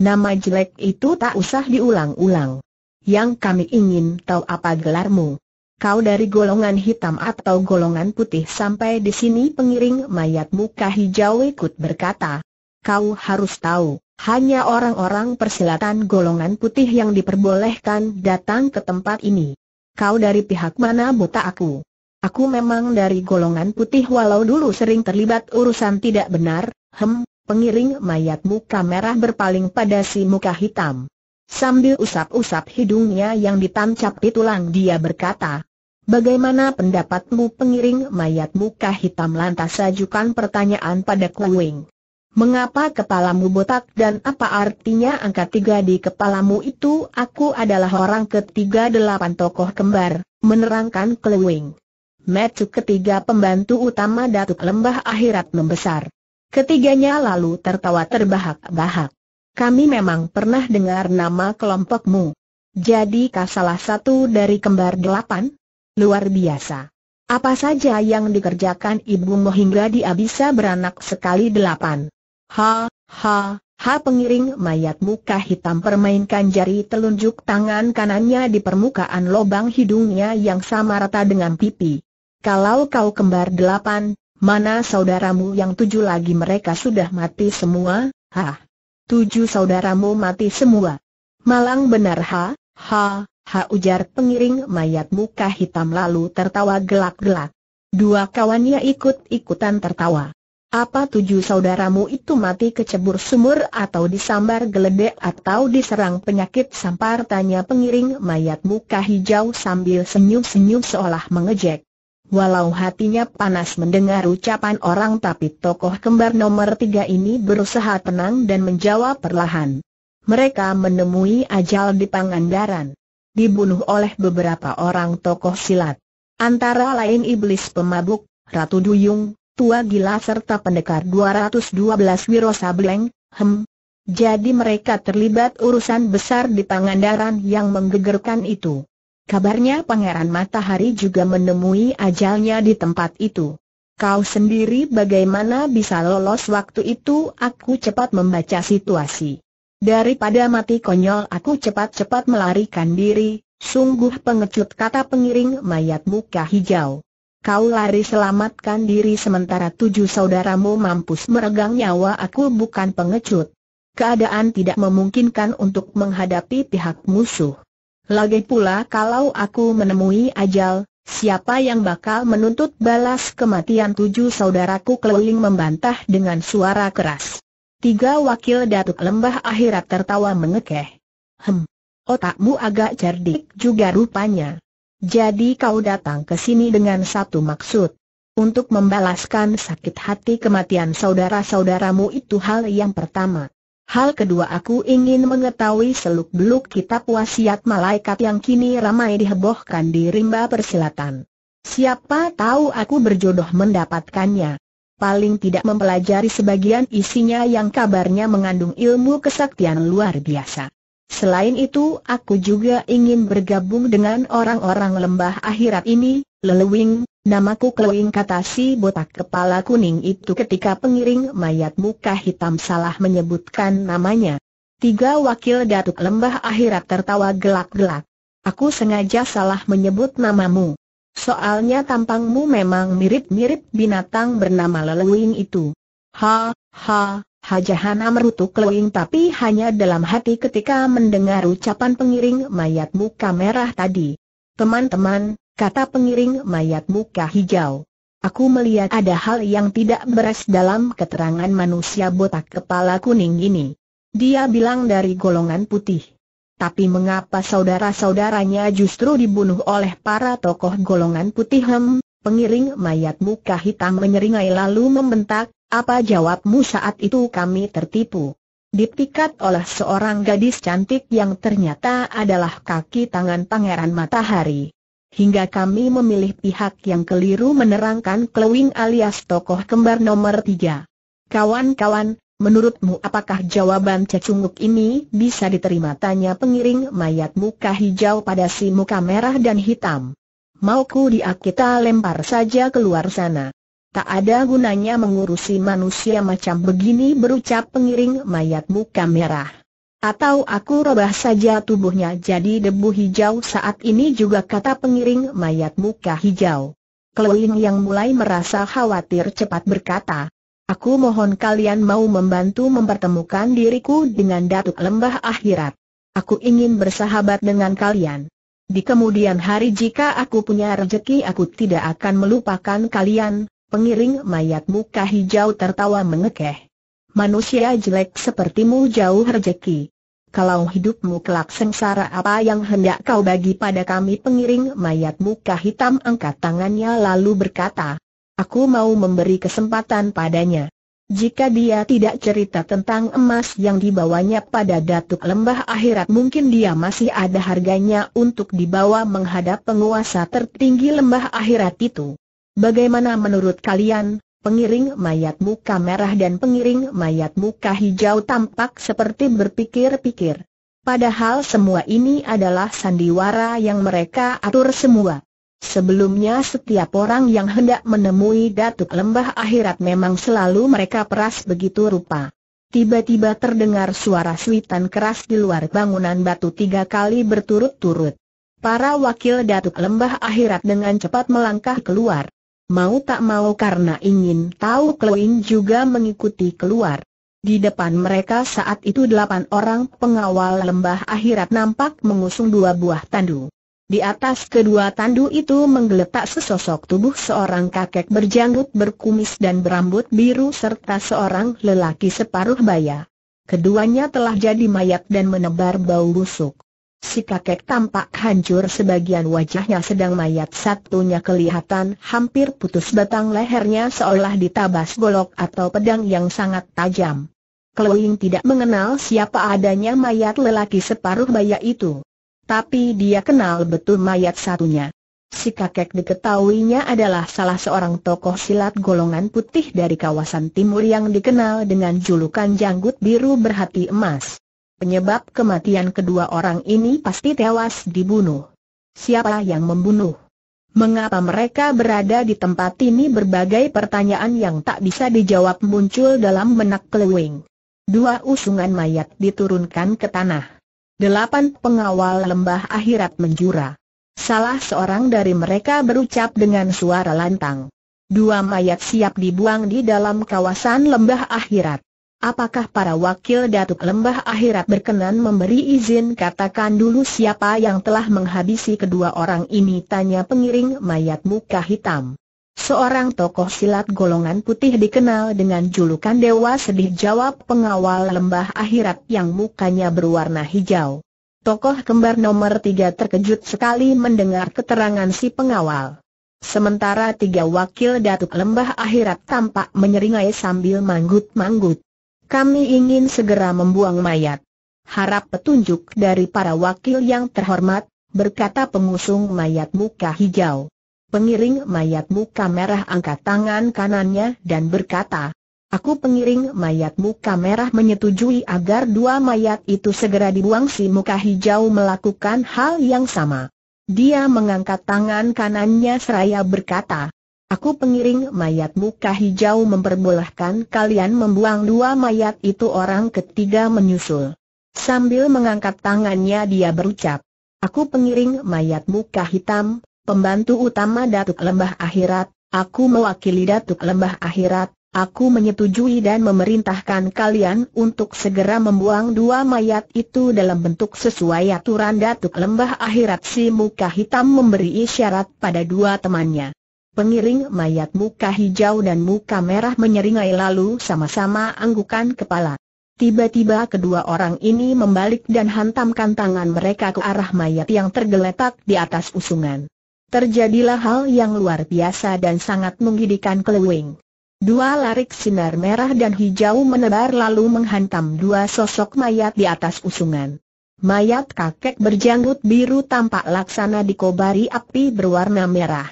Nama jelek itu tak usah diulang-ulang. Yang kami ingin tahu apa gelarmu kau dari golongan hitam atau golongan putih sampai di sini pengiring mayat muka hijau ikut berkata. Kau harus tahu, hanya orang-orang persilatan golongan putih yang diperbolehkan datang ke tempat ini. Kau dari pihak mana buta aku? Aku memang dari golongan putih walau dulu sering terlibat urusan tidak benar, hem, pengiring mayat muka merah berpaling pada si muka hitam. Sambil usap-usap hidungnya yang ditancap di tulang dia berkata, Bagaimana pendapatmu pengiring mayat muka hitam lantas sajukan pertanyaan pada Kuwing. Mengapa kepalamu botak dan apa artinya angka tiga di kepalamu itu? Aku adalah orang ketiga delapan tokoh kembar, menerangkan Kuwing. Metu ketiga pembantu utama Datuk Lembah Akhirat membesar. Ketiganya lalu tertawa terbahak-bahak. Kami memang pernah dengar nama kelompokmu. Jadi kah salah satu dari kembar delapan? Luar biasa. Apa saja yang dikerjakan ibumu hingga dia bisa beranak sekali delapan. Ha, ha, ha pengiring mayat muka hitam permainkan jari telunjuk tangan kanannya di permukaan lubang hidungnya yang sama rata dengan pipi. Kalau kau kembar delapan, mana saudaramu yang tujuh lagi mereka sudah mati semua, ha? Tujuh saudaramu mati semua. Malang benar ha, ha, Ha ujar pengiring mayat muka hitam lalu tertawa gelak-gelak. Dua kawannya ikut-ikutan tertawa. Apa tujuh saudaramu itu mati kecebur sumur atau disambar geledek atau diserang penyakit sampar tanya pengiring mayat muka hijau sambil senyum-senyum seolah mengejek. Walau hatinya panas mendengar ucapan orang tapi tokoh kembar nomor tiga ini berusaha tenang dan menjawab perlahan. Mereka menemui ajal di Pangandaran dibunuh oleh beberapa orang tokoh silat. Antara lain iblis pemabuk, Ratu Duyung, Tua Gila serta pendekar 212 Wiro Sableng, hem. Jadi mereka terlibat urusan besar di Pangandaran yang menggegerkan itu. Kabarnya Pangeran Matahari juga menemui ajalnya di tempat itu. Kau sendiri bagaimana bisa lolos waktu itu aku cepat membaca situasi. Daripada mati konyol aku cepat-cepat melarikan diri, sungguh pengecut kata pengiring mayat muka hijau. Kau lari selamatkan diri sementara tujuh saudaramu mampus meregang nyawa aku bukan pengecut. Keadaan tidak memungkinkan untuk menghadapi pihak musuh. Lagi pula kalau aku menemui ajal, siapa yang bakal menuntut balas kematian tujuh saudaraku keliling membantah dengan suara keras. Tiga wakil Datuk Lembah Akhirat tertawa mengekeh. Hem, otakmu agak cerdik juga rupanya. Jadi kau datang ke sini dengan satu maksud. Untuk membalaskan sakit hati kematian saudara-saudaramu itu hal yang pertama. Hal kedua aku ingin mengetahui seluk-beluk kitab wasiat malaikat yang kini ramai dihebohkan di rimba persilatan. Siapa tahu aku berjodoh mendapatkannya paling tidak mempelajari sebagian isinya yang kabarnya mengandung ilmu kesaktian luar biasa. Selain itu, aku juga ingin bergabung dengan orang-orang lembah akhirat ini, Lelewing, Namaku Klewing kata si botak kepala kuning itu ketika pengiring mayat muka hitam salah menyebutkan namanya. Tiga wakil datuk lembah akhirat tertawa gelak-gelak. Aku sengaja salah menyebut namamu. Soalnya tampangmu memang mirip-mirip binatang bernama leluing itu. Ha, ha, Hajahana merutuk leluing tapi hanya dalam hati ketika mendengar ucapan pengiring mayat muka merah tadi. Teman-teman, kata pengiring mayat muka hijau. Aku melihat ada hal yang tidak beres dalam keterangan manusia botak kepala kuning ini. Dia bilang dari golongan putih. Tapi mengapa saudara-saudaranya justru dibunuh oleh para tokoh golongan putih hem? Pengiring mayat muka hitam menyeringai lalu membentak, apa jawabmu saat itu kami tertipu? Dipikat oleh seorang gadis cantik yang ternyata adalah kaki tangan Pangeran Matahari. Hingga kami memilih pihak yang keliru menerangkan Klewing alias tokoh kembar nomor tiga. Kawan-kawan, Menurutmu apakah jawaban cecunguk ini bisa diterima tanya pengiring mayat muka hijau pada si muka merah dan hitam? Mauku dia kita lempar saja keluar sana. Tak ada gunanya mengurusi manusia macam begini berucap pengiring mayat muka merah. Atau aku robah saja tubuhnya jadi debu hijau saat ini juga kata pengiring mayat muka hijau. Keling yang mulai merasa khawatir cepat berkata, Aku mohon kalian mau membantu mempertemukan diriku dengan Datuk Lembah Akhirat. Aku ingin bersahabat dengan kalian. Di kemudian hari jika aku punya rezeki aku tidak akan melupakan kalian, pengiring mayat muka hijau tertawa mengekeh. Manusia jelek sepertimu jauh rezeki. Kalau hidupmu kelak sengsara apa yang hendak kau bagi pada kami pengiring mayat muka hitam angkat tangannya lalu berkata, aku mau memberi kesempatan padanya. Jika dia tidak cerita tentang emas yang dibawanya pada Datuk Lembah Akhirat mungkin dia masih ada harganya untuk dibawa menghadap penguasa tertinggi Lembah Akhirat itu. Bagaimana menurut kalian, pengiring mayat muka merah dan pengiring mayat muka hijau tampak seperti berpikir-pikir. Padahal semua ini adalah sandiwara yang mereka atur semua. Sebelumnya setiap orang yang hendak menemui Datuk Lembah Akhirat memang selalu mereka peras begitu rupa. Tiba-tiba terdengar suara suitan keras di luar bangunan batu tiga kali berturut-turut. Para wakil Datuk Lembah Akhirat dengan cepat melangkah keluar. Mau tak mau karena ingin tahu Kloin juga mengikuti keluar. Di depan mereka saat itu delapan orang pengawal lembah akhirat nampak mengusung dua buah tandu. Di atas kedua tandu itu menggeletak sesosok tubuh seorang kakek berjanggut berkumis dan berambut biru serta seorang lelaki separuh baya. Keduanya telah jadi mayat dan menebar bau busuk. Si kakek tampak hancur sebagian wajahnya sedang mayat satunya kelihatan hampir putus batang lehernya seolah ditabas golok atau pedang yang sangat tajam. Kloing tidak mengenal siapa adanya mayat lelaki separuh baya itu tapi dia kenal betul mayat satunya. Si kakek diketahuinya adalah salah seorang tokoh silat golongan putih dari kawasan timur yang dikenal dengan julukan janggut biru berhati emas. Penyebab kematian kedua orang ini pasti tewas dibunuh. Siapa yang membunuh? Mengapa mereka berada di tempat ini berbagai pertanyaan yang tak bisa dijawab muncul dalam benak Kelewing. Dua usungan mayat diturunkan ke tanah delapan pengawal lembah akhirat menjura. Salah seorang dari mereka berucap dengan suara lantang. Dua mayat siap dibuang di dalam kawasan lembah akhirat. Apakah para wakil datuk lembah akhirat berkenan memberi izin katakan dulu siapa yang telah menghabisi kedua orang ini tanya pengiring mayat muka hitam. Seorang tokoh silat golongan putih dikenal dengan julukan Dewa Sedih jawab pengawal lembah akhirat yang mukanya berwarna hijau. Tokoh kembar nomor tiga terkejut sekali mendengar keterangan si pengawal. Sementara tiga wakil datuk lembah akhirat tampak menyeringai sambil manggut-manggut. Kami ingin segera membuang mayat. Harap petunjuk dari para wakil yang terhormat, berkata pengusung mayat muka hijau. Pengiring mayat muka merah angkat tangan kanannya dan berkata, Aku pengiring mayat muka merah menyetujui agar dua mayat itu segera dibuang si muka hijau melakukan hal yang sama. Dia mengangkat tangan kanannya seraya berkata, Aku pengiring mayat muka hijau memperbolehkan kalian membuang dua mayat itu orang ketiga menyusul. Sambil mengangkat tangannya dia berucap, Aku pengiring mayat muka hitam, pembantu utama Datuk Lembah Akhirat, aku mewakili Datuk Lembah Akhirat, aku menyetujui dan memerintahkan kalian untuk segera membuang dua mayat itu dalam bentuk sesuai aturan Datuk Lembah Akhirat si muka hitam memberi isyarat pada dua temannya. Pengiring mayat muka hijau dan muka merah menyeringai lalu sama-sama anggukan kepala. Tiba-tiba kedua orang ini membalik dan hantamkan tangan mereka ke arah mayat yang tergeletak di atas usungan. Terjadilah hal yang luar biasa dan sangat menggidikan keluwing. Dua larik sinar merah dan hijau menebar lalu menghantam dua sosok mayat di atas usungan. Mayat kakek berjanggut biru tampak laksana dikobari api berwarna merah.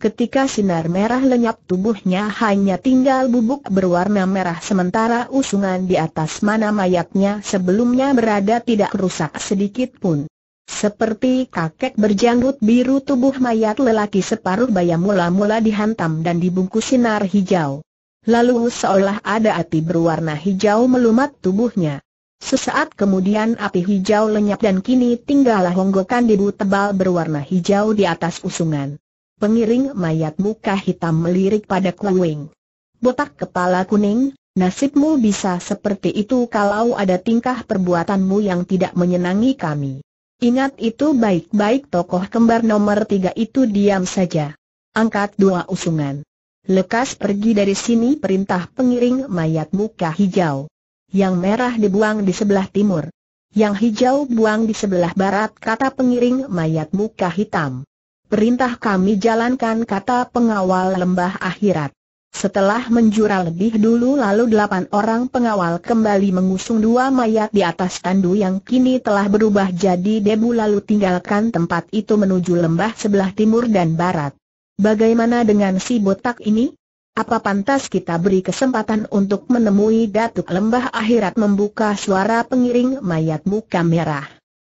Ketika sinar merah lenyap tubuhnya hanya tinggal bubuk berwarna merah sementara usungan di atas mana mayatnya sebelumnya berada tidak rusak sedikit pun. Seperti kakek berjanggut biru tubuh mayat lelaki separuh baya mula-mula dihantam dan dibungkus sinar hijau. Lalu seolah ada api berwarna hijau melumat tubuhnya. Sesaat kemudian api hijau lenyap dan kini tinggallah honggokan debu tebal berwarna hijau di atas usungan. Pengiring mayat muka hitam melirik pada kuing. Botak kepala kuning, nasibmu bisa seperti itu kalau ada tingkah perbuatanmu yang tidak menyenangi kami. Ingat itu baik-baik tokoh kembar nomor tiga itu diam saja. Angkat dua usungan. Lekas pergi dari sini perintah pengiring mayat muka hijau. Yang merah dibuang di sebelah timur. Yang hijau buang di sebelah barat kata pengiring mayat muka hitam. Perintah kami jalankan kata pengawal lembah akhirat. Setelah menjura lebih dulu lalu delapan orang pengawal kembali mengusung dua mayat di atas tandu yang kini telah berubah jadi debu lalu tinggalkan tempat itu menuju lembah sebelah timur dan barat. Bagaimana dengan si botak ini? Apa pantas kita beri kesempatan untuk menemui Datuk Lembah Akhirat membuka suara pengiring mayat muka merah?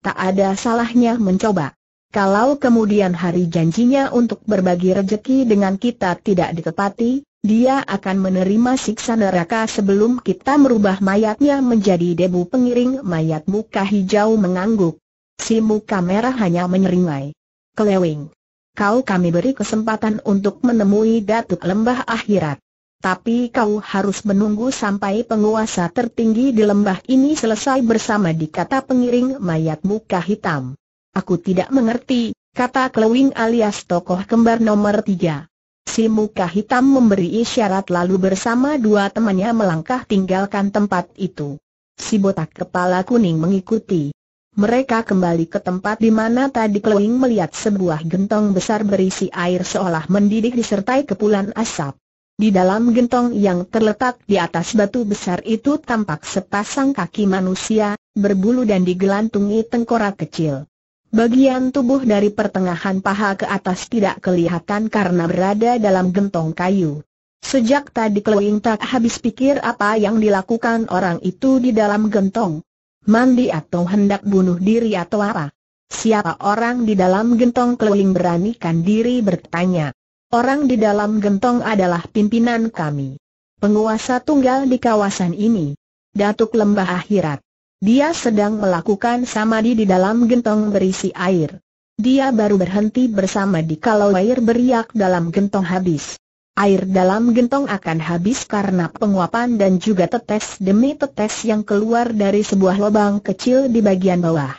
Tak ada salahnya mencoba. Kalau kemudian hari janjinya untuk berbagi rejeki dengan kita tidak ditepati, dia akan menerima siksa neraka sebelum kita merubah mayatnya menjadi debu pengiring mayat muka hijau mengangguk. Si muka merah hanya menyeringai. Kelewing. Kau kami beri kesempatan untuk menemui Datuk Lembah Akhirat. Tapi kau harus menunggu sampai penguasa tertinggi di lembah ini selesai bersama dikata pengiring mayat muka hitam. Aku tidak mengerti, kata Kelewing alias tokoh kembar nomor tiga. Si muka hitam memberi isyarat lalu bersama dua temannya melangkah tinggalkan tempat itu. Si botak kepala kuning mengikuti. Mereka kembali ke tempat di mana tadi kloing melihat sebuah gentong besar berisi air seolah mendidih disertai kepulan asap. Di dalam gentong yang terletak di atas batu besar itu tampak sepasang kaki manusia, berbulu dan digelantungi tengkorak kecil. Bagian tubuh dari pertengahan paha ke atas tidak kelihatan karena berada dalam gentong kayu. Sejak tadi Keling tak habis pikir apa yang dilakukan orang itu di dalam gentong. Mandi atau hendak bunuh diri atau apa. Siapa orang di dalam gentong Keling beranikan diri bertanya. Orang di dalam gentong adalah pimpinan kami. Penguasa tunggal di kawasan ini. Datuk Lembah Akhirat. Dia sedang melakukan samadhi di dalam gentong berisi air. Dia baru berhenti bersama di kalau air beriak dalam gentong habis. Air dalam gentong akan habis karena penguapan dan juga tetes demi tetes yang keluar dari sebuah lubang kecil di bagian bawah.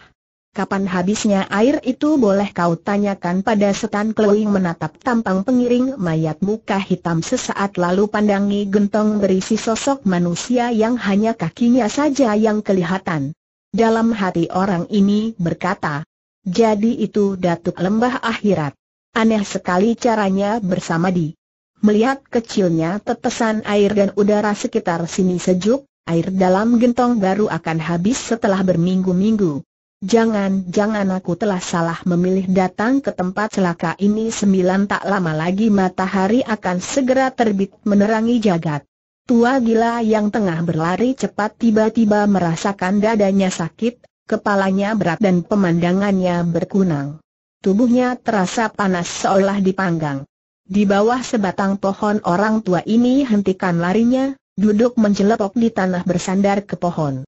Kapan habisnya air itu boleh kau tanyakan pada setan Keloing menatap tampang pengiring mayat muka hitam sesaat lalu pandangi gentong berisi sosok manusia yang hanya kakinya saja yang kelihatan. Dalam hati orang ini berkata, jadi itu Datuk Lembah Akhirat. Aneh sekali caranya bersama di. Melihat kecilnya tetesan air dan udara sekitar sini sejuk, air dalam gentong baru akan habis setelah berminggu-minggu. Jangan-jangan aku telah salah memilih datang ke tempat celaka ini sembilan tak lama lagi matahari akan segera terbit menerangi jagat. Tua gila yang tengah berlari cepat tiba-tiba merasakan dadanya sakit, kepalanya berat dan pemandangannya berkunang. Tubuhnya terasa panas seolah dipanggang. Di bawah sebatang pohon orang tua ini hentikan larinya, duduk mencelepok di tanah bersandar ke pohon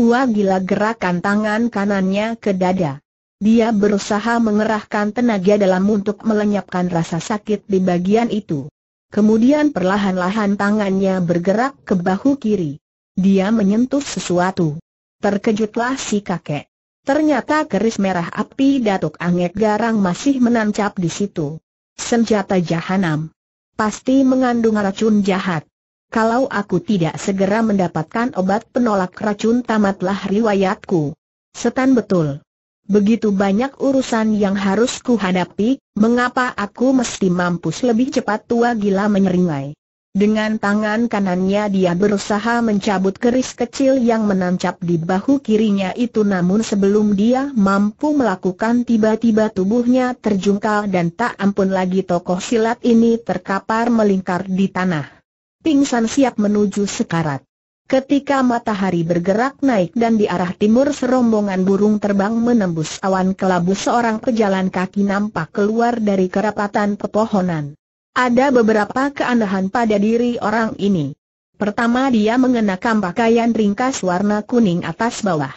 tua gila gerakan tangan kanannya ke dada. Dia berusaha mengerahkan tenaga dalam untuk melenyapkan rasa sakit di bagian itu. Kemudian perlahan-lahan tangannya bergerak ke bahu kiri. Dia menyentuh sesuatu. Terkejutlah si kakek. Ternyata keris merah api Datuk Angek Garang masih menancap di situ. Senjata jahanam. Pasti mengandung racun jahat. Kalau aku tidak segera mendapatkan obat penolak racun tamatlah riwayatku. Setan betul. Begitu banyak urusan yang harus hadapi, mengapa aku mesti mampus lebih cepat tua gila menyeringai. Dengan tangan kanannya dia berusaha mencabut keris kecil yang menancap di bahu kirinya itu namun sebelum dia mampu melakukan tiba-tiba tubuhnya terjungkal dan tak ampun lagi tokoh silat ini terkapar melingkar di tanah pingsan siap menuju sekarat. Ketika matahari bergerak naik dan di arah timur serombongan burung terbang menembus awan kelabu seorang pejalan kaki nampak keluar dari kerapatan pepohonan. Ada beberapa keanehan pada diri orang ini. Pertama dia mengenakan pakaian ringkas warna kuning atas bawah.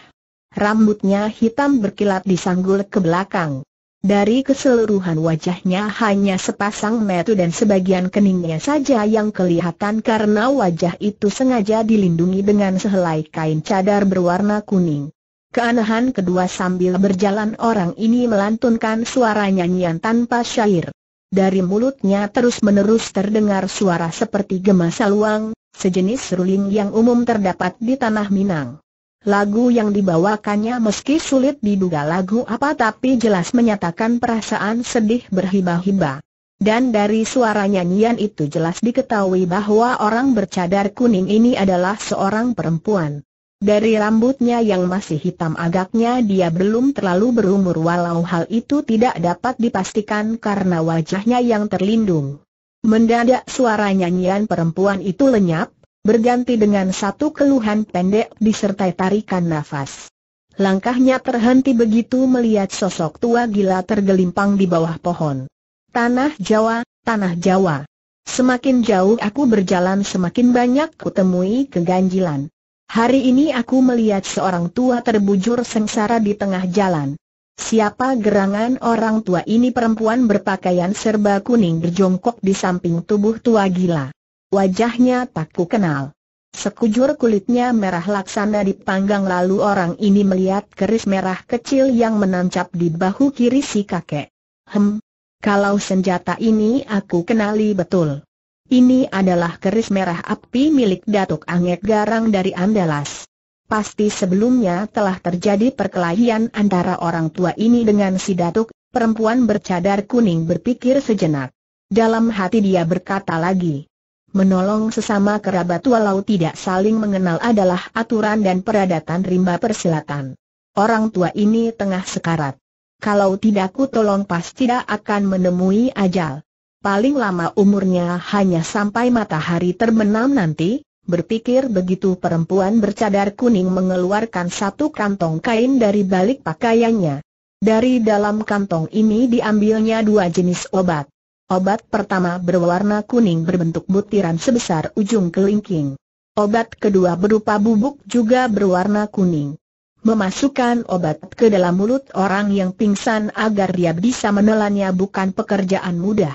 Rambutnya hitam berkilat disanggul ke belakang. Dari keseluruhan wajahnya hanya sepasang metu dan sebagian keningnya saja yang kelihatan karena wajah itu sengaja dilindungi dengan sehelai kain cadar berwarna kuning. Keanehan kedua sambil berjalan orang ini melantunkan suara nyanyian tanpa syair. Dari mulutnya terus-menerus terdengar suara seperti gemas saluang, sejenis seruling yang umum terdapat di tanah Minang. Lagu yang dibawakannya meski sulit diduga lagu apa tapi jelas menyatakan perasaan sedih berhibah-hibah. Dan dari suara nyanyian itu jelas diketahui bahwa orang bercadar kuning ini adalah seorang perempuan. Dari rambutnya yang masih hitam agaknya dia belum terlalu berumur walau hal itu tidak dapat dipastikan karena wajahnya yang terlindung. Mendadak suara nyanyian perempuan itu lenyap, berganti dengan satu keluhan pendek disertai tarikan nafas. Langkahnya terhenti begitu melihat sosok tua gila tergelimpang di bawah pohon. Tanah Jawa, tanah Jawa. Semakin jauh aku berjalan semakin banyak kutemui keganjilan. Hari ini aku melihat seorang tua terbujur sengsara di tengah jalan. Siapa gerangan orang tua ini perempuan berpakaian serba kuning berjongkok di samping tubuh tua gila. Wajahnya tak ku kenal. Sekujur kulitnya merah laksana dipanggang lalu orang ini melihat keris merah kecil yang menancap di bahu kiri si kakek. Hem, kalau senjata ini aku kenali betul. Ini adalah keris merah api milik Datuk Angek Garang dari Andalas. Pasti sebelumnya telah terjadi perkelahian antara orang tua ini dengan si Datuk, perempuan bercadar kuning berpikir sejenak. Dalam hati dia berkata lagi, Menolong sesama kerabat walau tidak saling mengenal adalah aturan dan peradatan rimba persilatan. Orang tua ini tengah sekarat. Kalau tidak ku tolong pasti tidak akan menemui ajal. Paling lama umurnya hanya sampai matahari terbenam nanti, berpikir begitu perempuan bercadar kuning mengeluarkan satu kantong kain dari balik pakaiannya. Dari dalam kantong ini diambilnya dua jenis obat. Obat pertama berwarna kuning berbentuk butiran sebesar ujung kelingking. Obat kedua berupa bubuk juga berwarna kuning. Memasukkan obat ke dalam mulut orang yang pingsan agar dia bisa menelannya bukan pekerjaan mudah.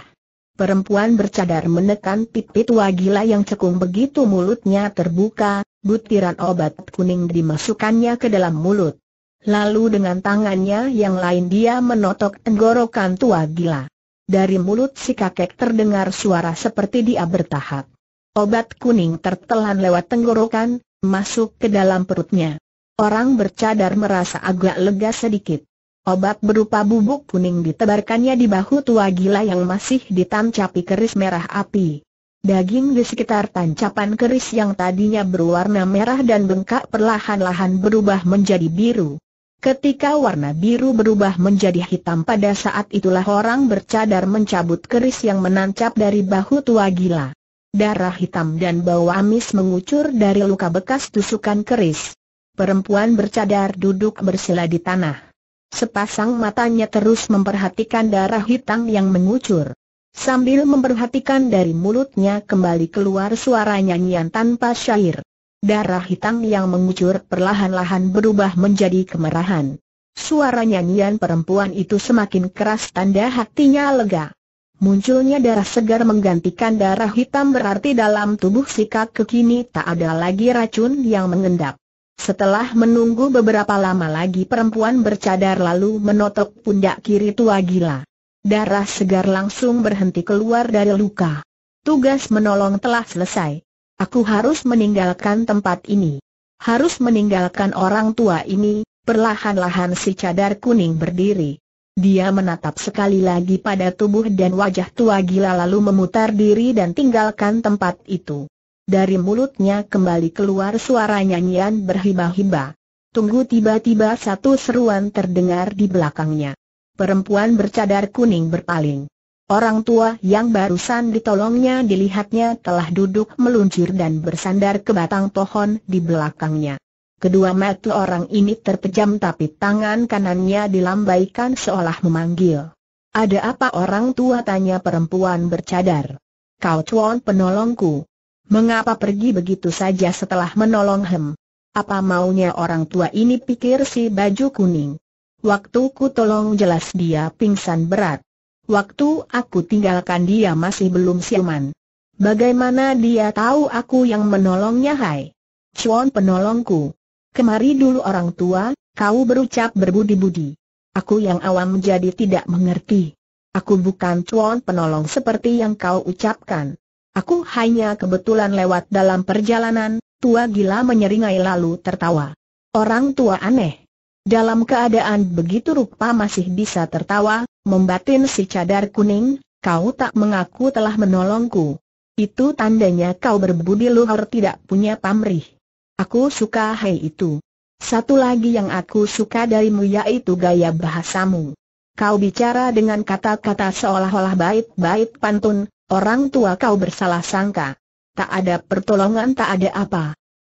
Perempuan bercadar menekan pipit wagila yang cekung begitu mulutnya terbuka, butiran obat kuning dimasukkannya ke dalam mulut. Lalu dengan tangannya yang lain dia menotok tenggorokan tua gila. Dari mulut si kakek terdengar suara seperti dia bertahap. Obat kuning tertelan lewat tenggorokan, masuk ke dalam perutnya. Orang bercadar merasa agak lega sedikit. Obat berupa bubuk kuning ditebarkannya di bahu tua gila yang masih ditancapi keris merah api. Daging di sekitar tancapan keris yang tadinya berwarna merah dan bengkak perlahan-lahan berubah menjadi biru. Ketika warna biru berubah menjadi hitam pada saat itulah orang bercadar mencabut keris yang menancap dari bahu tua gila. Darah hitam dan bau amis mengucur dari luka bekas tusukan keris. Perempuan bercadar duduk bersila di tanah. Sepasang matanya terus memperhatikan darah hitam yang mengucur. Sambil memperhatikan dari mulutnya kembali keluar suara nyanyian tanpa syair. Darah hitam yang mengucur perlahan-lahan berubah menjadi kemerahan. Suara nyanyian perempuan itu semakin keras tanda hatinya lega. Munculnya darah segar menggantikan darah hitam berarti dalam tubuh si kakek kini tak ada lagi racun yang mengendap. Setelah menunggu beberapa lama lagi perempuan bercadar lalu menotok pundak kiri tua gila. Darah segar langsung berhenti keluar dari luka. Tugas menolong telah selesai. Aku harus meninggalkan tempat ini. Harus meninggalkan orang tua ini, perlahan-lahan si cadar kuning berdiri. Dia menatap sekali lagi pada tubuh dan wajah tua gila lalu memutar diri dan tinggalkan tempat itu. Dari mulutnya kembali keluar suara nyanyian berhibah hiba Tunggu tiba-tiba satu seruan terdengar di belakangnya. Perempuan bercadar kuning berpaling. Orang tua yang barusan ditolongnya dilihatnya telah duduk meluncur dan bersandar ke batang pohon di belakangnya. Kedua mata orang ini terpejam tapi tangan kanannya dilambaikan seolah memanggil. Ada apa orang tua tanya perempuan bercadar. Kau cuan penolongku. Mengapa pergi begitu saja setelah menolong hem? Apa maunya orang tua ini pikir si baju kuning. Waktu ku tolong jelas dia pingsan berat. Waktu aku tinggalkan dia masih belum siuman. Bagaimana dia tahu aku yang menolongnya hai? Cuan penolongku. Kemari dulu orang tua, kau berucap berbudi-budi. Aku yang awam jadi tidak mengerti. Aku bukan cuan penolong seperti yang kau ucapkan. Aku hanya kebetulan lewat dalam perjalanan, tua gila menyeringai lalu tertawa. Orang tua aneh. Dalam keadaan begitu rupa masih bisa tertawa, membatin si cadar kuning, kau tak mengaku telah menolongku. Itu tandanya kau berbudi luhur tidak punya pamrih. Aku suka hai itu. Satu lagi yang aku suka darimu yaitu gaya bahasamu. Kau bicara dengan kata-kata seolah-olah baik-baik pantun, orang tua kau bersalah sangka. Tak ada pertolongan tak ada apa.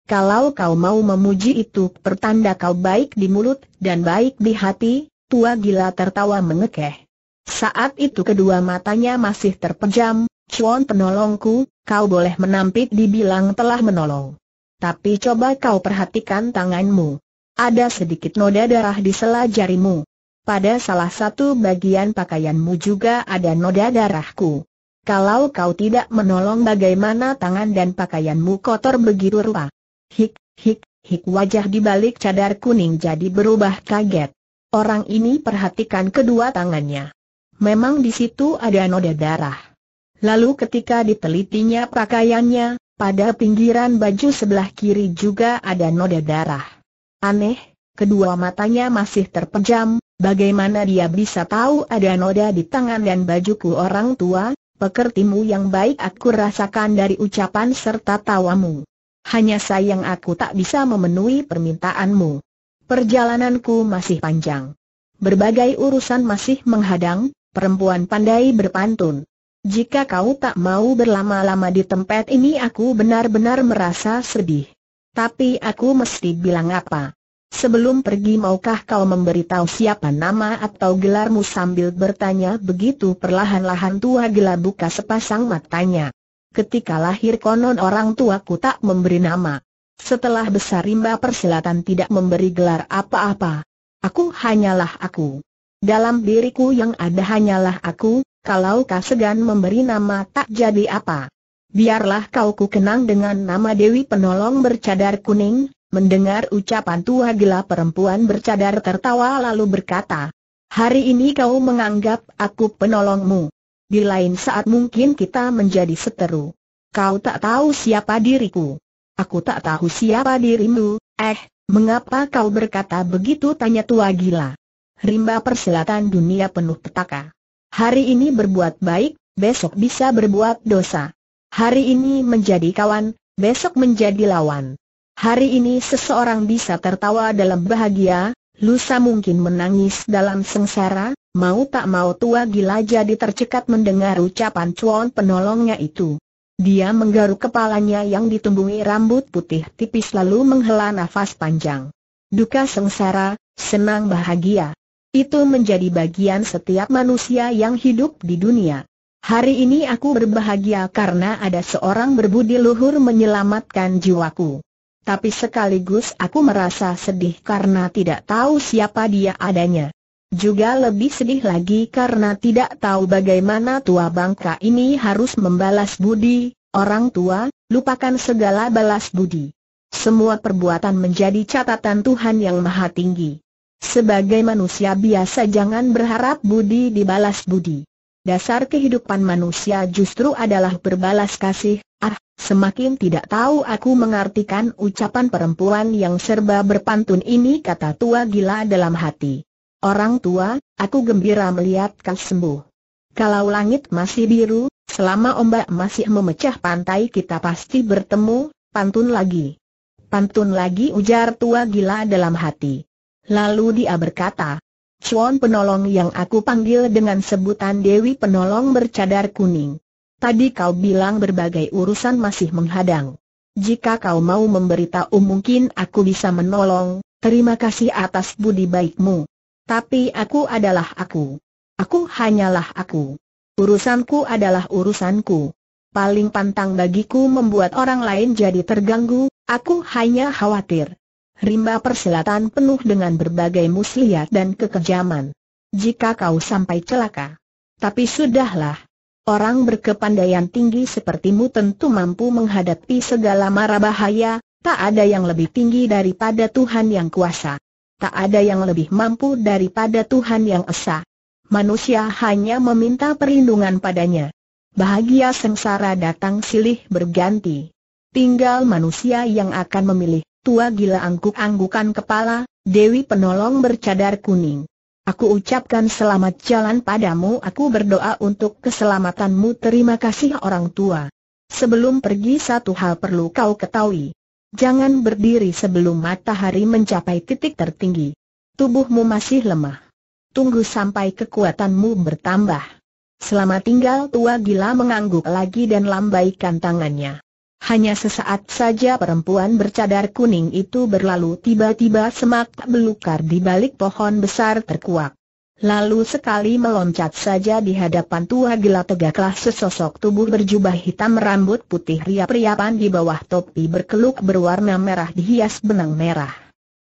Kalau kau mau memuji itu pertanda kau baik di mulut dan baik di hati, tua gila tertawa mengekeh. Saat itu kedua matanya masih terpejam, Chuan penolongku, kau boleh menampik dibilang telah menolong. Tapi coba kau perhatikan tanganmu. Ada sedikit noda darah di sela jarimu. Pada salah satu bagian pakaianmu juga ada noda darahku. Kalau kau tidak menolong bagaimana tangan dan pakaianmu kotor begitu rupa? Hik, hik, hik wajah di balik cadar kuning jadi berubah kaget. Orang ini perhatikan kedua tangannya. Memang di situ ada noda darah. Lalu ketika ditelitinya pakaiannya, pada pinggiran baju sebelah kiri juga ada noda darah. Aneh, kedua matanya masih terpejam, bagaimana dia bisa tahu ada noda di tangan dan bajuku orang tua, pekertimu yang baik aku rasakan dari ucapan serta tawamu hanya sayang aku tak bisa memenuhi permintaanmu. Perjalananku masih panjang. Berbagai urusan masih menghadang, perempuan pandai berpantun. Jika kau tak mau berlama-lama di tempat ini aku benar-benar merasa sedih. Tapi aku mesti bilang apa? Sebelum pergi maukah kau memberitahu siapa nama atau gelarmu sambil bertanya begitu perlahan-lahan tua gelar buka sepasang matanya. Ketika lahir konon orang tuaku tak memberi nama. Setelah besar rimba persilatan tidak memberi gelar apa-apa. Aku hanyalah aku. Dalam diriku yang ada hanyalah aku, kalau Kasegan memberi nama tak jadi apa. Biarlah kau ku kenang dengan nama Dewi Penolong bercadar kuning, mendengar ucapan tua gila perempuan bercadar tertawa lalu berkata, Hari ini kau menganggap aku penolongmu. Di lain saat mungkin kita menjadi seteru. Kau tak tahu siapa diriku. Aku tak tahu siapa dirimu. Eh, mengapa kau berkata begitu tanya tua gila. Rimba persilatan dunia penuh petaka. Hari ini berbuat baik, besok bisa berbuat dosa. Hari ini menjadi kawan, besok menjadi lawan. Hari ini seseorang bisa tertawa dalam bahagia, lusa mungkin menangis dalam sengsara, Mau tak mau tua gila jadi tercekat mendengar ucapan cuan penolongnya itu. Dia menggaruk kepalanya yang ditumbuhi rambut putih tipis lalu menghela nafas panjang. Duka sengsara, senang bahagia. Itu menjadi bagian setiap manusia yang hidup di dunia. Hari ini aku berbahagia karena ada seorang berbudi luhur menyelamatkan jiwaku. Tapi sekaligus aku merasa sedih karena tidak tahu siapa dia adanya. Juga lebih sedih lagi karena tidak tahu bagaimana tua bangka ini harus membalas budi, orang tua, lupakan segala balas budi. Semua perbuatan menjadi catatan Tuhan yang maha tinggi. Sebagai manusia biasa jangan berharap budi dibalas budi. Dasar kehidupan manusia justru adalah berbalas kasih, ah, semakin tidak tahu aku mengartikan ucapan perempuan yang serba berpantun ini kata tua gila dalam hati. Orang tua, aku gembira melihat kau sembuh. Kalau langit masih biru, selama ombak masih memecah pantai kita pasti bertemu, pantun lagi. Pantun lagi ujar tua gila dalam hati. Lalu dia berkata, Cuan penolong yang aku panggil dengan sebutan Dewi penolong bercadar kuning. Tadi kau bilang berbagai urusan masih menghadang. Jika kau mau memberitahu mungkin aku bisa menolong, terima kasih atas budi baikmu. Tapi aku adalah aku. Aku hanyalah aku. Urusanku adalah urusanku. Paling pantang bagiku membuat orang lain jadi terganggu, aku hanya khawatir. Rimba persilatan penuh dengan berbagai muslihat dan kekejaman. Jika kau sampai celaka. Tapi sudahlah. Orang berkepandaian tinggi sepertimu tentu mampu menghadapi segala mara bahaya, tak ada yang lebih tinggi daripada Tuhan yang kuasa tak ada yang lebih mampu daripada Tuhan Yang Esa. Manusia hanya meminta perlindungan padanya. Bahagia sengsara datang silih berganti. Tinggal manusia yang akan memilih, tua gila angguk-anggukan kepala, Dewi penolong bercadar kuning. Aku ucapkan selamat jalan padamu Aku berdoa untuk keselamatanmu Terima kasih orang tua Sebelum pergi satu hal perlu kau ketahui Jangan berdiri sebelum matahari mencapai titik tertinggi. Tubuhmu masih lemah. Tunggu sampai kekuatanmu bertambah. Selama tinggal tua gila mengangguk lagi dan lambaikan tangannya. Hanya sesaat saja perempuan bercadar kuning itu berlalu tiba-tiba semak belukar di balik pohon besar terkuak. Lalu sekali meloncat saja di hadapan tua gila tegaklah sesosok tubuh berjubah hitam rambut putih riap-riapan di bawah topi berkeluk berwarna merah dihias benang merah.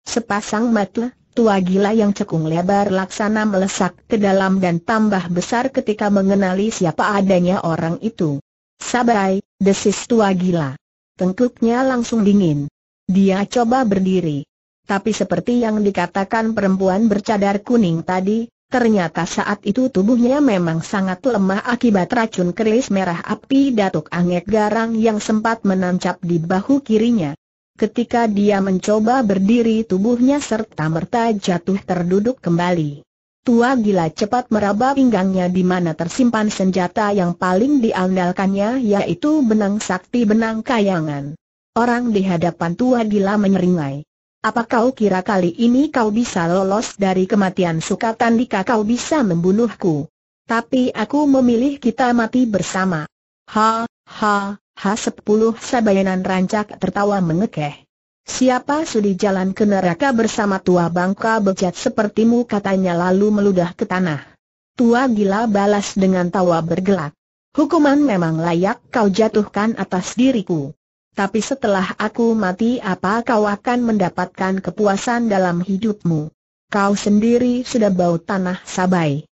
Sepasang mata, tua gila yang cekung lebar laksana melesak ke dalam dan tambah besar ketika mengenali siapa adanya orang itu. Sabai, desis tua gila. Tengkuknya langsung dingin. Dia coba berdiri. Tapi seperti yang dikatakan perempuan bercadar kuning tadi, Ternyata saat itu tubuhnya memang sangat lemah akibat racun keris merah api Datuk Angek Garang yang sempat menancap di bahu kirinya. Ketika dia mencoba berdiri tubuhnya serta merta jatuh terduduk kembali. Tua gila cepat meraba pinggangnya di mana tersimpan senjata yang paling diandalkannya yaitu benang sakti benang kayangan. Orang di hadapan tua gila menyeringai. Apa kau kira kali ini kau bisa lolos dari kematian sukatan jika kau bisa membunuhku? Tapi aku memilih kita mati bersama. Ha, ha, ha sepuluh sabayanan rancak tertawa mengekeh. Siapa sudi jalan ke neraka bersama tua bangka bejat sepertimu katanya lalu meludah ke tanah. Tua gila balas dengan tawa bergelak. Hukuman memang layak kau jatuhkan atas diriku tapi setelah aku mati apa kau akan mendapatkan kepuasan dalam hidupmu? Kau sendiri sudah bau tanah sabai.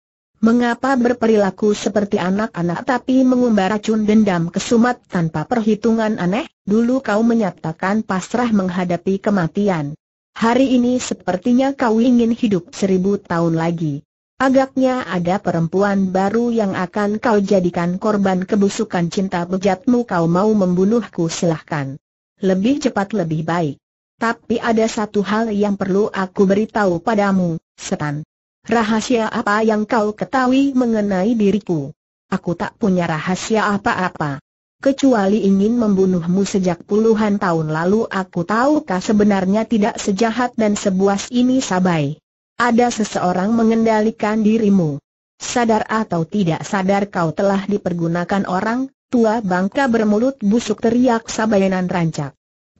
Mengapa berperilaku seperti anak-anak tapi mengumbar racun dendam kesumat tanpa perhitungan aneh? Dulu kau menyatakan pasrah menghadapi kematian. Hari ini sepertinya kau ingin hidup seribu tahun lagi. Agaknya ada perempuan baru yang akan kau jadikan korban kebusukan cinta bejatmu kau mau membunuhku silahkan. Lebih cepat lebih baik. Tapi ada satu hal yang perlu aku beritahu padamu, Setan. Rahasia apa yang kau ketahui mengenai diriku? Aku tak punya rahasia apa-apa. Kecuali ingin membunuhmu sejak puluhan tahun lalu aku tahu tahukah sebenarnya tidak sejahat dan sebuas ini sabai. Ada seseorang mengendalikan dirimu. Sadar atau tidak sadar kau telah dipergunakan orang, tua bangka bermulut busuk teriak sabayanan rancak.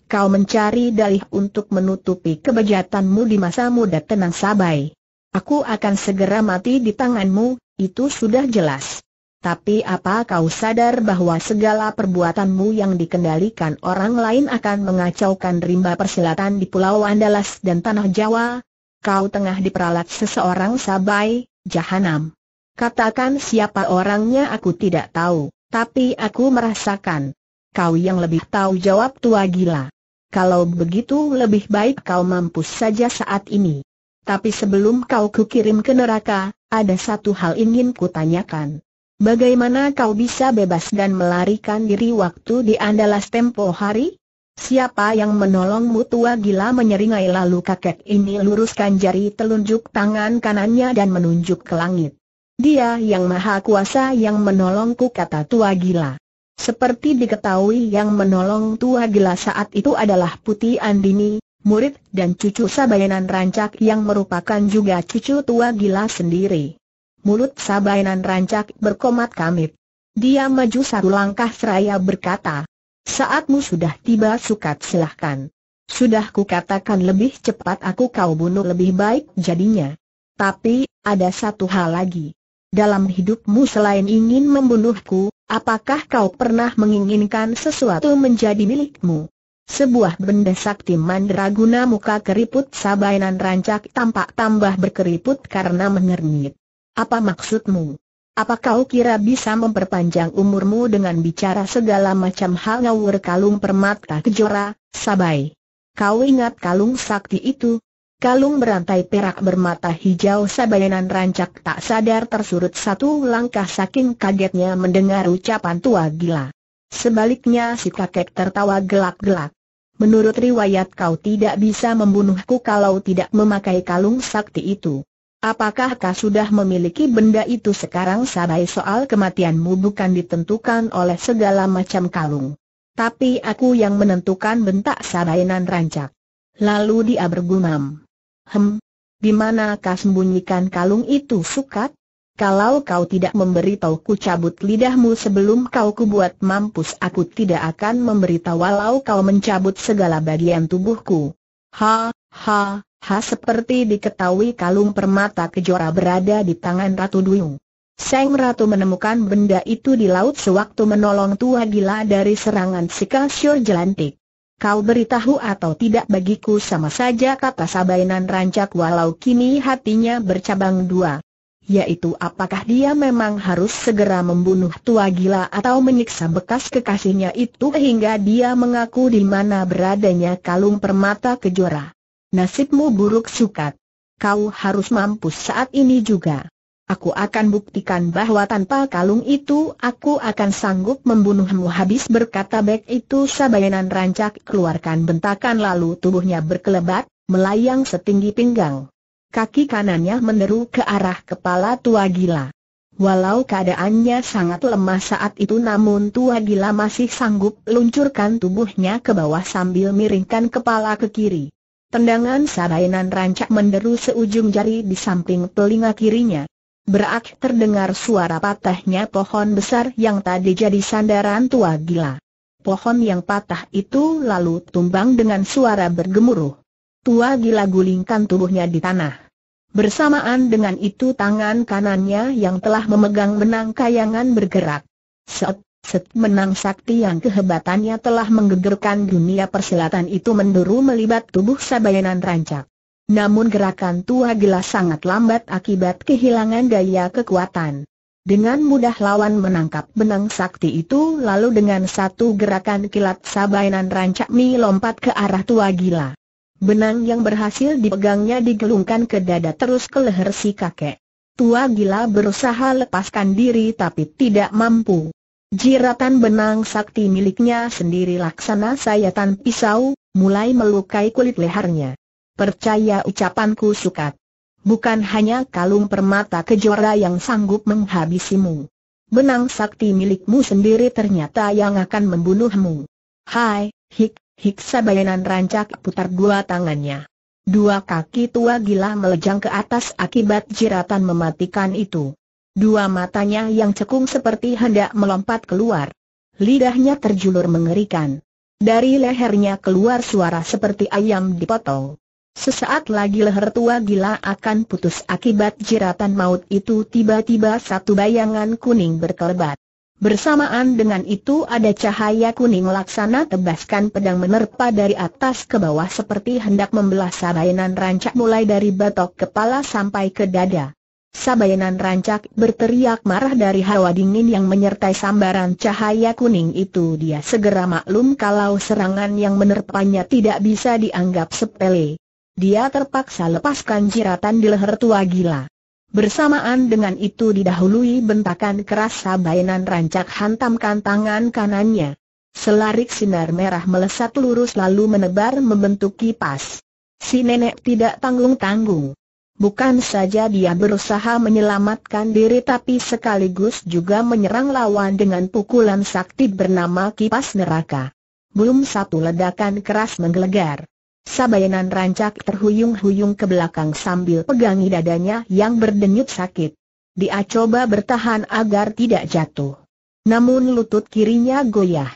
Kau mencari dalih untuk menutupi kebejatanmu di masa muda tenang sabai. Aku akan segera mati di tanganmu, itu sudah jelas. Tapi apa kau sadar bahwa segala perbuatanmu yang dikendalikan orang lain akan mengacaukan rimba persilatan di Pulau Andalas dan Tanah Jawa, kau tengah diperalat seseorang sabai, jahanam. Katakan siapa orangnya aku tidak tahu, tapi aku merasakan. Kau yang lebih tahu jawab tua gila. Kalau begitu lebih baik kau mampus saja saat ini. Tapi sebelum kau kukirim ke neraka, ada satu hal ingin kutanyakan. Bagaimana kau bisa bebas dan melarikan diri waktu di andalas tempo hari? Siapa yang menolongmu tua gila menyeringai lalu kakek ini luruskan jari telunjuk tangan kanannya dan menunjuk ke langit. Dia yang maha kuasa yang menolongku kata tua gila. Seperti diketahui yang menolong tua gila saat itu adalah Putih Andini, murid dan cucu Sabayanan Rancak yang merupakan juga cucu tua gila sendiri. Mulut Sabayanan Rancak berkomat kamit. Dia maju satu langkah seraya berkata, Saatmu sudah tiba sukat silahkan. Sudah katakan lebih cepat aku kau bunuh lebih baik jadinya. Tapi, ada satu hal lagi. Dalam hidupmu selain ingin membunuhku, apakah kau pernah menginginkan sesuatu menjadi milikmu? Sebuah benda sakti mandraguna muka keriput sabainan rancak tampak tambah berkeriput karena mengernyit. Apa maksudmu? Apa kau kira bisa memperpanjang umurmu dengan bicara segala macam hal ngawur kalung permata kejora, sabai? Kau ingat kalung sakti itu? Kalung berantai perak bermata hijau sabayanan rancak tak sadar tersurut satu langkah saking kagetnya mendengar ucapan tua gila. Sebaliknya si kakek tertawa gelak-gelak. Menurut riwayat kau tidak bisa membunuhku kalau tidak memakai kalung sakti itu. Apakah kau sudah memiliki benda itu sekarang sabai soal kematianmu bukan ditentukan oleh segala macam kalung. Tapi aku yang menentukan bentak sabainan rancak. Lalu dia bergumam. Hem, di mana kau sembunyikan kalung itu sukat? Kalau kau tidak memberitahuku cabut lidahmu sebelum kau kubuat mampus aku tidak akan memberitahu walau kau mencabut segala bagian tubuhku. Ha, ha, Ha seperti diketahui kalung permata kejora berada di tangan Ratu Duyung. Seng Ratu menemukan benda itu di laut sewaktu menolong tua gila dari serangan si Kasyur Jelantik. Kau beritahu atau tidak bagiku sama saja kata Sabainan Rancak walau kini hatinya bercabang dua. Yaitu apakah dia memang harus segera membunuh tua gila atau menyiksa bekas kekasihnya itu hingga dia mengaku di mana beradanya kalung permata kejora. Nasibmu buruk sukat. Kau harus mampus saat ini juga. Aku akan buktikan bahwa tanpa kalung itu aku akan sanggup membunuhmu habis berkata baik itu sabayanan rancak keluarkan bentakan lalu tubuhnya berkelebat, melayang setinggi pinggang. Kaki kanannya meneru ke arah kepala tua gila. Walau keadaannya sangat lemah saat itu namun tua gila masih sanggup luncurkan tubuhnya ke bawah sambil miringkan kepala ke kiri. Tendangan sarainan rancak menderu seujung jari di samping telinga kirinya. Berak terdengar suara patahnya pohon besar yang tadi jadi sandaran tua gila. Pohon yang patah itu lalu tumbang dengan suara bergemuruh. Tua gila gulingkan tubuhnya di tanah. Bersamaan dengan itu tangan kanannya yang telah memegang benang kayangan bergerak. Set, Set menang sakti yang kehebatannya telah menggegerkan dunia persilatan itu menduru melibat tubuh Sabayanan rancak. Namun gerakan tua gila sangat lambat akibat kehilangan daya kekuatan. Dengan mudah lawan menangkap benang sakti itu lalu dengan satu gerakan kilat Sabayanan rancak mi lompat ke arah tua gila. Benang yang berhasil dipegangnya digelungkan ke dada terus ke leher si kakek. Tua gila berusaha lepaskan diri tapi tidak mampu. Jiratan benang sakti miliknya sendiri laksana sayatan pisau, mulai melukai kulit lehernya. Percaya ucapanku sukat. Bukan hanya kalung permata kejora yang sanggup menghabisimu. Benang sakti milikmu sendiri ternyata yang akan membunuhmu. Hai, hik, hik sabayanan rancak putar dua tangannya. Dua kaki tua gila melejang ke atas akibat jiratan mematikan itu. Dua matanya yang cekung seperti hendak melompat keluar. Lidahnya terjulur mengerikan. Dari lehernya keluar suara seperti ayam dipotong. Sesaat lagi leher tua gila akan putus akibat jeratan maut itu tiba-tiba satu bayangan kuning berkelebat. Bersamaan dengan itu ada cahaya kuning laksana tebaskan pedang menerpa dari atas ke bawah seperti hendak membelah sarainan rancak mulai dari batok kepala sampai ke dada. Sabayanan rancak berteriak marah dari hawa dingin yang menyertai sambaran cahaya kuning itu dia segera maklum kalau serangan yang menerpanya tidak bisa dianggap sepele. Dia terpaksa lepaskan jiratan di leher tua gila. Bersamaan dengan itu didahului bentakan keras Sabayanan rancak hantamkan tangan kanannya. Selarik sinar merah melesat lurus lalu menebar membentuk kipas. Si nenek tidak tanggung-tanggung. Bukan saja dia berusaha menyelamatkan diri tapi sekaligus juga menyerang lawan dengan pukulan sakti bernama kipas neraka. Belum satu ledakan keras menggelegar. Sabayanan rancak terhuyung-huyung ke belakang sambil pegangi dadanya yang berdenyut sakit. Dia coba bertahan agar tidak jatuh. Namun lutut kirinya goyah.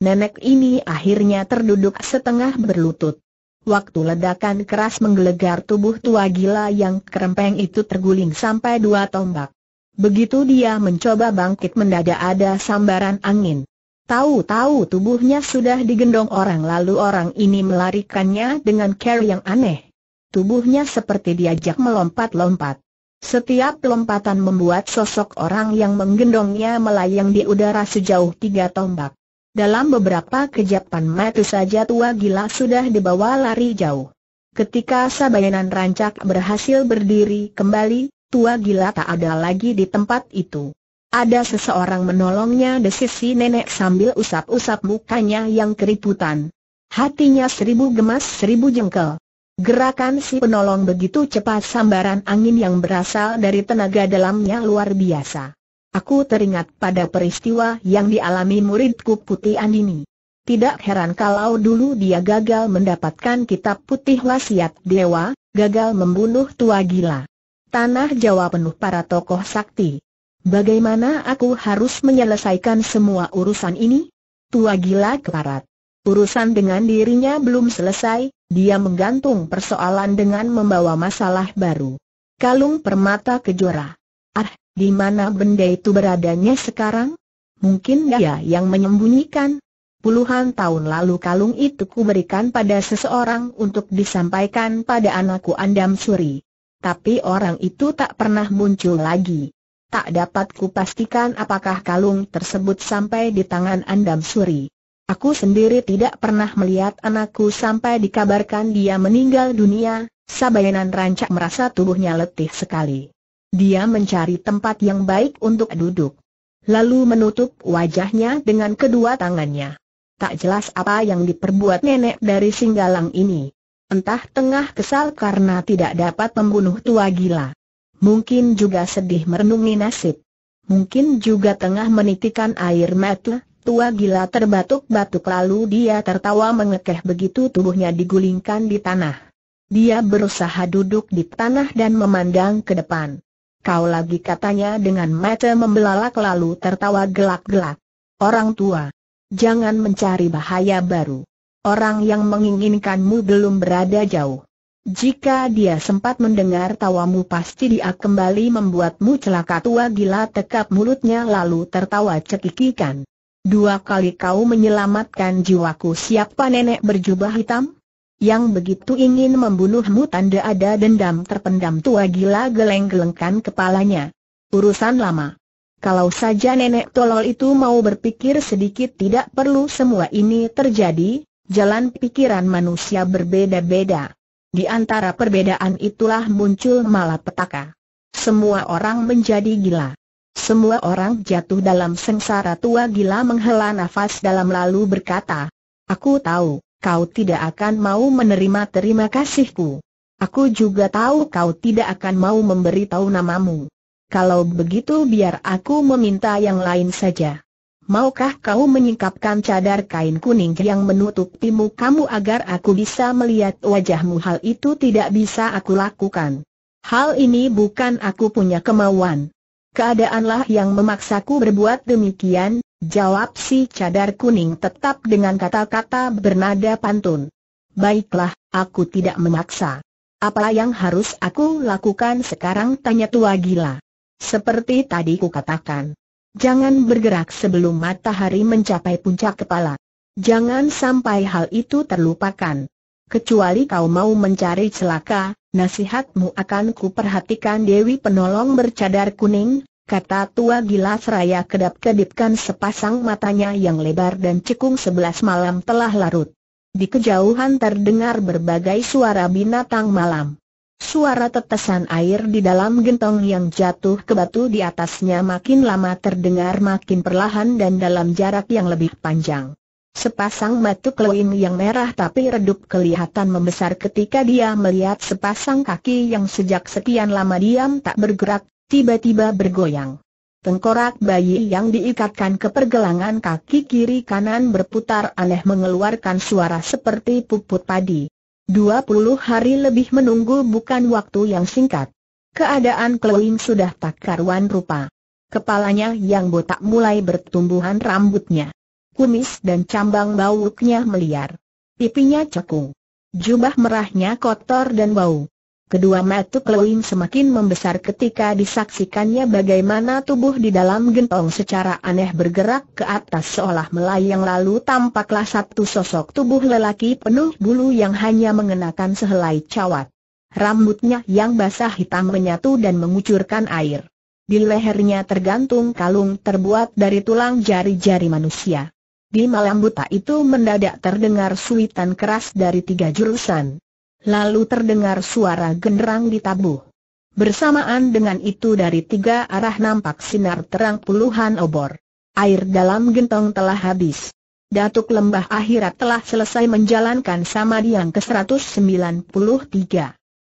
Nenek ini akhirnya terduduk setengah berlutut. Waktu ledakan keras menggelegar tubuh tua gila yang kerempeng itu terguling sampai dua tombak. Begitu dia mencoba bangkit mendadak ada sambaran angin. Tahu-tahu tubuhnya sudah digendong orang lalu orang ini melarikannya dengan care yang aneh. Tubuhnya seperti diajak melompat-lompat. Setiap lompatan membuat sosok orang yang menggendongnya melayang di udara sejauh tiga tombak. Dalam beberapa kejapan mata saja tua gila sudah dibawa lari jauh. Ketika Sabayanan Rancak berhasil berdiri kembali, tua gila tak ada lagi di tempat itu. Ada seseorang menolongnya di nenek sambil usap-usap mukanya yang keriputan. Hatinya seribu gemas seribu jengkel. Gerakan si penolong begitu cepat sambaran angin yang berasal dari tenaga dalamnya luar biasa. Aku teringat pada peristiwa yang dialami muridku Putih Andini. Tidak heran kalau dulu dia gagal mendapatkan kitab putih wasiat dewa, gagal membunuh tua gila. Tanah Jawa penuh para tokoh sakti. Bagaimana aku harus menyelesaikan semua urusan ini? Tua gila keparat. Urusan dengan dirinya belum selesai, dia menggantung persoalan dengan membawa masalah baru. Kalung permata kejora. Di mana benda itu beradanya sekarang? Mungkin dia ya yang menyembunyikan. Puluhan tahun lalu kalung itu kuberikan pada seseorang untuk disampaikan pada anakku Andam Suri. Tapi orang itu tak pernah muncul lagi. Tak dapat kupastikan apakah kalung tersebut sampai di tangan Andam Suri. Aku sendiri tidak pernah melihat anakku sampai dikabarkan dia meninggal dunia, Sabayanan rancak merasa tubuhnya letih sekali. Dia mencari tempat yang baik untuk duduk. Lalu menutup wajahnya dengan kedua tangannya. Tak jelas apa yang diperbuat nenek dari Singgalang ini. Entah tengah kesal karena tidak dapat membunuh tua gila. Mungkin juga sedih merenungi nasib. Mungkin juga tengah menitikan air mata, tua gila terbatuk-batuk lalu dia tertawa mengekeh begitu tubuhnya digulingkan di tanah. Dia berusaha duduk di tanah dan memandang ke depan. Kau lagi katanya dengan mata membelalak lalu tertawa gelak-gelak. Orang tua. Jangan mencari bahaya baru. Orang yang menginginkanmu belum berada jauh. Jika dia sempat mendengar tawamu pasti dia kembali membuatmu celaka tua gila tekap mulutnya lalu tertawa cekikikan. Dua kali kau menyelamatkan jiwaku siapa nenek berjubah hitam? yang begitu ingin membunuhmu tanda ada dendam terpendam tua gila geleng-gelengkan kepalanya. Urusan lama. Kalau saja nenek tolol itu mau berpikir sedikit tidak perlu semua ini terjadi, jalan pikiran manusia berbeda-beda. Di antara perbedaan itulah muncul malapetaka. Semua orang menjadi gila. Semua orang jatuh dalam sengsara tua gila menghela nafas dalam lalu berkata, Aku tahu, kau tidak akan mau menerima terima kasihku. Aku juga tahu kau tidak akan mau memberitahu namamu. Kalau begitu biar aku meminta yang lain saja. Maukah kau menyingkapkan cadar kain kuning yang menutup menutupimu kamu agar aku bisa melihat wajahmu? Hal itu tidak bisa aku lakukan. Hal ini bukan aku punya kemauan. Keadaanlah yang memaksaku berbuat demikian, Jawab si cadar kuning tetap dengan kata-kata bernada pantun. Baiklah, aku tidak memaksa. Apa yang harus aku lakukan sekarang tanya tua gila. Seperti tadi ku katakan, Jangan bergerak sebelum matahari mencapai puncak kepala. Jangan sampai hal itu terlupakan. Kecuali kau mau mencari celaka, nasihatmu akan kuperhatikan Dewi Penolong bercadar kuning, kata tua gila seraya kedap-kedipkan sepasang matanya yang lebar dan cekung sebelas malam telah larut. Di kejauhan terdengar berbagai suara binatang malam. Suara tetesan air di dalam gentong yang jatuh ke batu di atasnya makin lama terdengar makin perlahan dan dalam jarak yang lebih panjang. Sepasang batu keluin yang merah tapi redup kelihatan membesar ketika dia melihat sepasang kaki yang sejak sekian lama diam tak bergerak, tiba-tiba bergoyang. Tengkorak bayi yang diikatkan ke pergelangan kaki kiri kanan berputar aneh mengeluarkan suara seperti puput padi. 20 hari lebih menunggu bukan waktu yang singkat. Keadaan Klein sudah tak karuan rupa. Kepalanya yang botak mulai bertumbuhan rambutnya. Kumis dan cambang bauknya meliar. Pipinya cekung. Jubah merahnya kotor dan bau. Kedua mata Chloe semakin membesar ketika disaksikannya bagaimana tubuh di dalam gentong secara aneh bergerak ke atas seolah melayang lalu tampaklah satu sosok tubuh lelaki penuh bulu yang hanya mengenakan sehelai cawat. Rambutnya yang basah hitam menyatu dan mengucurkan air. Di lehernya tergantung kalung terbuat dari tulang jari-jari manusia. Di malam buta itu mendadak terdengar suitan keras dari tiga jurusan lalu terdengar suara genderang di ditabuh. Bersamaan dengan itu dari tiga arah nampak sinar terang puluhan obor. Air dalam gentong telah habis. Datuk Lembah Akhirat telah selesai menjalankan samadhi yang ke-193.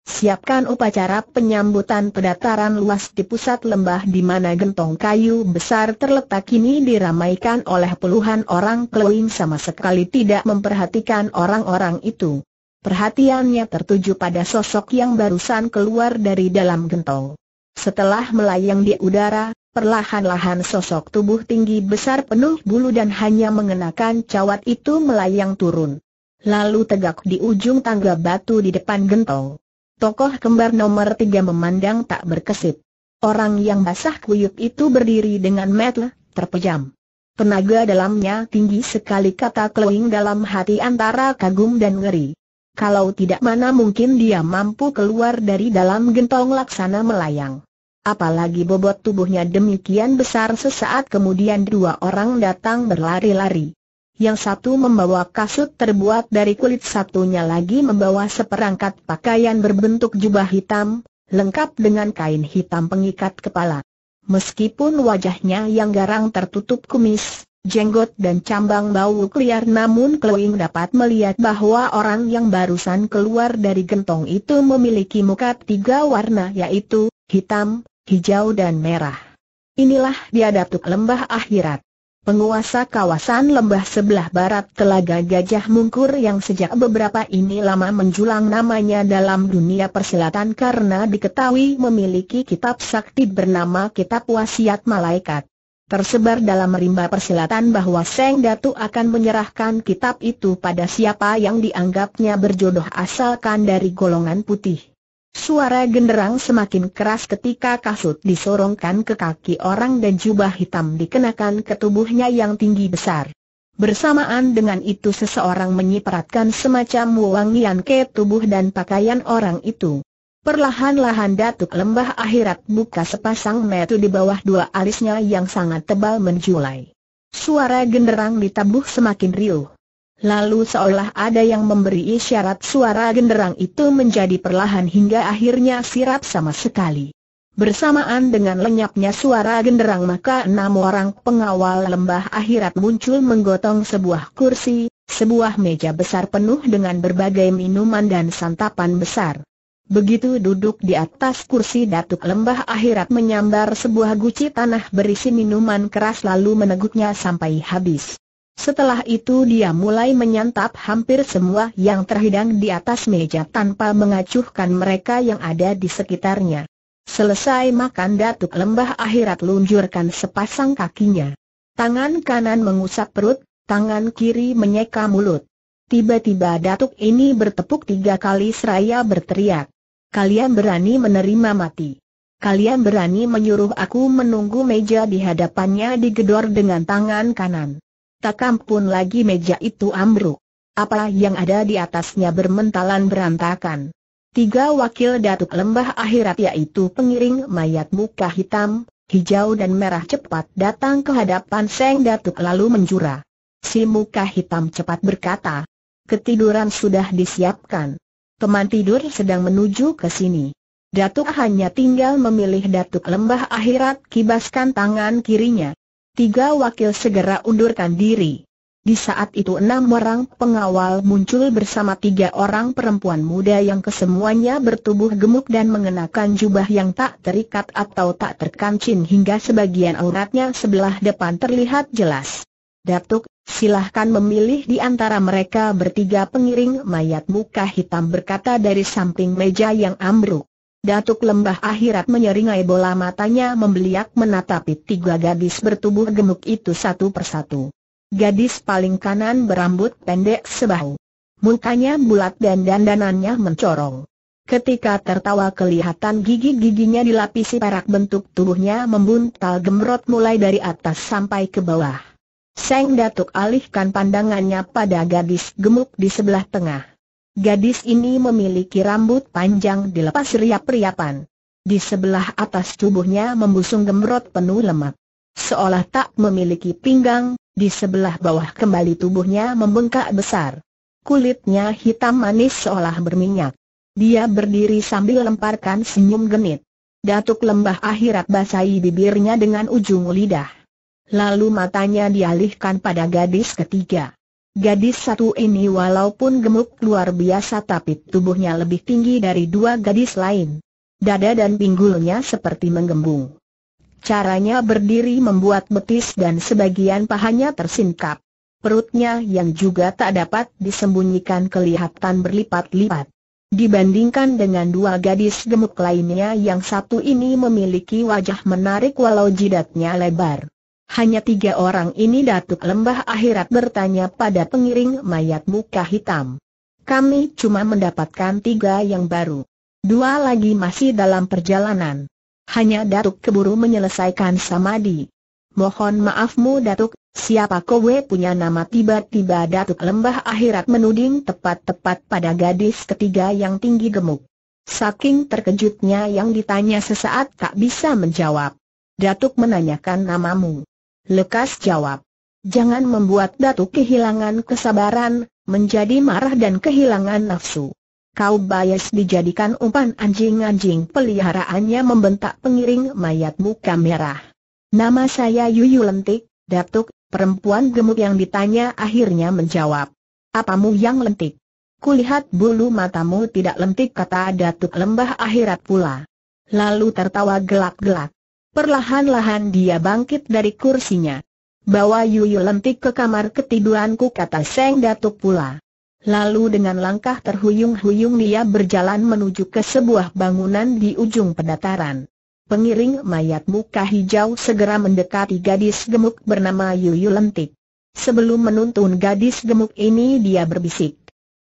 Siapkan upacara penyambutan pedataran luas di pusat lembah di mana gentong kayu besar terletak ini diramaikan oleh puluhan orang keluing sama sekali tidak memperhatikan orang-orang itu. Perhatiannya tertuju pada sosok yang barusan keluar dari dalam gentong. Setelah melayang di udara, perlahan-lahan sosok tubuh tinggi besar penuh bulu dan hanya mengenakan cawat itu melayang turun. Lalu tegak di ujung tangga batu di depan gentong. Tokoh kembar nomor tiga memandang tak berkesip. Orang yang basah kuyup itu berdiri dengan metel, terpejam. Tenaga dalamnya tinggi sekali kata keling dalam hati antara kagum dan ngeri kalau tidak mana mungkin dia mampu keluar dari dalam gentong laksana melayang. Apalagi bobot tubuhnya demikian besar sesaat kemudian dua orang datang berlari-lari. Yang satu membawa kasut terbuat dari kulit satunya lagi membawa seperangkat pakaian berbentuk jubah hitam, lengkap dengan kain hitam pengikat kepala. Meskipun wajahnya yang garang tertutup kumis, jenggot dan cambang bau liar namun Kloing dapat melihat bahwa orang yang barusan keluar dari gentong itu memiliki muka tiga warna yaitu hitam, hijau dan merah. Inilah dia datuk lembah akhirat. Penguasa kawasan lembah sebelah barat Telaga Gajah Mungkur yang sejak beberapa ini lama menjulang namanya dalam dunia persilatan karena diketahui memiliki kitab sakti bernama Kitab Wasiat Malaikat. Tersebar dalam rimba persilatan bahwa Seng Datu akan menyerahkan kitab itu pada siapa yang dianggapnya berjodoh asalkan dari golongan putih. Suara genderang semakin keras ketika kasut disorongkan ke kaki orang dan jubah hitam dikenakan ke tubuhnya yang tinggi besar. Bersamaan dengan itu seseorang menyipratkan semacam wangian ke tubuh dan pakaian orang itu. Perlahan-lahan Datuk Lembah Akhirat buka sepasang metu di bawah dua alisnya yang sangat tebal menjulai. Suara genderang ditabuh semakin riuh. Lalu seolah ada yang memberi isyarat suara genderang itu menjadi perlahan hingga akhirnya sirap sama sekali. Bersamaan dengan lenyapnya suara genderang maka enam orang pengawal lembah akhirat muncul menggotong sebuah kursi, sebuah meja besar penuh dengan berbagai minuman dan santapan besar. Begitu duduk di atas kursi Datuk Lembah Akhirat menyambar sebuah guci tanah berisi minuman keras lalu meneguknya sampai habis. Setelah itu dia mulai menyantap hampir semua yang terhidang di atas meja tanpa mengacuhkan mereka yang ada di sekitarnya. Selesai makan Datuk Lembah Akhirat lunjurkan sepasang kakinya. Tangan kanan mengusap perut, tangan kiri menyeka mulut. Tiba-tiba Datuk ini bertepuk tiga kali seraya berteriak. Kalian berani menerima mati. Kalian berani menyuruh aku menunggu meja di hadapannya digedor dengan tangan kanan. Takam pun lagi meja itu ambruk. Apa yang ada di atasnya bermentalan berantakan. Tiga wakil datuk lembah akhirat yaitu pengiring mayat muka hitam, hijau dan merah cepat datang ke hadapan Seng Datuk lalu menjura. Si muka hitam cepat berkata, ketiduran sudah disiapkan teman tidur sedang menuju ke sini. Datuk hanya tinggal memilih Datuk Lembah Akhirat kibaskan tangan kirinya. Tiga wakil segera undurkan diri. Di saat itu enam orang pengawal muncul bersama tiga orang perempuan muda yang kesemuanya bertubuh gemuk dan mengenakan jubah yang tak terikat atau tak terkancing hingga sebagian auratnya sebelah depan terlihat jelas. Datuk, Silahkan memilih di antara mereka bertiga pengiring mayat muka hitam berkata dari samping meja yang ambruk. Datuk lembah akhirat menyeringai bola matanya membeliak menatapi tiga gadis bertubuh gemuk itu satu persatu. Gadis paling kanan berambut pendek sebahu. Mukanya bulat dan dandanannya mencorong. Ketika tertawa kelihatan gigi-giginya dilapisi perak bentuk tubuhnya membuntal gemrot mulai dari atas sampai ke bawah. Seng Datuk alihkan pandangannya pada gadis gemuk di sebelah tengah. Gadis ini memiliki rambut panjang dilepas riap-riapan. Di sebelah atas tubuhnya membusung gemrot penuh lemak. Seolah tak memiliki pinggang, di sebelah bawah kembali tubuhnya membengkak besar. Kulitnya hitam manis seolah berminyak. Dia berdiri sambil lemparkan senyum genit. Datuk lembah akhirat basahi bibirnya dengan ujung lidah lalu matanya dialihkan pada gadis ketiga. Gadis satu ini walaupun gemuk luar biasa tapi tubuhnya lebih tinggi dari dua gadis lain. Dada dan pinggulnya seperti menggembung. Caranya berdiri membuat betis dan sebagian pahanya tersingkap. Perutnya yang juga tak dapat disembunyikan kelihatan berlipat-lipat. Dibandingkan dengan dua gadis gemuk lainnya yang satu ini memiliki wajah menarik walau jidatnya lebar. Hanya tiga orang ini Datuk Lembah Akhirat bertanya pada pengiring mayat muka hitam. Kami cuma mendapatkan tiga yang baru. Dua lagi masih dalam perjalanan. Hanya Datuk keburu menyelesaikan samadi. Mohon maafmu Datuk, siapa kowe punya nama tiba-tiba Datuk Lembah Akhirat menuding tepat-tepat pada gadis ketiga yang tinggi gemuk. Saking terkejutnya yang ditanya sesaat tak bisa menjawab. Datuk menanyakan namamu. Lekas jawab. Jangan membuat Datuk kehilangan kesabaran, menjadi marah dan kehilangan nafsu. Kau bias dijadikan umpan anjing-anjing peliharaannya membentak pengiring mayat muka merah. Nama saya Yuyu Lentik, Datuk, perempuan gemuk yang ditanya akhirnya menjawab. Apamu yang lentik? Kulihat bulu matamu tidak lentik kata Datuk Lembah akhirat pula. Lalu tertawa gelak-gelak. Perlahan-lahan dia bangkit dari kursinya. Bawa Yuyu lentik ke kamar ketiduranku kata Seng Datuk pula. Lalu dengan langkah terhuyung-huyung dia berjalan menuju ke sebuah bangunan di ujung pendataran. Pengiring mayat muka hijau segera mendekati gadis gemuk bernama Yuyu lentik. Sebelum menuntun gadis gemuk ini dia berbisik.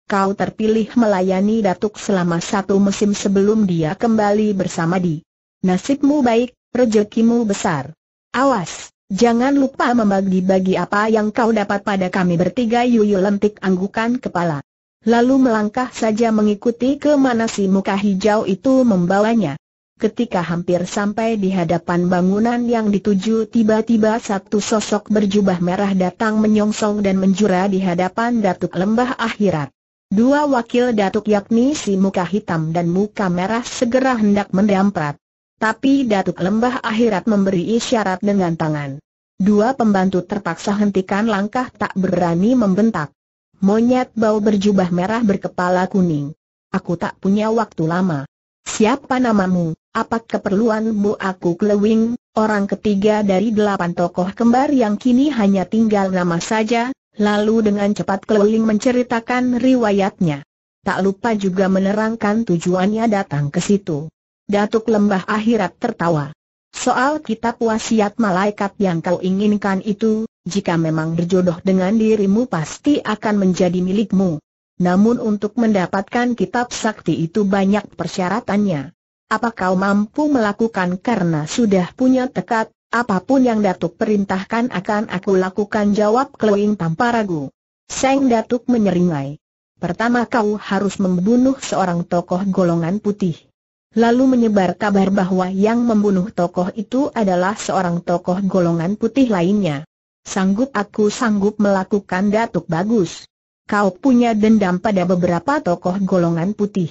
Kau terpilih melayani Datuk selama satu musim sebelum dia kembali bersama di. Nasibmu baik, rejekimu besar. Awas, jangan lupa membagi-bagi apa yang kau dapat pada kami bertiga Yuyu lentik anggukan kepala. Lalu melangkah saja mengikuti ke mana si muka hijau itu membawanya. Ketika hampir sampai di hadapan bangunan yang dituju tiba-tiba satu sosok berjubah merah datang menyongsong dan menjura di hadapan Datuk Lembah Akhirat. Dua wakil Datuk yakni si muka hitam dan muka merah segera hendak mendamprat. Tapi Datuk Lembah Akhirat memberi isyarat dengan tangan. Dua pembantu terpaksa hentikan langkah tak berani membentak. Monyet bau berjubah merah berkepala kuning. Aku tak punya waktu lama. Siapa namamu? Apa keperluanmu aku kelewing? Orang ketiga dari delapan tokoh kembar yang kini hanya tinggal nama saja, lalu dengan cepat keliling menceritakan riwayatnya. Tak lupa juga menerangkan tujuannya datang ke situ. Datuk Lembah Akhirat tertawa. Soal kitab wasiat malaikat yang kau inginkan itu, jika memang berjodoh dengan dirimu pasti akan menjadi milikmu. Namun untuk mendapatkan kitab sakti itu banyak persyaratannya. Apa kau mampu melakukan karena sudah punya tekad, apapun yang Datuk perintahkan akan aku lakukan jawab Kloing tanpa ragu. Seng Datuk menyeringai. Pertama kau harus membunuh seorang tokoh golongan putih lalu menyebar kabar bahwa yang membunuh tokoh itu adalah seorang tokoh golongan putih lainnya. Sanggup aku sanggup melakukan datuk bagus. Kau punya dendam pada beberapa tokoh golongan putih.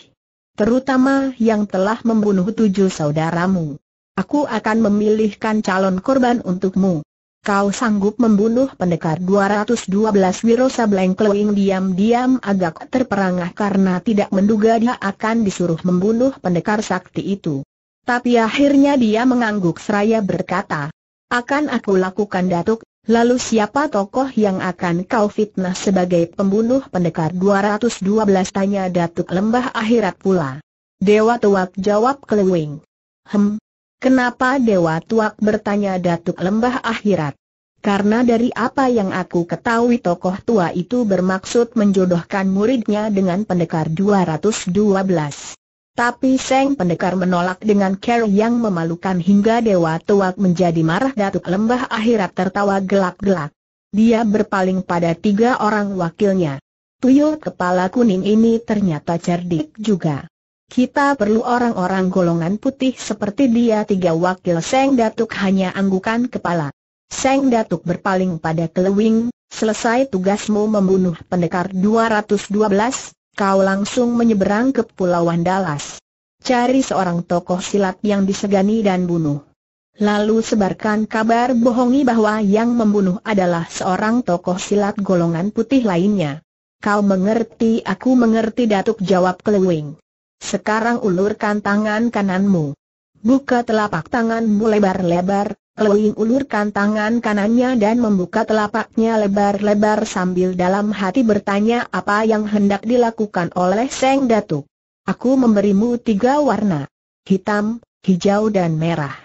Terutama yang telah membunuh tujuh saudaramu. Aku akan memilihkan calon korban untukmu. Kau sanggup membunuh pendekar 212 Wirosa Blengkling diam-diam agak terperangah karena tidak menduga dia akan disuruh membunuh pendekar sakti itu. Tapi akhirnya dia mengangguk seraya berkata, Akan aku lakukan datuk, lalu siapa tokoh yang akan kau fitnah sebagai pembunuh pendekar 212 tanya datuk lembah akhirat pula. Dewa tuak jawab Kelewing. Hem, Kenapa Dewa Tuak bertanya Datuk Lembah Akhirat? Karena dari apa yang aku ketahui tokoh tua itu bermaksud menjodohkan muridnya dengan pendekar 212. Tapi Seng pendekar menolak dengan care yang memalukan hingga Dewa Tuak menjadi marah Datuk Lembah Akhirat tertawa gelak-gelak. Dia berpaling pada tiga orang wakilnya. Tuyul kepala kuning ini ternyata cerdik juga. Kita perlu orang-orang golongan putih seperti dia tiga wakil Seng Datuk hanya anggukan kepala. Seng Datuk berpaling pada Kelewing, selesai tugasmu membunuh pendekar 212, kau langsung menyeberang ke Pulau Dallas. Cari seorang tokoh silat yang disegani dan bunuh. Lalu sebarkan kabar bohongi bahwa yang membunuh adalah seorang tokoh silat golongan putih lainnya. Kau mengerti aku mengerti Datuk jawab Kelewing. Sekarang ulurkan tangan kananmu. Buka telapak tanganmu lebar-lebar, Lewing ulurkan tangan kanannya dan membuka telapaknya lebar-lebar sambil dalam hati bertanya apa yang hendak dilakukan oleh Seng Datuk. Aku memberimu tiga warna, hitam, hijau dan merah.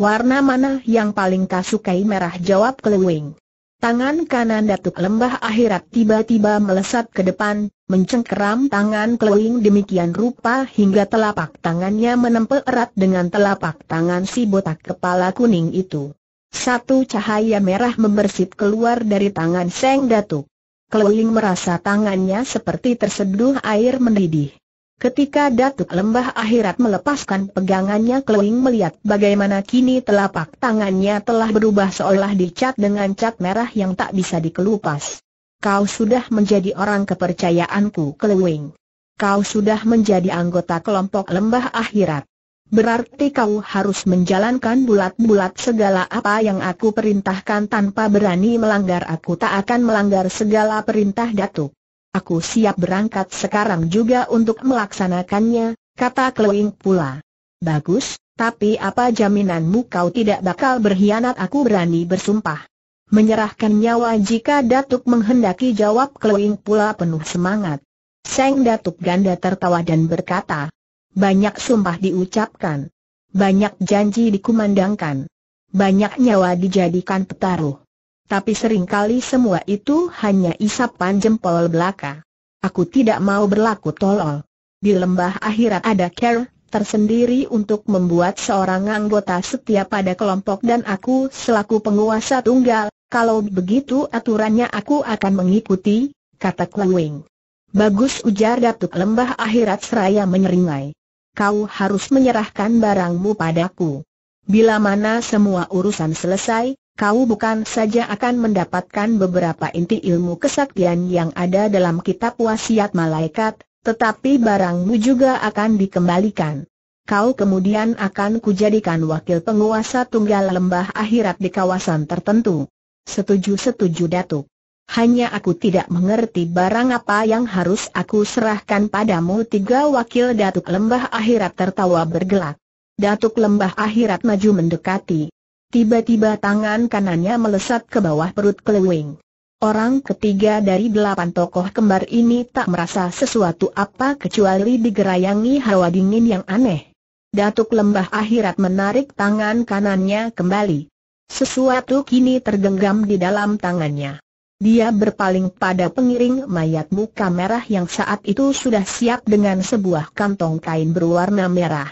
Warna mana yang paling kau sukai merah jawab Kelewing. Tangan kanan Datuk Lembah Akhirat tiba-tiba melesat ke depan, mencengkeram tangan Keling demikian rupa hingga telapak tangannya menempel erat dengan telapak tangan si botak kepala kuning itu. Satu cahaya merah membersit keluar dari tangan Seng Datuk. Keling merasa tangannya seperti terseduh air mendidih. Ketika Datuk Lembah Akhirat melepaskan pegangannya Keling melihat bagaimana kini telapak tangannya telah berubah seolah dicat dengan cat merah yang tak bisa dikelupas. Kau sudah menjadi orang kepercayaanku Kelewing. Kau sudah menjadi anggota kelompok lembah akhirat. Berarti kau harus menjalankan bulat-bulat segala apa yang aku perintahkan tanpa berani melanggar aku tak akan melanggar segala perintah datuk. Aku siap berangkat sekarang juga untuk melaksanakannya, kata Kelewing pula. Bagus, tapi apa jaminanmu kau tidak bakal berkhianat aku berani bersumpah menyerahkan nyawa jika Datuk menghendaki jawab Keling pula penuh semangat. Seng Datuk Ganda tertawa dan berkata, banyak sumpah diucapkan, banyak janji dikumandangkan, banyak nyawa dijadikan petaruh. Tapi seringkali semua itu hanya isapan jempol belaka. Aku tidak mau berlaku tolol. Di lembah akhirat ada care tersendiri untuk membuat seorang anggota setia pada kelompok dan aku selaku penguasa tunggal kalau begitu aturannya aku akan mengikuti, kata Kuwing. Bagus ujar Datuk Lembah Akhirat Seraya menyeringai. Kau harus menyerahkan barangmu padaku. Bila mana semua urusan selesai, kau bukan saja akan mendapatkan beberapa inti ilmu kesaktian yang ada dalam kitab wasiat malaikat, tetapi barangmu juga akan dikembalikan. Kau kemudian akan kujadikan wakil penguasa tunggal lembah akhirat di kawasan tertentu. Setuju-setuju Datuk. Hanya aku tidak mengerti barang apa yang harus aku serahkan padamu Tiga wakil Datuk Lembah Akhirat tertawa bergelak Datuk Lembah Akhirat maju mendekati Tiba-tiba tangan kanannya melesat ke bawah perut kelewing Orang ketiga dari delapan tokoh kembar ini tak merasa sesuatu apa kecuali digerayangi hawa dingin yang aneh Datuk Lembah Akhirat menarik tangan kanannya kembali sesuatu kini tergenggam di dalam tangannya. Dia berpaling pada pengiring mayat muka merah yang saat itu sudah siap dengan sebuah kantong kain berwarna merah.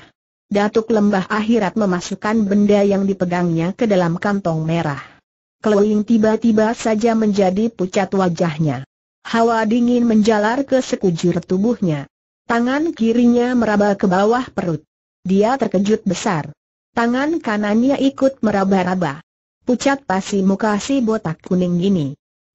Datuk Lembah Akhirat memasukkan benda yang dipegangnya ke dalam kantong merah. Keluing tiba-tiba saja menjadi pucat wajahnya. Hawa dingin menjalar ke sekujur tubuhnya. Tangan kirinya meraba ke bawah perut. Dia terkejut besar. Tangan kanannya ikut meraba-raba. Pucat pasi muka si botak kuning gini.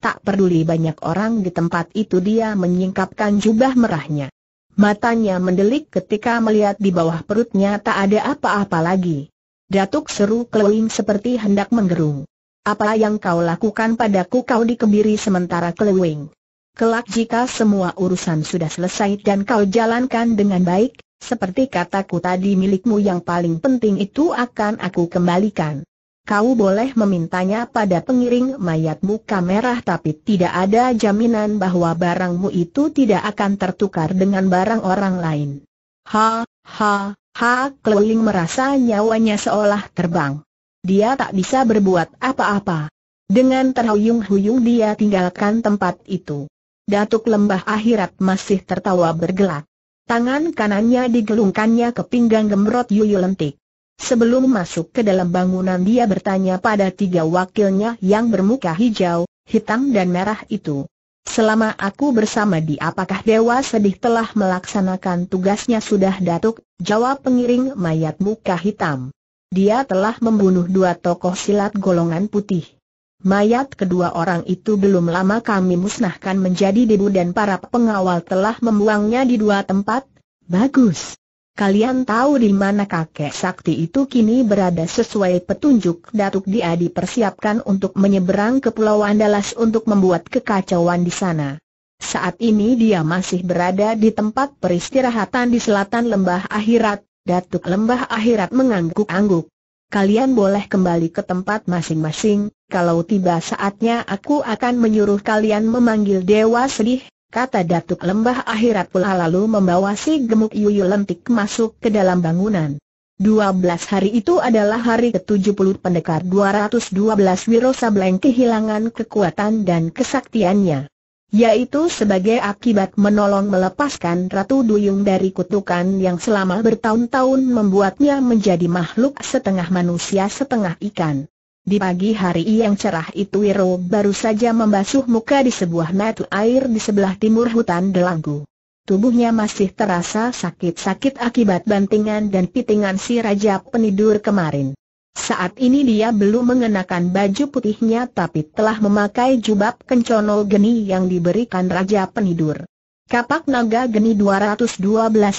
Tak peduli banyak orang di tempat itu dia menyingkapkan jubah merahnya. Matanya mendelik ketika melihat di bawah perutnya tak ada apa-apa lagi. Datuk seru keluing seperti hendak menggerung. Apa yang kau lakukan padaku kau dikebiri sementara keluing. Kelak jika semua urusan sudah selesai dan kau jalankan dengan baik, seperti kataku tadi milikmu yang paling penting itu akan aku kembalikan. Kau boleh memintanya pada pengiring mayat muka merah tapi tidak ada jaminan bahwa barangmu itu tidak akan tertukar dengan barang orang lain. Ha, ha, ha, Keling merasa nyawanya seolah terbang. Dia tak bisa berbuat apa-apa. Dengan terhuyung-huyung dia tinggalkan tempat itu. Datuk Lembah Akhirat masih tertawa bergelak. Tangan kanannya digelungkannya ke pinggang gemrot Yuyu Lentik. Sebelum masuk ke dalam bangunan dia bertanya pada tiga wakilnya yang bermuka hijau, hitam dan merah itu. Selama aku bersama di apakah Dewa Sedih telah melaksanakan tugasnya sudah Datuk, jawab pengiring mayat muka hitam. Dia telah membunuh dua tokoh silat golongan putih. Mayat kedua orang itu belum lama kami musnahkan menjadi debu dan para pengawal telah membuangnya di dua tempat. Bagus. Kalian tahu di mana kakek sakti itu kini berada sesuai petunjuk Datuk Dia dipersiapkan untuk menyeberang ke Pulau Andalas untuk membuat kekacauan di sana. Saat ini dia masih berada di tempat peristirahatan di selatan lembah akhirat, Datuk lembah akhirat mengangguk-angguk kalian boleh kembali ke tempat masing-masing, kalau tiba saatnya aku akan menyuruh kalian memanggil Dewa Sedih, kata Datuk Lembah Akhirat pula lalu membawa si gemuk Yuyu Lentik masuk ke dalam bangunan. 12 hari itu adalah hari ke-70 pendekar 212 Wiro Sableng kehilangan kekuatan dan kesaktiannya yaitu sebagai akibat menolong melepaskan Ratu Duyung dari kutukan yang selama bertahun-tahun membuatnya menjadi makhluk setengah manusia setengah ikan. Di pagi hari yang cerah itu Wiro baru saja membasuh muka di sebuah mata air di sebelah timur hutan Delanggu. Tubuhnya masih terasa sakit-sakit akibat bantingan dan pitingan si Raja Penidur kemarin. Saat ini dia belum mengenakan baju putihnya tapi telah memakai jubah kencono geni yang diberikan Raja Penidur. Kapak naga geni 212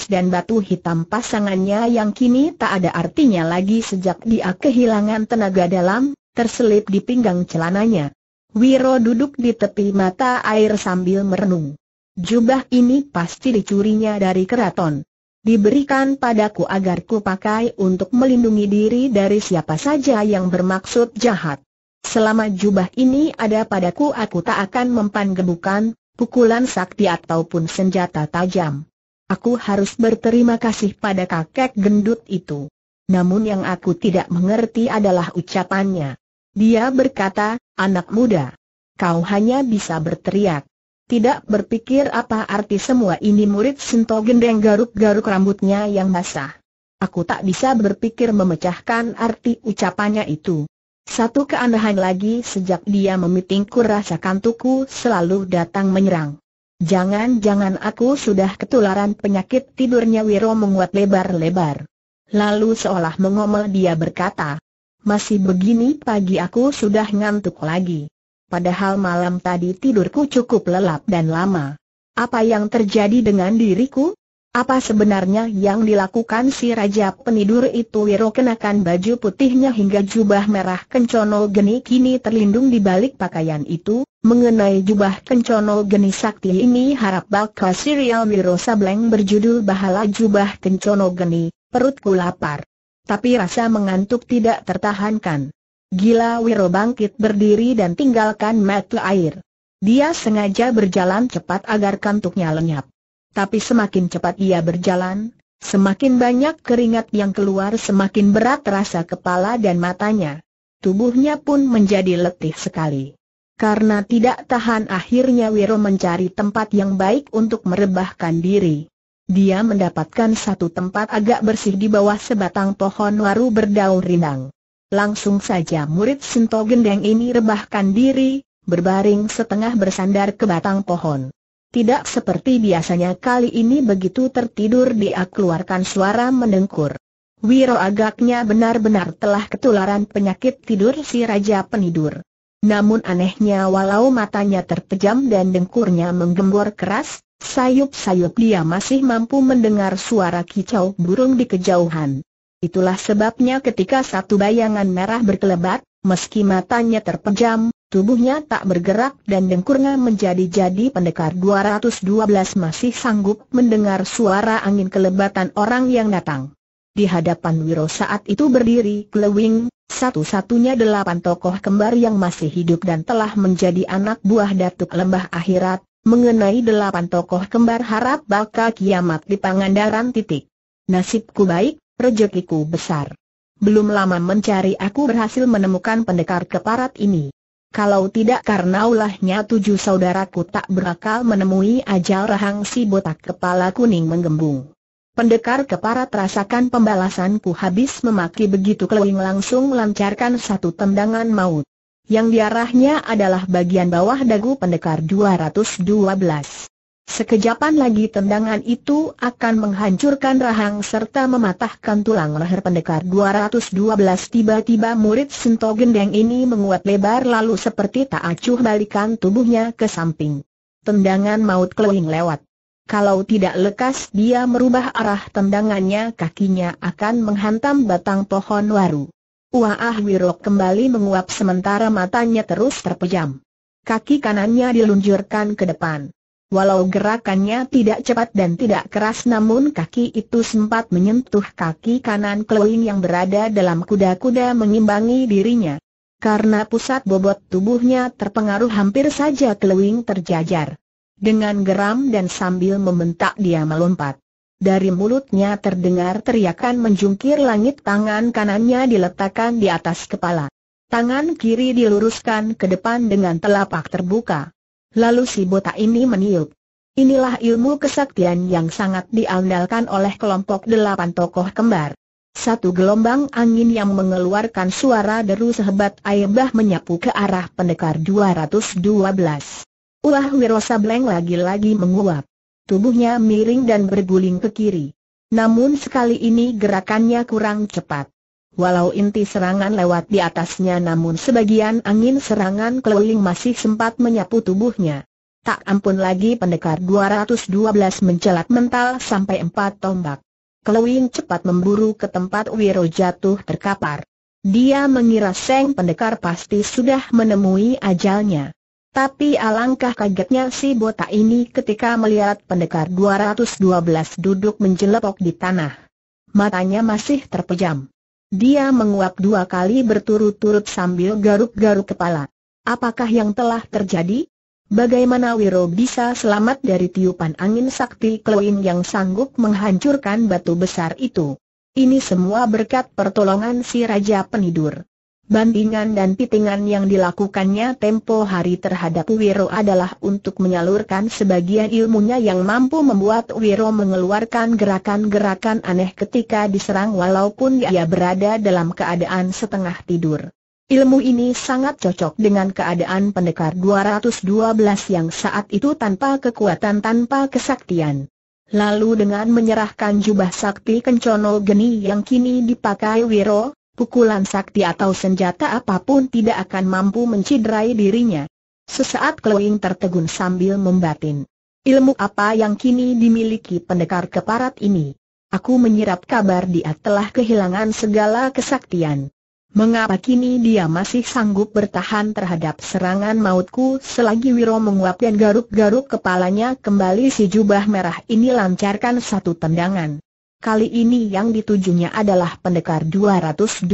dan batu hitam pasangannya yang kini tak ada artinya lagi sejak dia kehilangan tenaga dalam, terselip di pinggang celananya. Wiro duduk di tepi mata air sambil merenung. Jubah ini pasti dicurinya dari keraton diberikan padaku agar ku pakai untuk melindungi diri dari siapa saja yang bermaksud jahat. Selama jubah ini ada padaku aku tak akan mempan gebukan, pukulan sakti ataupun senjata tajam. Aku harus berterima kasih pada kakek gendut itu. Namun yang aku tidak mengerti adalah ucapannya. Dia berkata, anak muda, kau hanya bisa berteriak tidak berpikir apa arti semua ini murid Sinto Gendeng garuk-garuk rambutnya yang basah. Aku tak bisa berpikir memecahkan arti ucapannya itu. Satu keanehan lagi sejak dia memitingku rasa tuku selalu datang menyerang. Jangan-jangan aku sudah ketularan penyakit tidurnya Wiro menguat lebar-lebar. Lalu seolah mengomel dia berkata, masih begini pagi aku sudah ngantuk lagi padahal malam tadi tidurku cukup lelap dan lama. Apa yang terjadi dengan diriku? Apa sebenarnya yang dilakukan si Raja Penidur itu Wiro kenakan baju putihnya hingga jubah merah kencono geni kini terlindung di balik pakaian itu, mengenai jubah kencono geni sakti ini harap bakal serial Wiro Sableng berjudul Bahala Jubah Kencono Geni, perutku lapar. Tapi rasa mengantuk tidak tertahankan. Gila Wiro bangkit berdiri dan tinggalkan mata air. Dia sengaja berjalan cepat agar kantuknya lenyap. Tapi semakin cepat ia berjalan, semakin banyak keringat yang keluar semakin berat rasa kepala dan matanya. Tubuhnya pun menjadi letih sekali. Karena tidak tahan akhirnya Wiro mencari tempat yang baik untuk merebahkan diri. Dia mendapatkan satu tempat agak bersih di bawah sebatang pohon waru berdaun rindang. Langsung saja murid Sinto Gendeng ini rebahkan diri, berbaring setengah bersandar ke batang pohon. Tidak seperti biasanya kali ini begitu tertidur dia keluarkan suara mendengkur. Wiro agaknya benar-benar telah ketularan penyakit tidur si Raja Penidur. Namun anehnya walau matanya terpejam dan dengkurnya menggembor keras, sayup-sayup dia masih mampu mendengar suara kicau burung di kejauhan. Itulah sebabnya ketika satu bayangan merah berkelebat, meski matanya terpejam, tubuhnya tak bergerak dan dengkurnya menjadi-jadi pendekar 212 masih sanggup mendengar suara angin kelebatan orang yang datang. Di hadapan Wiro saat itu berdiri Klewing, satu-satunya delapan tokoh kembar yang masih hidup dan telah menjadi anak buah Datuk Lembah Akhirat, mengenai delapan tokoh kembar harap bakal kiamat di Pangandaran titik. Nasibku baik, rezekiku besar. Belum lama mencari aku berhasil menemukan pendekar keparat ini. Kalau tidak karena ulahnya tujuh saudaraku tak berakal menemui ajal rahang si botak kepala kuning menggembung. Pendekar keparat rasakan pembalasanku habis memaki begitu keluing langsung lancarkan satu tendangan maut. Yang diarahnya adalah bagian bawah dagu pendekar 212. Sekejapan lagi tendangan itu akan menghancurkan rahang serta mematahkan tulang leher pendekar 212 tiba-tiba murid Sento Gendeng ini menguat lebar lalu seperti tak acuh balikan tubuhnya ke samping. Tendangan maut keling lewat. Kalau tidak lekas dia merubah arah tendangannya kakinya akan menghantam batang pohon waru. Wah ah, Wirok kembali menguap sementara matanya terus terpejam. Kaki kanannya diluncurkan ke depan. Walau gerakannya tidak cepat dan tidak keras namun kaki itu sempat menyentuh kaki kanan Keling yang berada dalam kuda-kuda mengimbangi dirinya. Karena pusat bobot tubuhnya terpengaruh hampir saja Keling terjajar. Dengan geram dan sambil membentak dia melompat. Dari mulutnya terdengar teriakan menjungkir langit tangan kanannya diletakkan di atas kepala. Tangan kiri diluruskan ke depan dengan telapak terbuka. Lalu si botak ini meniup. Inilah ilmu kesaktian yang sangat diandalkan oleh kelompok delapan tokoh kembar. Satu gelombang angin yang mengeluarkan suara deru sehebat air bah menyapu ke arah pendekar 212. Ulah Sableng lagi-lagi menguap. Tubuhnya miring dan berguling ke kiri. Namun sekali ini gerakannya kurang cepat. Walau inti serangan lewat di atasnya namun sebagian angin serangan keliling masih sempat menyapu tubuhnya. Tak ampun lagi pendekar 212 mencelat mental sampai empat tombak. Keluing cepat memburu ke tempat Wiro jatuh terkapar. Dia mengira Seng pendekar pasti sudah menemui ajalnya. Tapi alangkah kagetnya si botak ini ketika melihat pendekar 212 duduk menjelepok di tanah. Matanya masih terpejam. Dia menguap dua kali berturut-turut sambil garuk-garuk kepala. Apakah yang telah terjadi? Bagaimana Wiro bisa selamat dari tiupan angin sakti Kloin yang sanggup menghancurkan batu besar itu? Ini semua berkat pertolongan si Raja Penidur. Bandingan dan pitingan yang dilakukannya tempo hari terhadap Wiro adalah untuk menyalurkan sebagian ilmunya yang mampu membuat Wiro mengeluarkan gerakan-gerakan aneh ketika diserang walaupun ia berada dalam keadaan setengah tidur. Ilmu ini sangat cocok dengan keadaan pendekar 212 yang saat itu tanpa kekuatan tanpa kesaktian. Lalu dengan menyerahkan jubah sakti kencono geni yang kini dipakai Wiro, pukulan sakti atau senjata apapun tidak akan mampu menciderai dirinya. Sesaat Kloing tertegun sambil membatin. Ilmu apa yang kini dimiliki pendekar keparat ini? Aku menyirap kabar dia telah kehilangan segala kesaktian. Mengapa kini dia masih sanggup bertahan terhadap serangan mautku selagi Wiro menguapkan garuk-garuk kepalanya kembali si jubah merah ini lancarkan satu tendangan. Kali ini yang ditujunya adalah pendekar 212.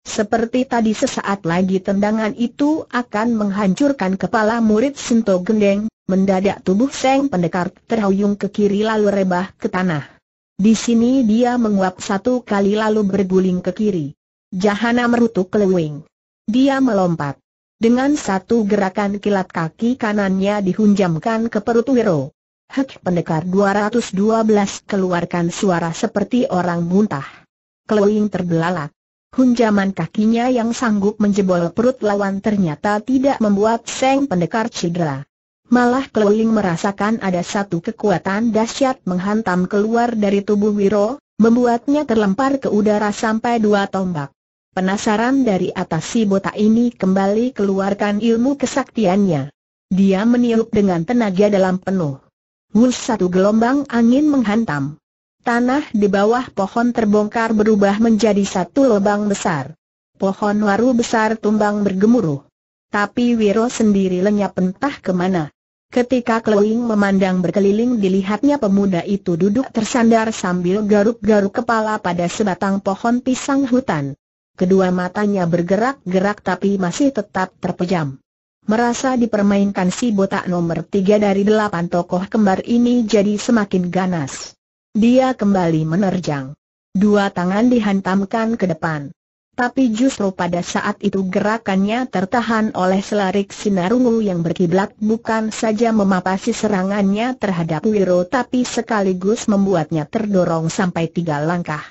Seperti tadi sesaat lagi tendangan itu akan menghancurkan kepala murid Sinto Gendeng, mendadak tubuh Seng Pendekar terhuyung ke kiri lalu rebah ke tanah. Di sini dia menguap satu kali lalu berguling ke kiri. Jahana merutuk kelewing. Dia melompat. Dengan satu gerakan kilat kaki kanannya dihunjamkan ke perut Wiro. Hek pendekar 212 keluarkan suara seperti orang muntah. Keluing terbelalak. Hunjaman kakinya yang sanggup menjebol perut lawan ternyata tidak membuat Seng pendekar cedera. Malah Keluing merasakan ada satu kekuatan dahsyat menghantam keluar dari tubuh Wiro, membuatnya terlempar ke udara sampai dua tombak. Penasaran dari atas si botak ini kembali keluarkan ilmu kesaktiannya. Dia meniup dengan tenaga dalam penuh. Wus satu gelombang angin menghantam. Tanah di bawah pohon terbongkar berubah menjadi satu lubang besar. Pohon waru besar tumbang bergemuruh. Tapi Wiro sendiri lenyap entah kemana. Ketika Keling memandang berkeliling dilihatnya pemuda itu duduk tersandar sambil garuk-garuk kepala pada sebatang pohon pisang hutan. Kedua matanya bergerak-gerak tapi masih tetap terpejam. Merasa dipermainkan si botak nomor tiga dari delapan tokoh kembar ini jadi semakin ganas. Dia kembali menerjang. Dua tangan dihantamkan ke depan. Tapi justru pada saat itu gerakannya tertahan oleh selarik sinar ungu yang berkiblat bukan saja memapasi serangannya terhadap Wiro tapi sekaligus membuatnya terdorong sampai tiga langkah.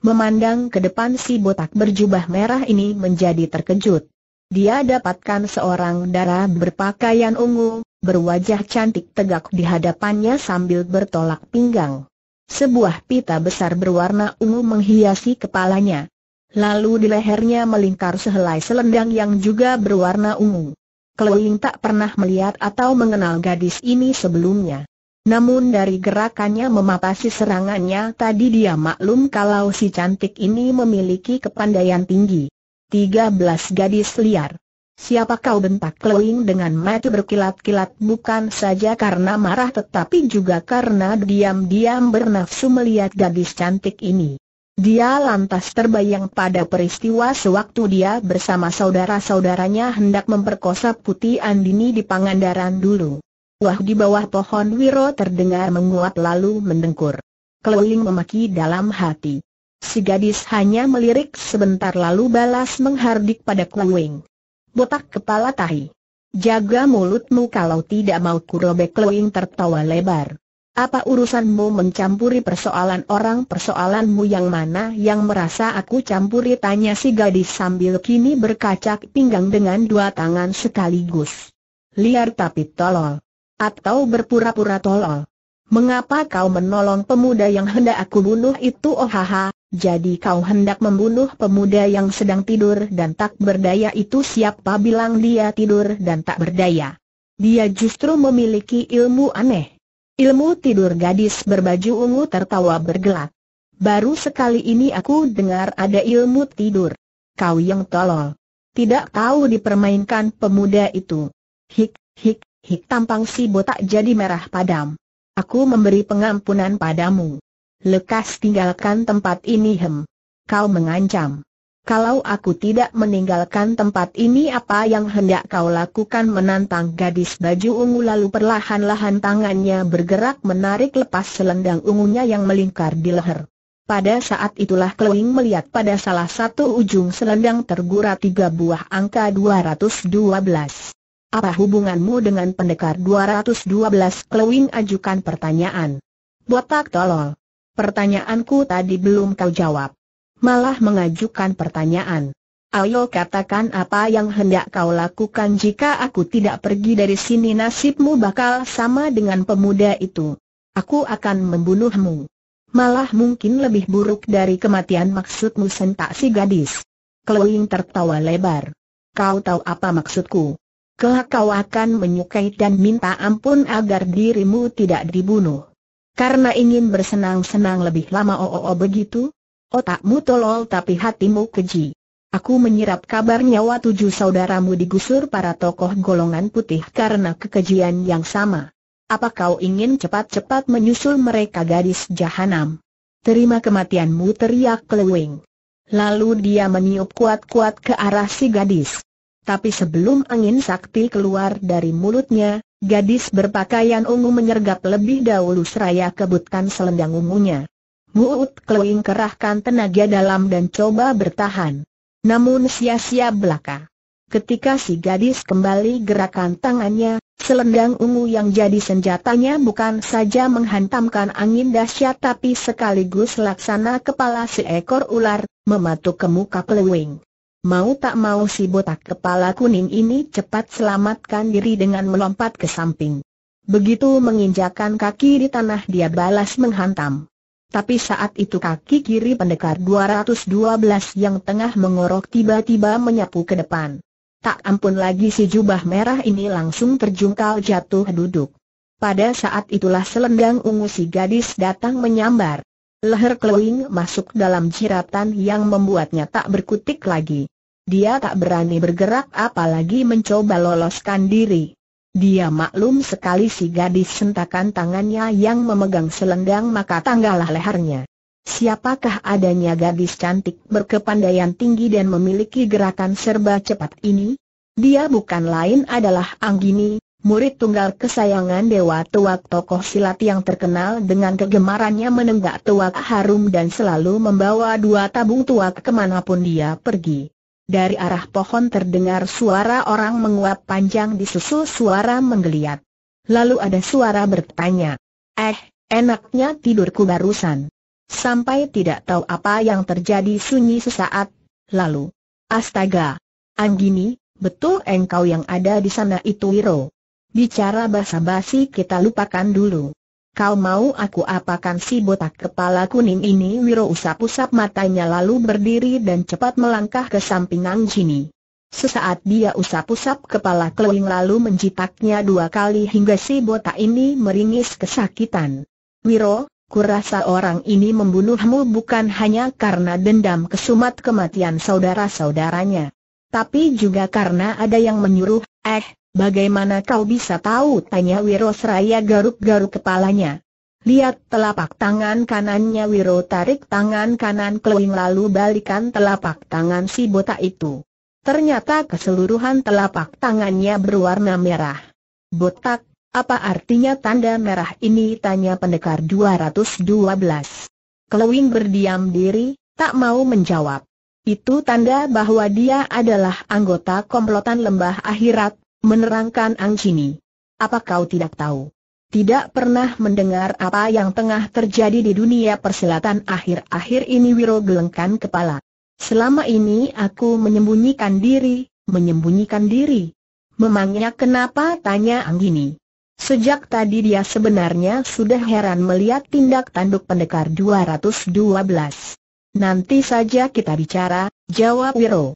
Memandang ke depan si botak berjubah merah ini menjadi terkejut. Dia dapatkan seorang dara berpakaian ungu, berwajah cantik tegak di hadapannya sambil bertolak pinggang. Sebuah pita besar berwarna ungu menghiasi kepalanya. Lalu di lehernya melingkar sehelai selendang yang juga berwarna ungu. Keling tak pernah melihat atau mengenal gadis ini sebelumnya. Namun dari gerakannya memapasi serangannya tadi dia maklum kalau si cantik ini memiliki kepandaian tinggi. 13 gadis liar. Siapa kau bentak Keling dengan mata berkilat-kilat bukan saja karena marah tetapi juga karena diam-diam bernafsu melihat gadis cantik ini. Dia lantas terbayang pada peristiwa sewaktu dia bersama saudara-saudaranya hendak memperkosa Putih Andini di Pangandaran dulu. Wah di bawah pohon Wiro terdengar menguat lalu mendengkur. Keling memaki dalam hati. Si gadis hanya melirik sebentar lalu balas menghardik pada kluwing. Botak kepala tahi. Jaga mulutmu kalau tidak mau kurobek kluwing tertawa lebar. Apa urusanmu mencampuri persoalan orang persoalanmu yang mana yang merasa aku campuri tanya si gadis sambil kini berkacak pinggang dengan dua tangan sekaligus. Liar tapi tolol. Atau berpura-pura tolol. Mengapa kau menolong pemuda yang hendak aku bunuh itu oh haha, jadi kau hendak membunuh pemuda yang sedang tidur dan tak berdaya itu siapa bilang dia tidur dan tak berdaya? Dia justru memiliki ilmu aneh. Ilmu tidur gadis berbaju ungu tertawa bergelak. Baru sekali ini aku dengar ada ilmu tidur. Kau yang tolol. Tidak tahu dipermainkan pemuda itu. Hik, hik, hik tampang si botak jadi merah padam. Aku memberi pengampunan padamu. Lekas tinggalkan tempat ini hem. Kau mengancam. Kalau aku tidak meninggalkan tempat ini apa yang hendak kau lakukan menantang gadis baju ungu lalu perlahan-lahan tangannya bergerak menarik lepas selendang ungunya yang melingkar di leher. Pada saat itulah Keling melihat pada salah satu ujung selendang tergurat tiga buah angka 212. Apa hubunganmu dengan pendekar 212 Keling ajukan pertanyaan. Botak tolol. Pertanyaanku tadi belum kau jawab. Malah mengajukan pertanyaan. Ayo katakan apa yang hendak kau lakukan jika aku tidak pergi dari sini nasibmu bakal sama dengan pemuda itu. Aku akan membunuhmu. Malah mungkin lebih buruk dari kematian maksudmu sentak si gadis. Keluing tertawa lebar. Kau tahu apa maksudku? Kelak kau akan menyukai dan minta ampun agar dirimu tidak dibunuh. Karena ingin bersenang-senang lebih lama oo oh, -o oh, -o oh, begitu? Otakmu tolol tapi hatimu keji. Aku menyerap kabar nyawa tujuh saudaramu digusur para tokoh golongan putih karena kekejian yang sama. Apa kau ingin cepat-cepat menyusul mereka gadis jahanam? Terima kematianmu teriak Kelewing. Lalu dia meniup kuat-kuat ke arah si gadis. Tapi sebelum angin sakti keluar dari mulutnya, Gadis berpakaian ungu menyergap lebih dahulu seraya kebutkan selendang ungunya. Muut Kluing kerahkan tenaga dalam dan coba bertahan. Namun sia-sia belaka. Ketika si gadis kembali gerakan tangannya, selendang ungu yang jadi senjatanya bukan saja menghantamkan angin dahsyat tapi sekaligus laksana kepala seekor ular, mematuk ke muka Kluing. Mau tak mau si botak kepala kuning ini cepat selamatkan diri dengan melompat ke samping. Begitu menginjakan kaki di tanah dia balas menghantam. Tapi saat itu kaki kiri pendekar 212 yang tengah mengorok tiba-tiba menyapu ke depan. Tak ampun lagi si jubah merah ini langsung terjungkal jatuh duduk. Pada saat itulah selendang ungu si gadis datang menyambar. Leher keluing masuk dalam jiratan yang membuatnya tak berkutik lagi. Dia tak berani bergerak apalagi mencoba loloskan diri. Dia maklum sekali si gadis sentakan tangannya yang memegang selendang maka tanggalah lehernya. Siapakah adanya gadis cantik berkepandaian tinggi dan memiliki gerakan serba cepat ini? Dia bukan lain adalah Anggini, murid tunggal kesayangan Dewa Tuak tokoh silat yang terkenal dengan kegemarannya menenggak tuak harum dan selalu membawa dua tabung tuak kemanapun dia pergi. Dari arah pohon terdengar suara orang menguap panjang disusul suara menggeliat. Lalu ada suara bertanya, Eh, enaknya tidurku barusan. Sampai tidak tahu apa yang terjadi sunyi sesaat, lalu, astaga, Anggini, betul engkau yang ada di sana itu Wiro. Bicara basa-basi kita lupakan dulu. Kau mau aku apakan si botak kepala kuning ini? Wiro usap-usap matanya lalu berdiri dan cepat melangkah ke samping Nang Jini. Sesaat dia usap-usap kepala Keling lalu menjitaknya dua kali hingga si botak ini meringis kesakitan. Wiro, kurasa orang ini membunuhmu bukan hanya karena dendam kesumat kematian saudara-saudaranya. Tapi juga karena ada yang menyuruh, eh, Bagaimana kau bisa tahu? Tanya Wiro Seraya garuk-garuk kepalanya. Lihat telapak tangan kanannya Wiro tarik tangan kanan keluing lalu balikan telapak tangan si botak itu. Ternyata keseluruhan telapak tangannya berwarna merah. Botak, apa artinya tanda merah ini? Tanya pendekar 212. Keluing berdiam diri, tak mau menjawab. Itu tanda bahwa dia adalah anggota komplotan lembah akhirat, Menerangkan Ang Chini. Apa kau tidak tahu? Tidak pernah mendengar apa yang tengah terjadi di dunia persilatan akhir-akhir ini Wiro gelengkan kepala. Selama ini aku menyembunyikan diri, menyembunyikan diri. Memangnya kenapa tanya Anggini? Sejak tadi dia sebenarnya sudah heran melihat tindak tanduk pendekar 212. Nanti saja kita bicara, jawab Wiro.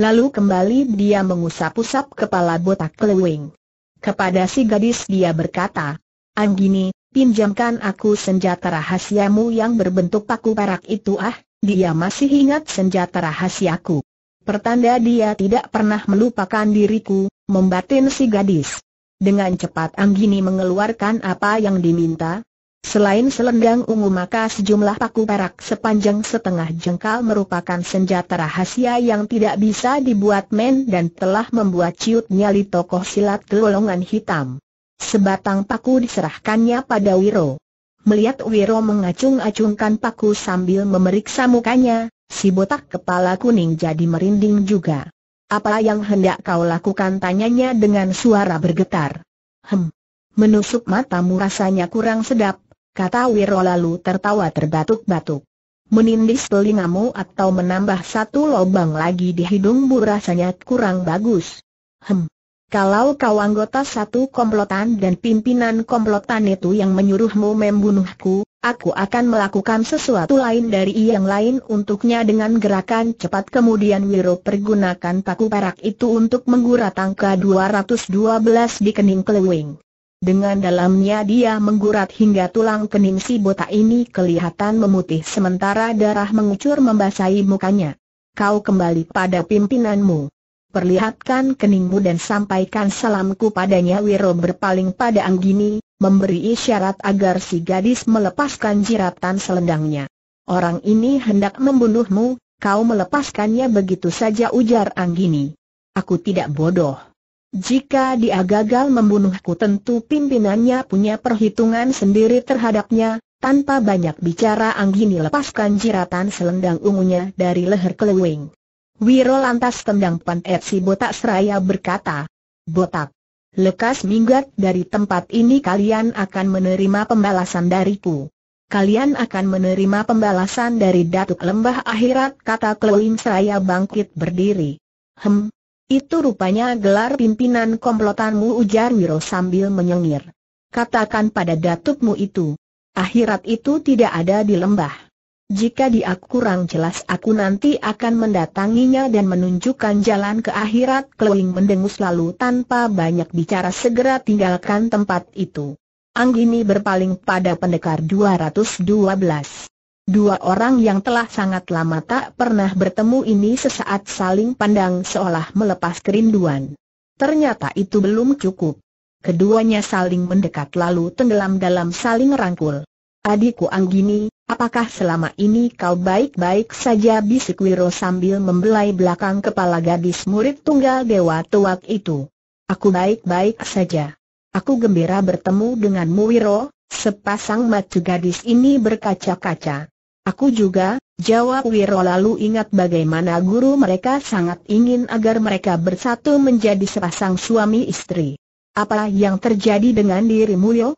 Lalu kembali dia mengusap-usap kepala botak kelewing. Kepada si gadis dia berkata, Anggini, pinjamkan aku senjata rahasiamu yang berbentuk paku perak itu ah, dia masih ingat senjata rahasiaku. Pertanda dia tidak pernah melupakan diriku, membatin si gadis. Dengan cepat Anggini mengeluarkan apa yang diminta, Selain selendang ungu maka sejumlah paku perak sepanjang setengah jengkal merupakan senjata rahasia yang tidak bisa dibuat men dan telah membuat ciut nyali tokoh silat golongan hitam. Sebatang paku diserahkannya pada Wiro. Melihat Wiro mengacung-acungkan paku sambil memeriksa mukanya, si botak kepala kuning jadi merinding juga. Apa yang hendak kau lakukan tanyanya dengan suara bergetar. Hem, menusuk matamu rasanya kurang sedap, kata Wiro lalu tertawa terbatuk-batuk. Menindis telingamu atau menambah satu lobang lagi di hidung, hidungmu rasanya kurang bagus. Hem. Kalau kau anggota satu komplotan dan pimpinan komplotan itu yang menyuruhmu membunuhku, aku akan melakukan sesuatu lain dari yang lain untuknya dengan gerakan cepat kemudian Wiro pergunakan paku perak itu untuk menggurat angka 212 di kening Kelewing. Dengan dalamnya dia menggurat hingga tulang kening si botak ini kelihatan memutih sementara darah mengucur membasahi mukanya. Kau kembali pada pimpinanmu. Perlihatkan keningmu dan sampaikan salamku padanya Wiro berpaling pada Anggini, memberi isyarat agar si gadis melepaskan jiratan selendangnya. Orang ini hendak membunuhmu, kau melepaskannya begitu saja ujar Anggini. Aku tidak bodoh. Jika dia gagal membunuhku tentu pimpinannya punya perhitungan sendiri terhadapnya, tanpa banyak bicara Anggini lepaskan jiratan selendang ungunya dari leher keluing. Wiro lantas tendang pantet si botak seraya berkata, Botak, lekas minggat dari tempat ini kalian akan menerima pembalasan dariku. Kalian akan menerima pembalasan dari Datuk Lembah Akhirat kata keluing seraya bangkit berdiri. Hem, itu rupanya gelar pimpinan komplotanmu ujar Wiro sambil menyengir. Katakan pada datukmu itu. Akhirat itu tidak ada di lembah. Jika dia kurang jelas aku nanti akan mendatanginya dan menunjukkan jalan ke akhirat Keling mendengus lalu tanpa banyak bicara segera tinggalkan tempat itu. Anggini berpaling pada pendekar 212. Dua orang yang telah sangat lama tak pernah bertemu ini sesaat saling pandang seolah melepas kerinduan. Ternyata itu belum cukup. Keduanya saling mendekat lalu tenggelam dalam saling rangkul. Adikku Anggini, apakah selama ini kau baik-baik saja bisik Wiro sambil membelai belakang kepala gadis murid tunggal dewa tuak itu. Aku baik-baik saja. Aku gembira bertemu denganmu Wiro, sepasang mata gadis ini berkaca-kaca. Aku juga, jawab Wiro lalu ingat bagaimana guru mereka sangat ingin agar mereka bersatu menjadi sepasang suami istri. Apa yang terjadi dengan dirimu yo?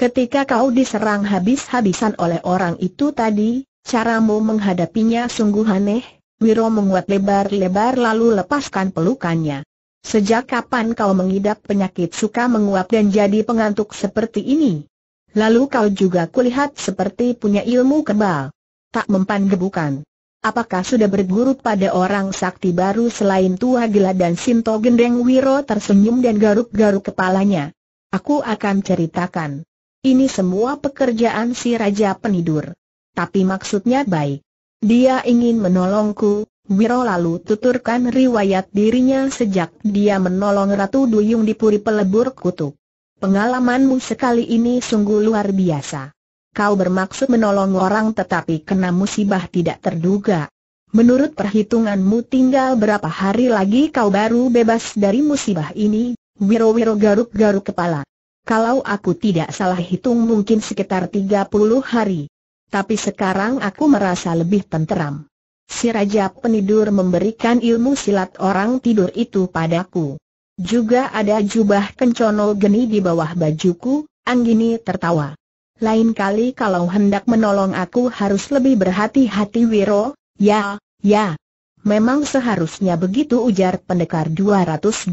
Ketika kau diserang habis-habisan oleh orang itu tadi, caramu menghadapinya sungguh aneh, Wiro menguat lebar-lebar lalu lepaskan pelukannya. Sejak kapan kau mengidap penyakit suka menguap dan jadi pengantuk seperti ini? Lalu kau juga kulihat seperti punya ilmu kebal tak mempan gebukan. Apakah sudah berguru pada orang sakti baru selain Tua Gila dan Sinto Gendeng Wiro tersenyum dan garuk-garuk kepalanya? Aku akan ceritakan. Ini semua pekerjaan si Raja Penidur. Tapi maksudnya baik. Dia ingin menolongku, Wiro lalu tuturkan riwayat dirinya sejak dia menolong Ratu Duyung di Puri Pelebur Kutub. Pengalamanmu sekali ini sungguh luar biasa kau bermaksud menolong orang tetapi kena musibah tidak terduga. Menurut perhitunganmu tinggal berapa hari lagi kau baru bebas dari musibah ini, Wiro-wiro garuk-garuk kepala. Kalau aku tidak salah hitung mungkin sekitar 30 hari. Tapi sekarang aku merasa lebih tenteram. Si Raja Penidur memberikan ilmu silat orang tidur itu padaku. Juga ada jubah kencono geni di bawah bajuku, Anggini tertawa. Lain kali kalau hendak menolong aku harus lebih berhati-hati Wiro, ya, ya. Memang seharusnya begitu ujar pendekar 212.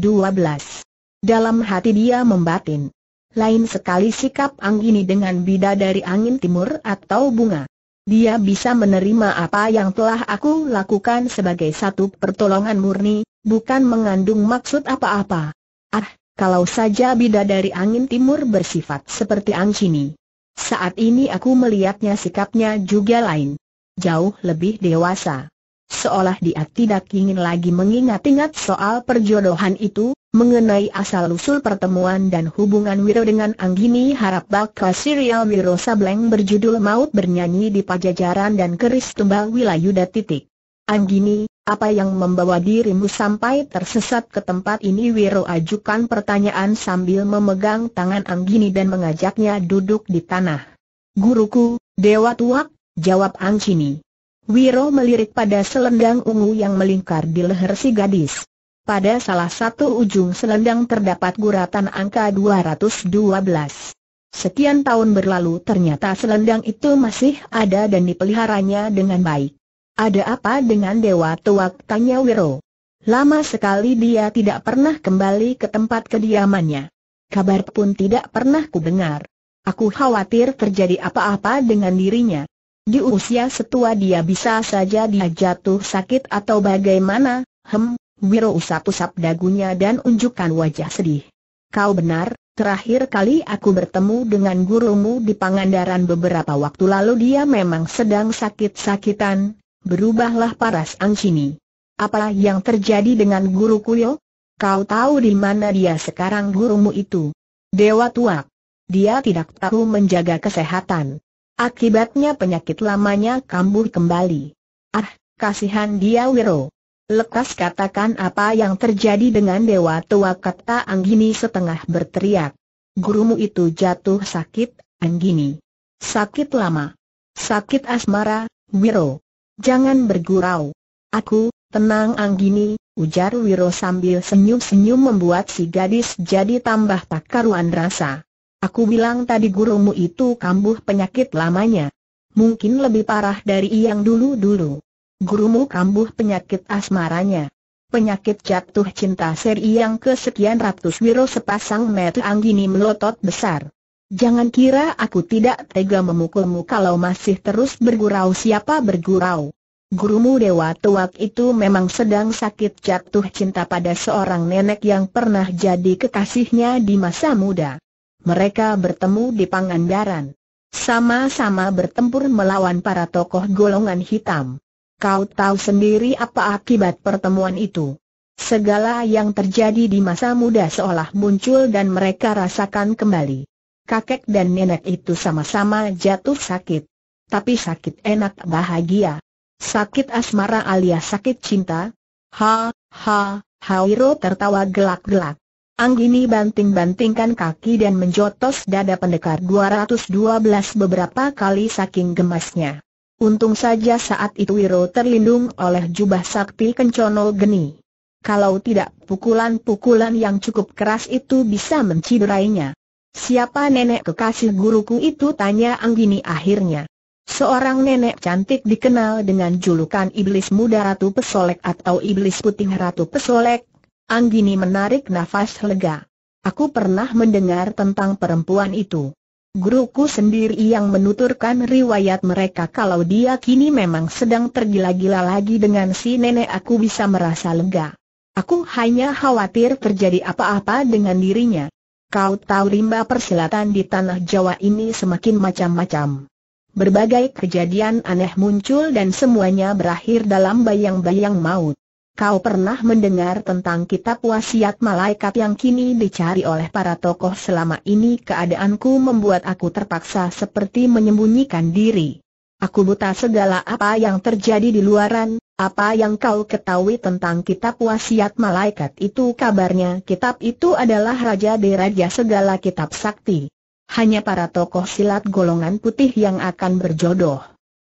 Dalam hati dia membatin. Lain sekali sikap Anggini dengan bida dari angin timur atau bunga. Dia bisa menerima apa yang telah aku lakukan sebagai satu pertolongan murni, bukan mengandung maksud apa-apa. Ah, kalau saja bida dari angin timur bersifat seperti Anggini. Saat ini aku melihatnya sikapnya juga lain. Jauh lebih dewasa. Seolah dia tidak ingin lagi mengingat-ingat soal perjodohan itu, mengenai asal-usul pertemuan dan hubungan Wiro dengan Anggini harap bakal serial Wiro Sableng berjudul Maut Bernyanyi di Pajajaran dan Keris Tumbal Wilayuda titik. Anggini, apa yang membawa dirimu sampai tersesat ke tempat ini? Wiro ajukan pertanyaan sambil memegang tangan Anggini dan mengajaknya duduk di tanah. Guruku, Dewa Tuak, jawab Anggini. Wiro melirik pada selendang ungu yang melingkar di leher si gadis. Pada salah satu ujung selendang terdapat guratan angka 212. Sekian tahun berlalu ternyata selendang itu masih ada dan dipeliharanya dengan baik. Ada apa dengan Dewa Tuak? Tanya Wiro. Lama sekali dia tidak pernah kembali ke tempat kediamannya. Kabar pun tidak pernah ku dengar. Aku khawatir terjadi apa-apa dengan dirinya. Di usia setua dia bisa saja dia jatuh sakit atau bagaimana, hem, Wiro usap-usap dagunya dan unjukkan wajah sedih. Kau benar, terakhir kali aku bertemu dengan gurumu di Pangandaran beberapa waktu lalu dia memang sedang sakit-sakitan, Berubahlah paras Angcini. Apa yang terjadi dengan guru Kuyo? Kau tahu di mana dia sekarang gurumu itu? Dewa tua. Dia tidak tahu menjaga kesehatan. Akibatnya penyakit lamanya kambuh kembali. Ah, kasihan dia Wiro. Lekas katakan apa yang terjadi dengan Dewa Tua kata Anggini setengah berteriak. Gurumu itu jatuh sakit, Anggini. Sakit lama. Sakit asmara, Wiro. Jangan bergurau. Aku, tenang Anggini, ujar Wiro sambil senyum-senyum membuat si gadis jadi tambah tak karuan rasa. Aku bilang tadi gurumu itu kambuh penyakit lamanya. Mungkin lebih parah dari yang dulu-dulu. Gurumu kambuh penyakit asmaranya. Penyakit jatuh cinta seri yang kesekian ratus Wiro sepasang mata Anggini melotot besar. Jangan kira aku tidak tega memukulmu kalau masih terus bergurau siapa bergurau. Gurumu Dewa Tuak itu memang sedang sakit jatuh cinta pada seorang nenek yang pernah jadi kekasihnya di masa muda. Mereka bertemu di Pangandaran. Sama-sama bertempur melawan para tokoh golongan hitam. Kau tahu sendiri apa akibat pertemuan itu. Segala yang terjadi di masa muda seolah muncul dan mereka rasakan kembali kakek dan nenek itu sama-sama jatuh sakit. Tapi sakit enak bahagia. Sakit asmara alias sakit cinta. Ha, ha, Hawiro tertawa gelak-gelak. Anggini banting-bantingkan kaki dan menjotos dada pendekar 212 beberapa kali saking gemasnya. Untung saja saat itu Wiro terlindung oleh jubah sakti kencono geni. Kalau tidak pukulan-pukulan yang cukup keras itu bisa menciderainya. Siapa nenek kekasih guruku itu tanya Anggini akhirnya. Seorang nenek cantik dikenal dengan julukan Iblis Muda Ratu Pesolek atau Iblis Putih Ratu Pesolek. Anggini menarik nafas lega. Aku pernah mendengar tentang perempuan itu. Guruku sendiri yang menuturkan riwayat mereka kalau dia kini memang sedang tergila-gila lagi dengan si nenek aku bisa merasa lega. Aku hanya khawatir terjadi apa-apa dengan dirinya. Kau tahu rimba persilatan di tanah Jawa ini semakin macam-macam. Berbagai kejadian aneh muncul dan semuanya berakhir dalam bayang-bayang maut. Kau pernah mendengar tentang kitab wasiat malaikat yang kini dicari oleh para tokoh selama ini keadaanku membuat aku terpaksa seperti menyembunyikan diri. Aku buta segala apa yang terjadi di luaran, apa yang kau ketahui tentang kitab wasiat malaikat itu kabarnya kitab itu adalah raja di raja segala kitab sakti. Hanya para tokoh silat golongan putih yang akan berjodoh.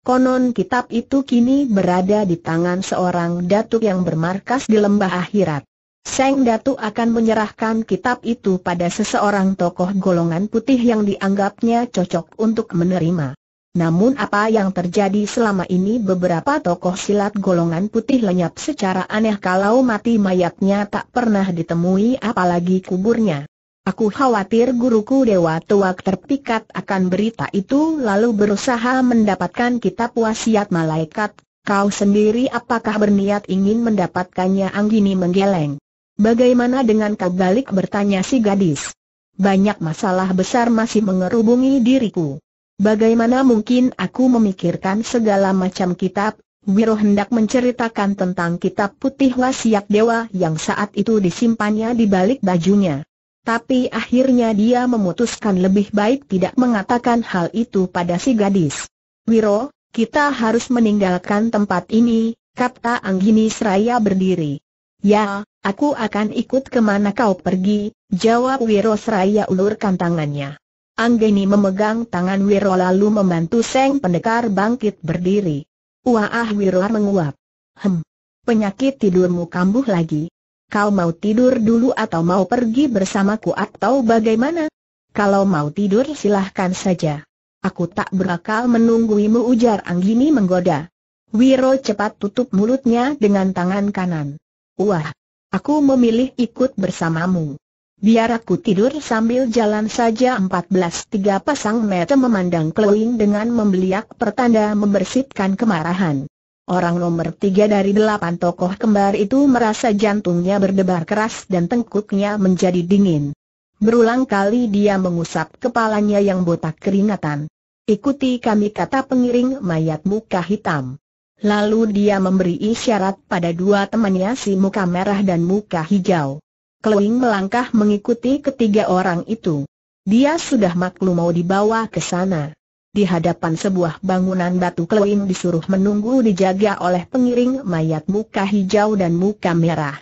Konon kitab itu kini berada di tangan seorang datuk yang bermarkas di lembah akhirat. Seng datuk akan menyerahkan kitab itu pada seseorang tokoh golongan putih yang dianggapnya cocok untuk menerima. Namun apa yang terjadi selama ini beberapa tokoh silat golongan putih lenyap secara aneh kalau mati mayatnya tak pernah ditemui apalagi kuburnya. Aku khawatir guruku Dewa tua terpikat akan berita itu lalu berusaha mendapatkan kitab wasiat malaikat. Kau sendiri apakah berniat ingin mendapatkannya Anggini menggeleng? Bagaimana dengan kau balik bertanya si gadis? Banyak masalah besar masih mengerubungi diriku. Bagaimana mungkin aku memikirkan segala macam kitab, Wiro hendak menceritakan tentang kitab putih wasiat dewa yang saat itu disimpannya di balik bajunya. Tapi akhirnya dia memutuskan lebih baik tidak mengatakan hal itu pada si gadis. Wiro, kita harus meninggalkan tempat ini, kata Anggini Seraya berdiri. Ya, aku akan ikut kemana kau pergi, jawab Wiro Seraya ulurkan tangannya. Anggeni memegang tangan Wiro lalu membantu Seng Pendekar bangkit berdiri. Wah Wiro menguap. Hem. Penyakit tidurmu kambuh lagi. Kau mau tidur dulu atau mau pergi bersamaku atau bagaimana? Kalau mau tidur silahkan saja. Aku tak berakal menungguimu ujar Anggini menggoda. Wiro cepat tutup mulutnya dengan tangan kanan. Wah, aku memilih ikut bersamamu. Biar aku tidur sambil jalan saja 14.3 pasang mata memandang Keling dengan membeliak pertanda membersihkan kemarahan. Orang nomor tiga dari delapan tokoh kembar itu merasa jantungnya berdebar keras dan tengkuknya menjadi dingin. Berulang kali dia mengusap kepalanya yang botak keringatan. Ikuti kami kata pengiring mayat muka hitam. Lalu dia memberi isyarat pada dua temannya si muka merah dan muka hijau. Keling melangkah mengikuti ketiga orang itu. Dia sudah maklum mau dibawa ke sana. Di hadapan sebuah bangunan batu Keling disuruh menunggu dijaga oleh pengiring mayat muka hijau dan muka merah.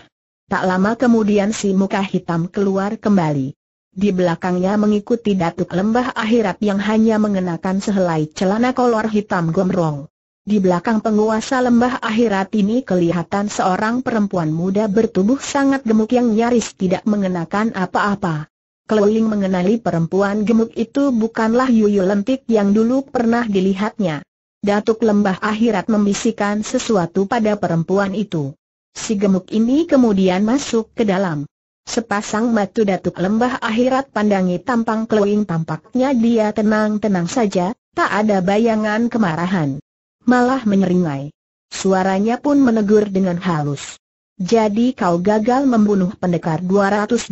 Tak lama kemudian si muka hitam keluar kembali. Di belakangnya mengikuti datuk lembah akhirat yang hanya mengenakan sehelai celana kolor hitam gomrong. Di belakang penguasa lembah akhirat ini kelihatan seorang perempuan muda bertubuh sangat gemuk yang nyaris tidak mengenakan apa-apa. Keliling mengenali perempuan gemuk itu bukanlah Yuyu Lentik yang dulu pernah dilihatnya. Datuk lembah akhirat membisikkan sesuatu pada perempuan itu. Si gemuk ini kemudian masuk ke dalam. Sepasang mata datuk lembah akhirat pandangi tampang Keling tampaknya dia tenang-tenang saja, tak ada bayangan kemarahan malah menyeringai. Suaranya pun menegur dengan halus. Jadi kau gagal membunuh pendekar 212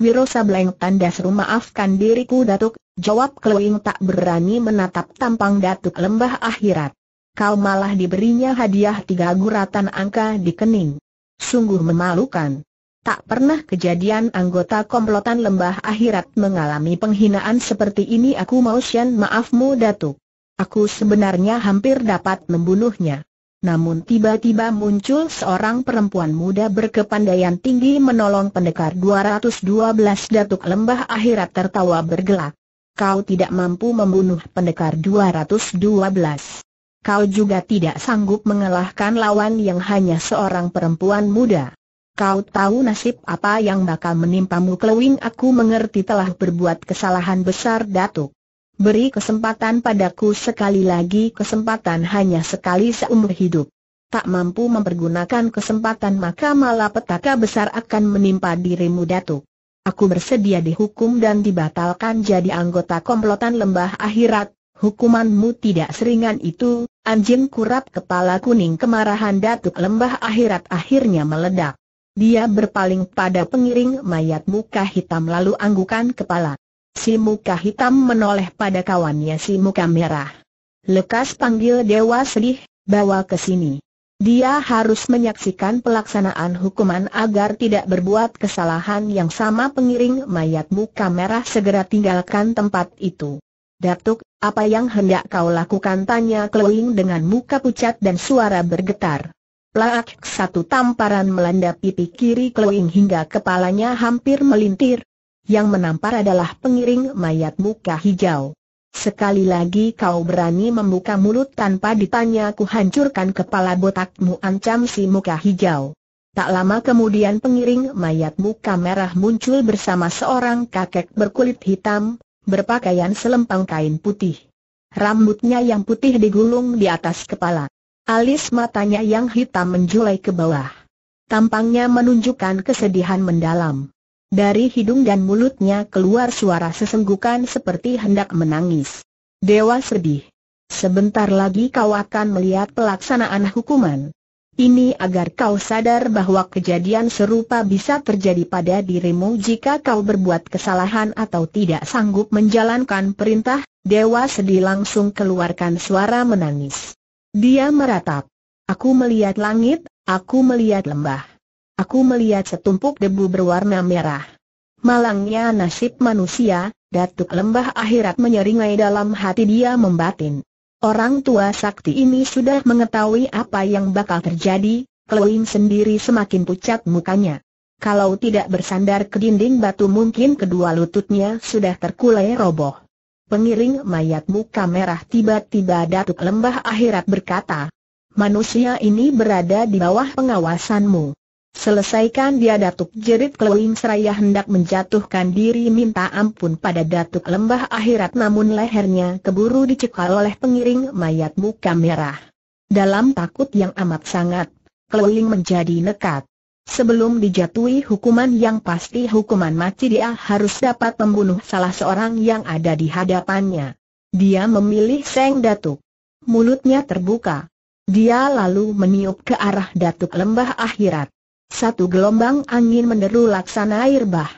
Wiro Sableng Tandas seru maafkan diriku Datuk, jawab Keling tak berani menatap tampang Datuk lembah akhirat. Kau malah diberinya hadiah tiga guratan angka di kening. Sungguh memalukan. Tak pernah kejadian anggota komplotan lembah akhirat mengalami penghinaan seperti ini aku mau maafmu Datuk. Aku sebenarnya hampir dapat membunuhnya. Namun tiba-tiba muncul seorang perempuan muda berkepandaian tinggi menolong pendekar 212 Datuk Lembah Akhirat tertawa bergelak. Kau tidak mampu membunuh pendekar 212. Kau juga tidak sanggup mengalahkan lawan yang hanya seorang perempuan muda. Kau tahu nasib apa yang bakal menimpamu Kelewing aku mengerti telah berbuat kesalahan besar Datuk beri kesempatan padaku sekali lagi kesempatan hanya sekali seumur hidup. Tak mampu mempergunakan kesempatan maka malah petaka besar akan menimpa dirimu datuk. Aku bersedia dihukum dan dibatalkan jadi anggota komplotan lembah akhirat, hukumanmu tidak seringan itu, anjing kurap kepala kuning kemarahan datuk lembah akhirat akhirnya meledak. Dia berpaling pada pengiring mayat muka hitam lalu anggukan kepala. Si muka hitam menoleh pada kawannya si muka merah. Lekas panggil Dewa Sedih, bawa ke sini. Dia harus menyaksikan pelaksanaan hukuman agar tidak berbuat kesalahan yang sama pengiring mayat muka merah segera tinggalkan tempat itu. Datuk, apa yang hendak kau lakukan? Tanya Keling dengan muka pucat dan suara bergetar. Plak satu tamparan melanda pipi kiri Keling hingga kepalanya hampir melintir, yang menampar adalah pengiring mayat muka hijau. Sekali lagi kau berani membuka mulut tanpa ditanya ku hancurkan kepala botakmu ancam si muka hijau. Tak lama kemudian pengiring mayat muka merah muncul bersama seorang kakek berkulit hitam, berpakaian selempang kain putih. Rambutnya yang putih digulung di atas kepala. Alis matanya yang hitam menjulai ke bawah. Tampangnya menunjukkan kesedihan mendalam. Dari hidung dan mulutnya keluar suara sesenggukan seperti hendak menangis. Dewa sedih. Sebentar lagi kau akan melihat pelaksanaan hukuman. Ini agar kau sadar bahwa kejadian serupa bisa terjadi pada dirimu jika kau berbuat kesalahan atau tidak sanggup menjalankan perintah, Dewa sedih langsung keluarkan suara menangis. Dia meratap. Aku melihat langit, aku melihat lembah. Aku melihat setumpuk debu berwarna merah. Malangnya nasib manusia, datuk lembah akhirat menyeringai dalam hati dia membatin. Orang tua sakti ini sudah mengetahui apa yang bakal terjadi, Kloing sendiri semakin pucat mukanya. Kalau tidak bersandar ke dinding batu mungkin kedua lututnya sudah terkulai roboh. Pengiring mayat muka merah tiba-tiba datuk lembah akhirat berkata, Manusia ini berada di bawah pengawasanmu. Selesaikan dia Datuk Jerit keluing Seraya hendak menjatuhkan diri minta ampun pada Datuk Lembah Akhirat namun lehernya keburu dicekal oleh pengiring mayat muka merah. Dalam takut yang amat sangat, keluing menjadi nekat. Sebelum dijatuhi hukuman yang pasti hukuman mati dia harus dapat membunuh salah seorang yang ada di hadapannya. Dia memilih Seng Datuk. Mulutnya terbuka. Dia lalu meniup ke arah Datuk Lembah Akhirat. Satu gelombang angin menderu laksana air bah.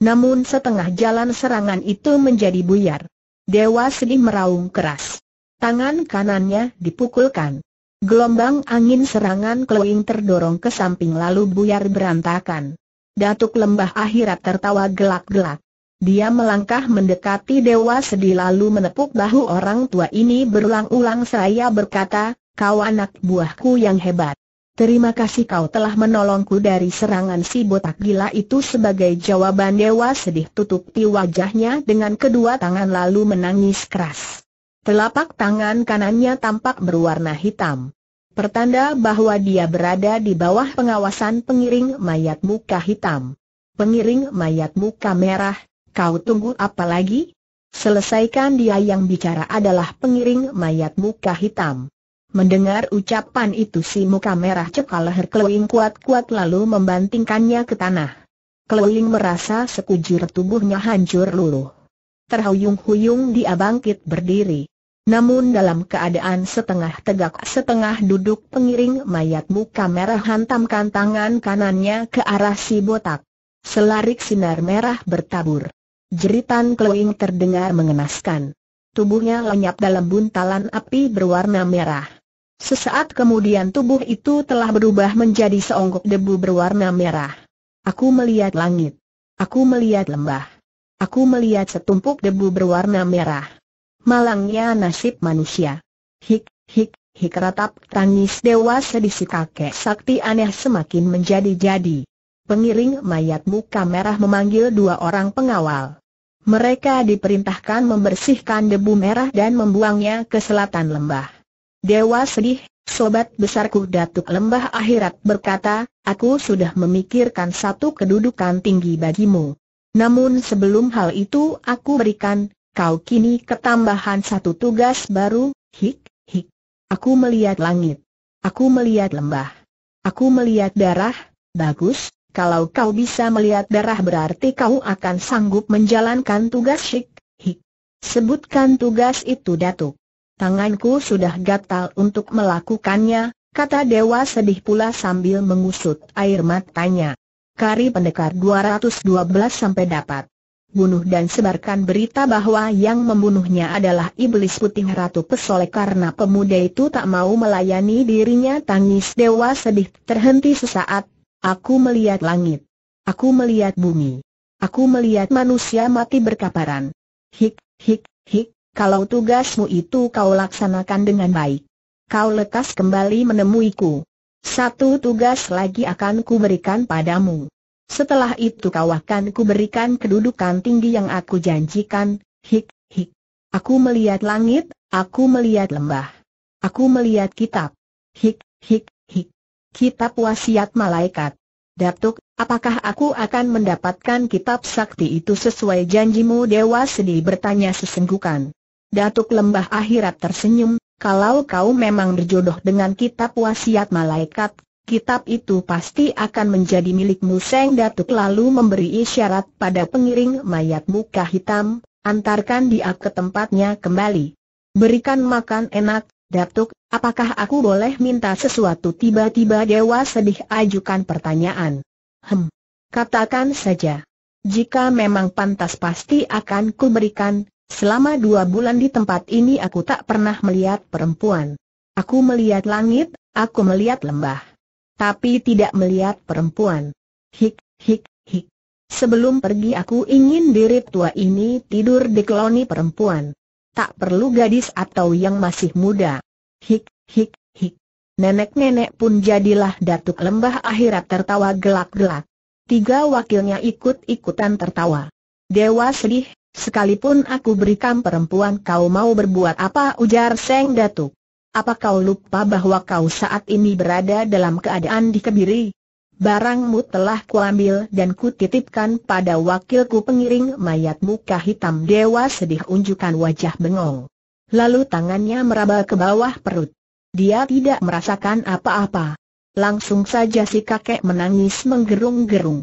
Namun setengah jalan serangan itu menjadi buyar. Dewa sedih meraung keras. Tangan kanannya dipukulkan. Gelombang angin serangan keluing terdorong ke samping lalu buyar berantakan. Datuk lembah akhirat tertawa gelak-gelak. Dia melangkah mendekati Dewa Sedih lalu menepuk bahu orang tua ini berulang-ulang seraya berkata, kau anak buahku yang hebat. Terima kasih kau telah menolongku dari serangan si botak gila itu sebagai jawaban dewa sedih tutupi wajahnya dengan kedua tangan lalu menangis keras. Telapak tangan kanannya tampak berwarna hitam. Pertanda bahwa dia berada di bawah pengawasan pengiring mayat muka hitam. Pengiring mayat muka merah, kau tunggu apa lagi? Selesaikan dia yang bicara adalah pengiring mayat muka hitam. Mendengar ucapan itu si muka merah cekal leher Keluing kuat-kuat lalu membantingkannya ke tanah. Keluing merasa sekujur tubuhnya hancur luluh. Terhuyung-huyung dia bangkit berdiri. Namun dalam keadaan setengah tegak setengah duduk pengiring mayat muka merah hantamkan tangan kanannya ke arah si botak. Selarik sinar merah bertabur. Jeritan Keluing terdengar mengenaskan. Tubuhnya lenyap dalam buntalan api berwarna merah. Sesaat kemudian tubuh itu telah berubah menjadi seonggok debu berwarna merah. Aku melihat langit. Aku melihat lembah. Aku melihat setumpuk debu berwarna merah. Malangnya nasib manusia. Hik, hik, hik ratap tangis dewa sedisi kakek sakti aneh semakin menjadi-jadi. Pengiring mayat muka merah memanggil dua orang pengawal. Mereka diperintahkan membersihkan debu merah dan membuangnya ke selatan lembah. Dewa sedih, sobat besarku Datuk Lembah Akhirat berkata, aku sudah memikirkan satu kedudukan tinggi bagimu. Namun sebelum hal itu aku berikan, kau kini ketambahan satu tugas baru, hik, hik. Aku melihat langit. Aku melihat lembah. Aku melihat darah, bagus, kalau kau bisa melihat darah berarti kau akan sanggup menjalankan tugas hik, hik. Sebutkan tugas itu Datuk. Tanganku sudah gatal untuk melakukannya, kata Dewa sedih pula sambil mengusut air matanya. Kari pendekar 212 sampai dapat. Bunuh dan sebarkan berita bahwa yang membunuhnya adalah iblis putih Ratu pesolek karena pemuda itu tak mau melayani dirinya tangis Dewa sedih terhenti sesaat. Aku melihat langit. Aku melihat bumi. Aku melihat manusia mati berkaparan. Hik, hik, hik, kalau tugasmu itu kau laksanakan dengan baik. Kau lekas kembali menemuiku. Satu tugas lagi akan kuberikan padamu. Setelah itu kau akan kuberikan kedudukan tinggi yang aku janjikan, hik, hik. Aku melihat langit, aku melihat lembah. Aku melihat kitab. Hik, hik, hik. Kitab wasiat malaikat. Datuk, apakah aku akan mendapatkan kitab sakti itu sesuai janjimu Dewa Sedih bertanya sesenggukan. Datuk Lembah Akhirat tersenyum, kalau kau memang berjodoh dengan kitab wasiat malaikat, kitab itu pasti akan menjadi milikmu Seng Datuk lalu memberi isyarat pada pengiring mayat muka hitam, antarkan dia ke tempatnya kembali. Berikan makan enak, Datuk, apakah aku boleh minta sesuatu tiba-tiba Dewa sedih ajukan pertanyaan. Hem, katakan saja. Jika memang pantas pasti akan kuberikan, Selama dua bulan di tempat ini aku tak pernah melihat perempuan. Aku melihat langit, aku melihat lembah. Tapi tidak melihat perempuan. Hik, hik, hik. Sebelum pergi aku ingin diri tua ini tidur di koloni perempuan. Tak perlu gadis atau yang masih muda. Hik, hik, hik. Nenek-nenek pun jadilah datuk lembah akhirat tertawa gelak-gelak. Tiga wakilnya ikut-ikutan tertawa. Dewa sedih, Sekalipun aku berikan perempuan kau mau berbuat apa ujar Seng Datuk. Apa kau lupa bahwa kau saat ini berada dalam keadaan dikebiri? Barangmu telah kuambil dan kutitipkan pada wakilku pengiring mayat muka hitam dewa sedih unjukkan wajah bengong. Lalu tangannya meraba ke bawah perut. Dia tidak merasakan apa-apa. Langsung saja si kakek menangis menggerung-gerung.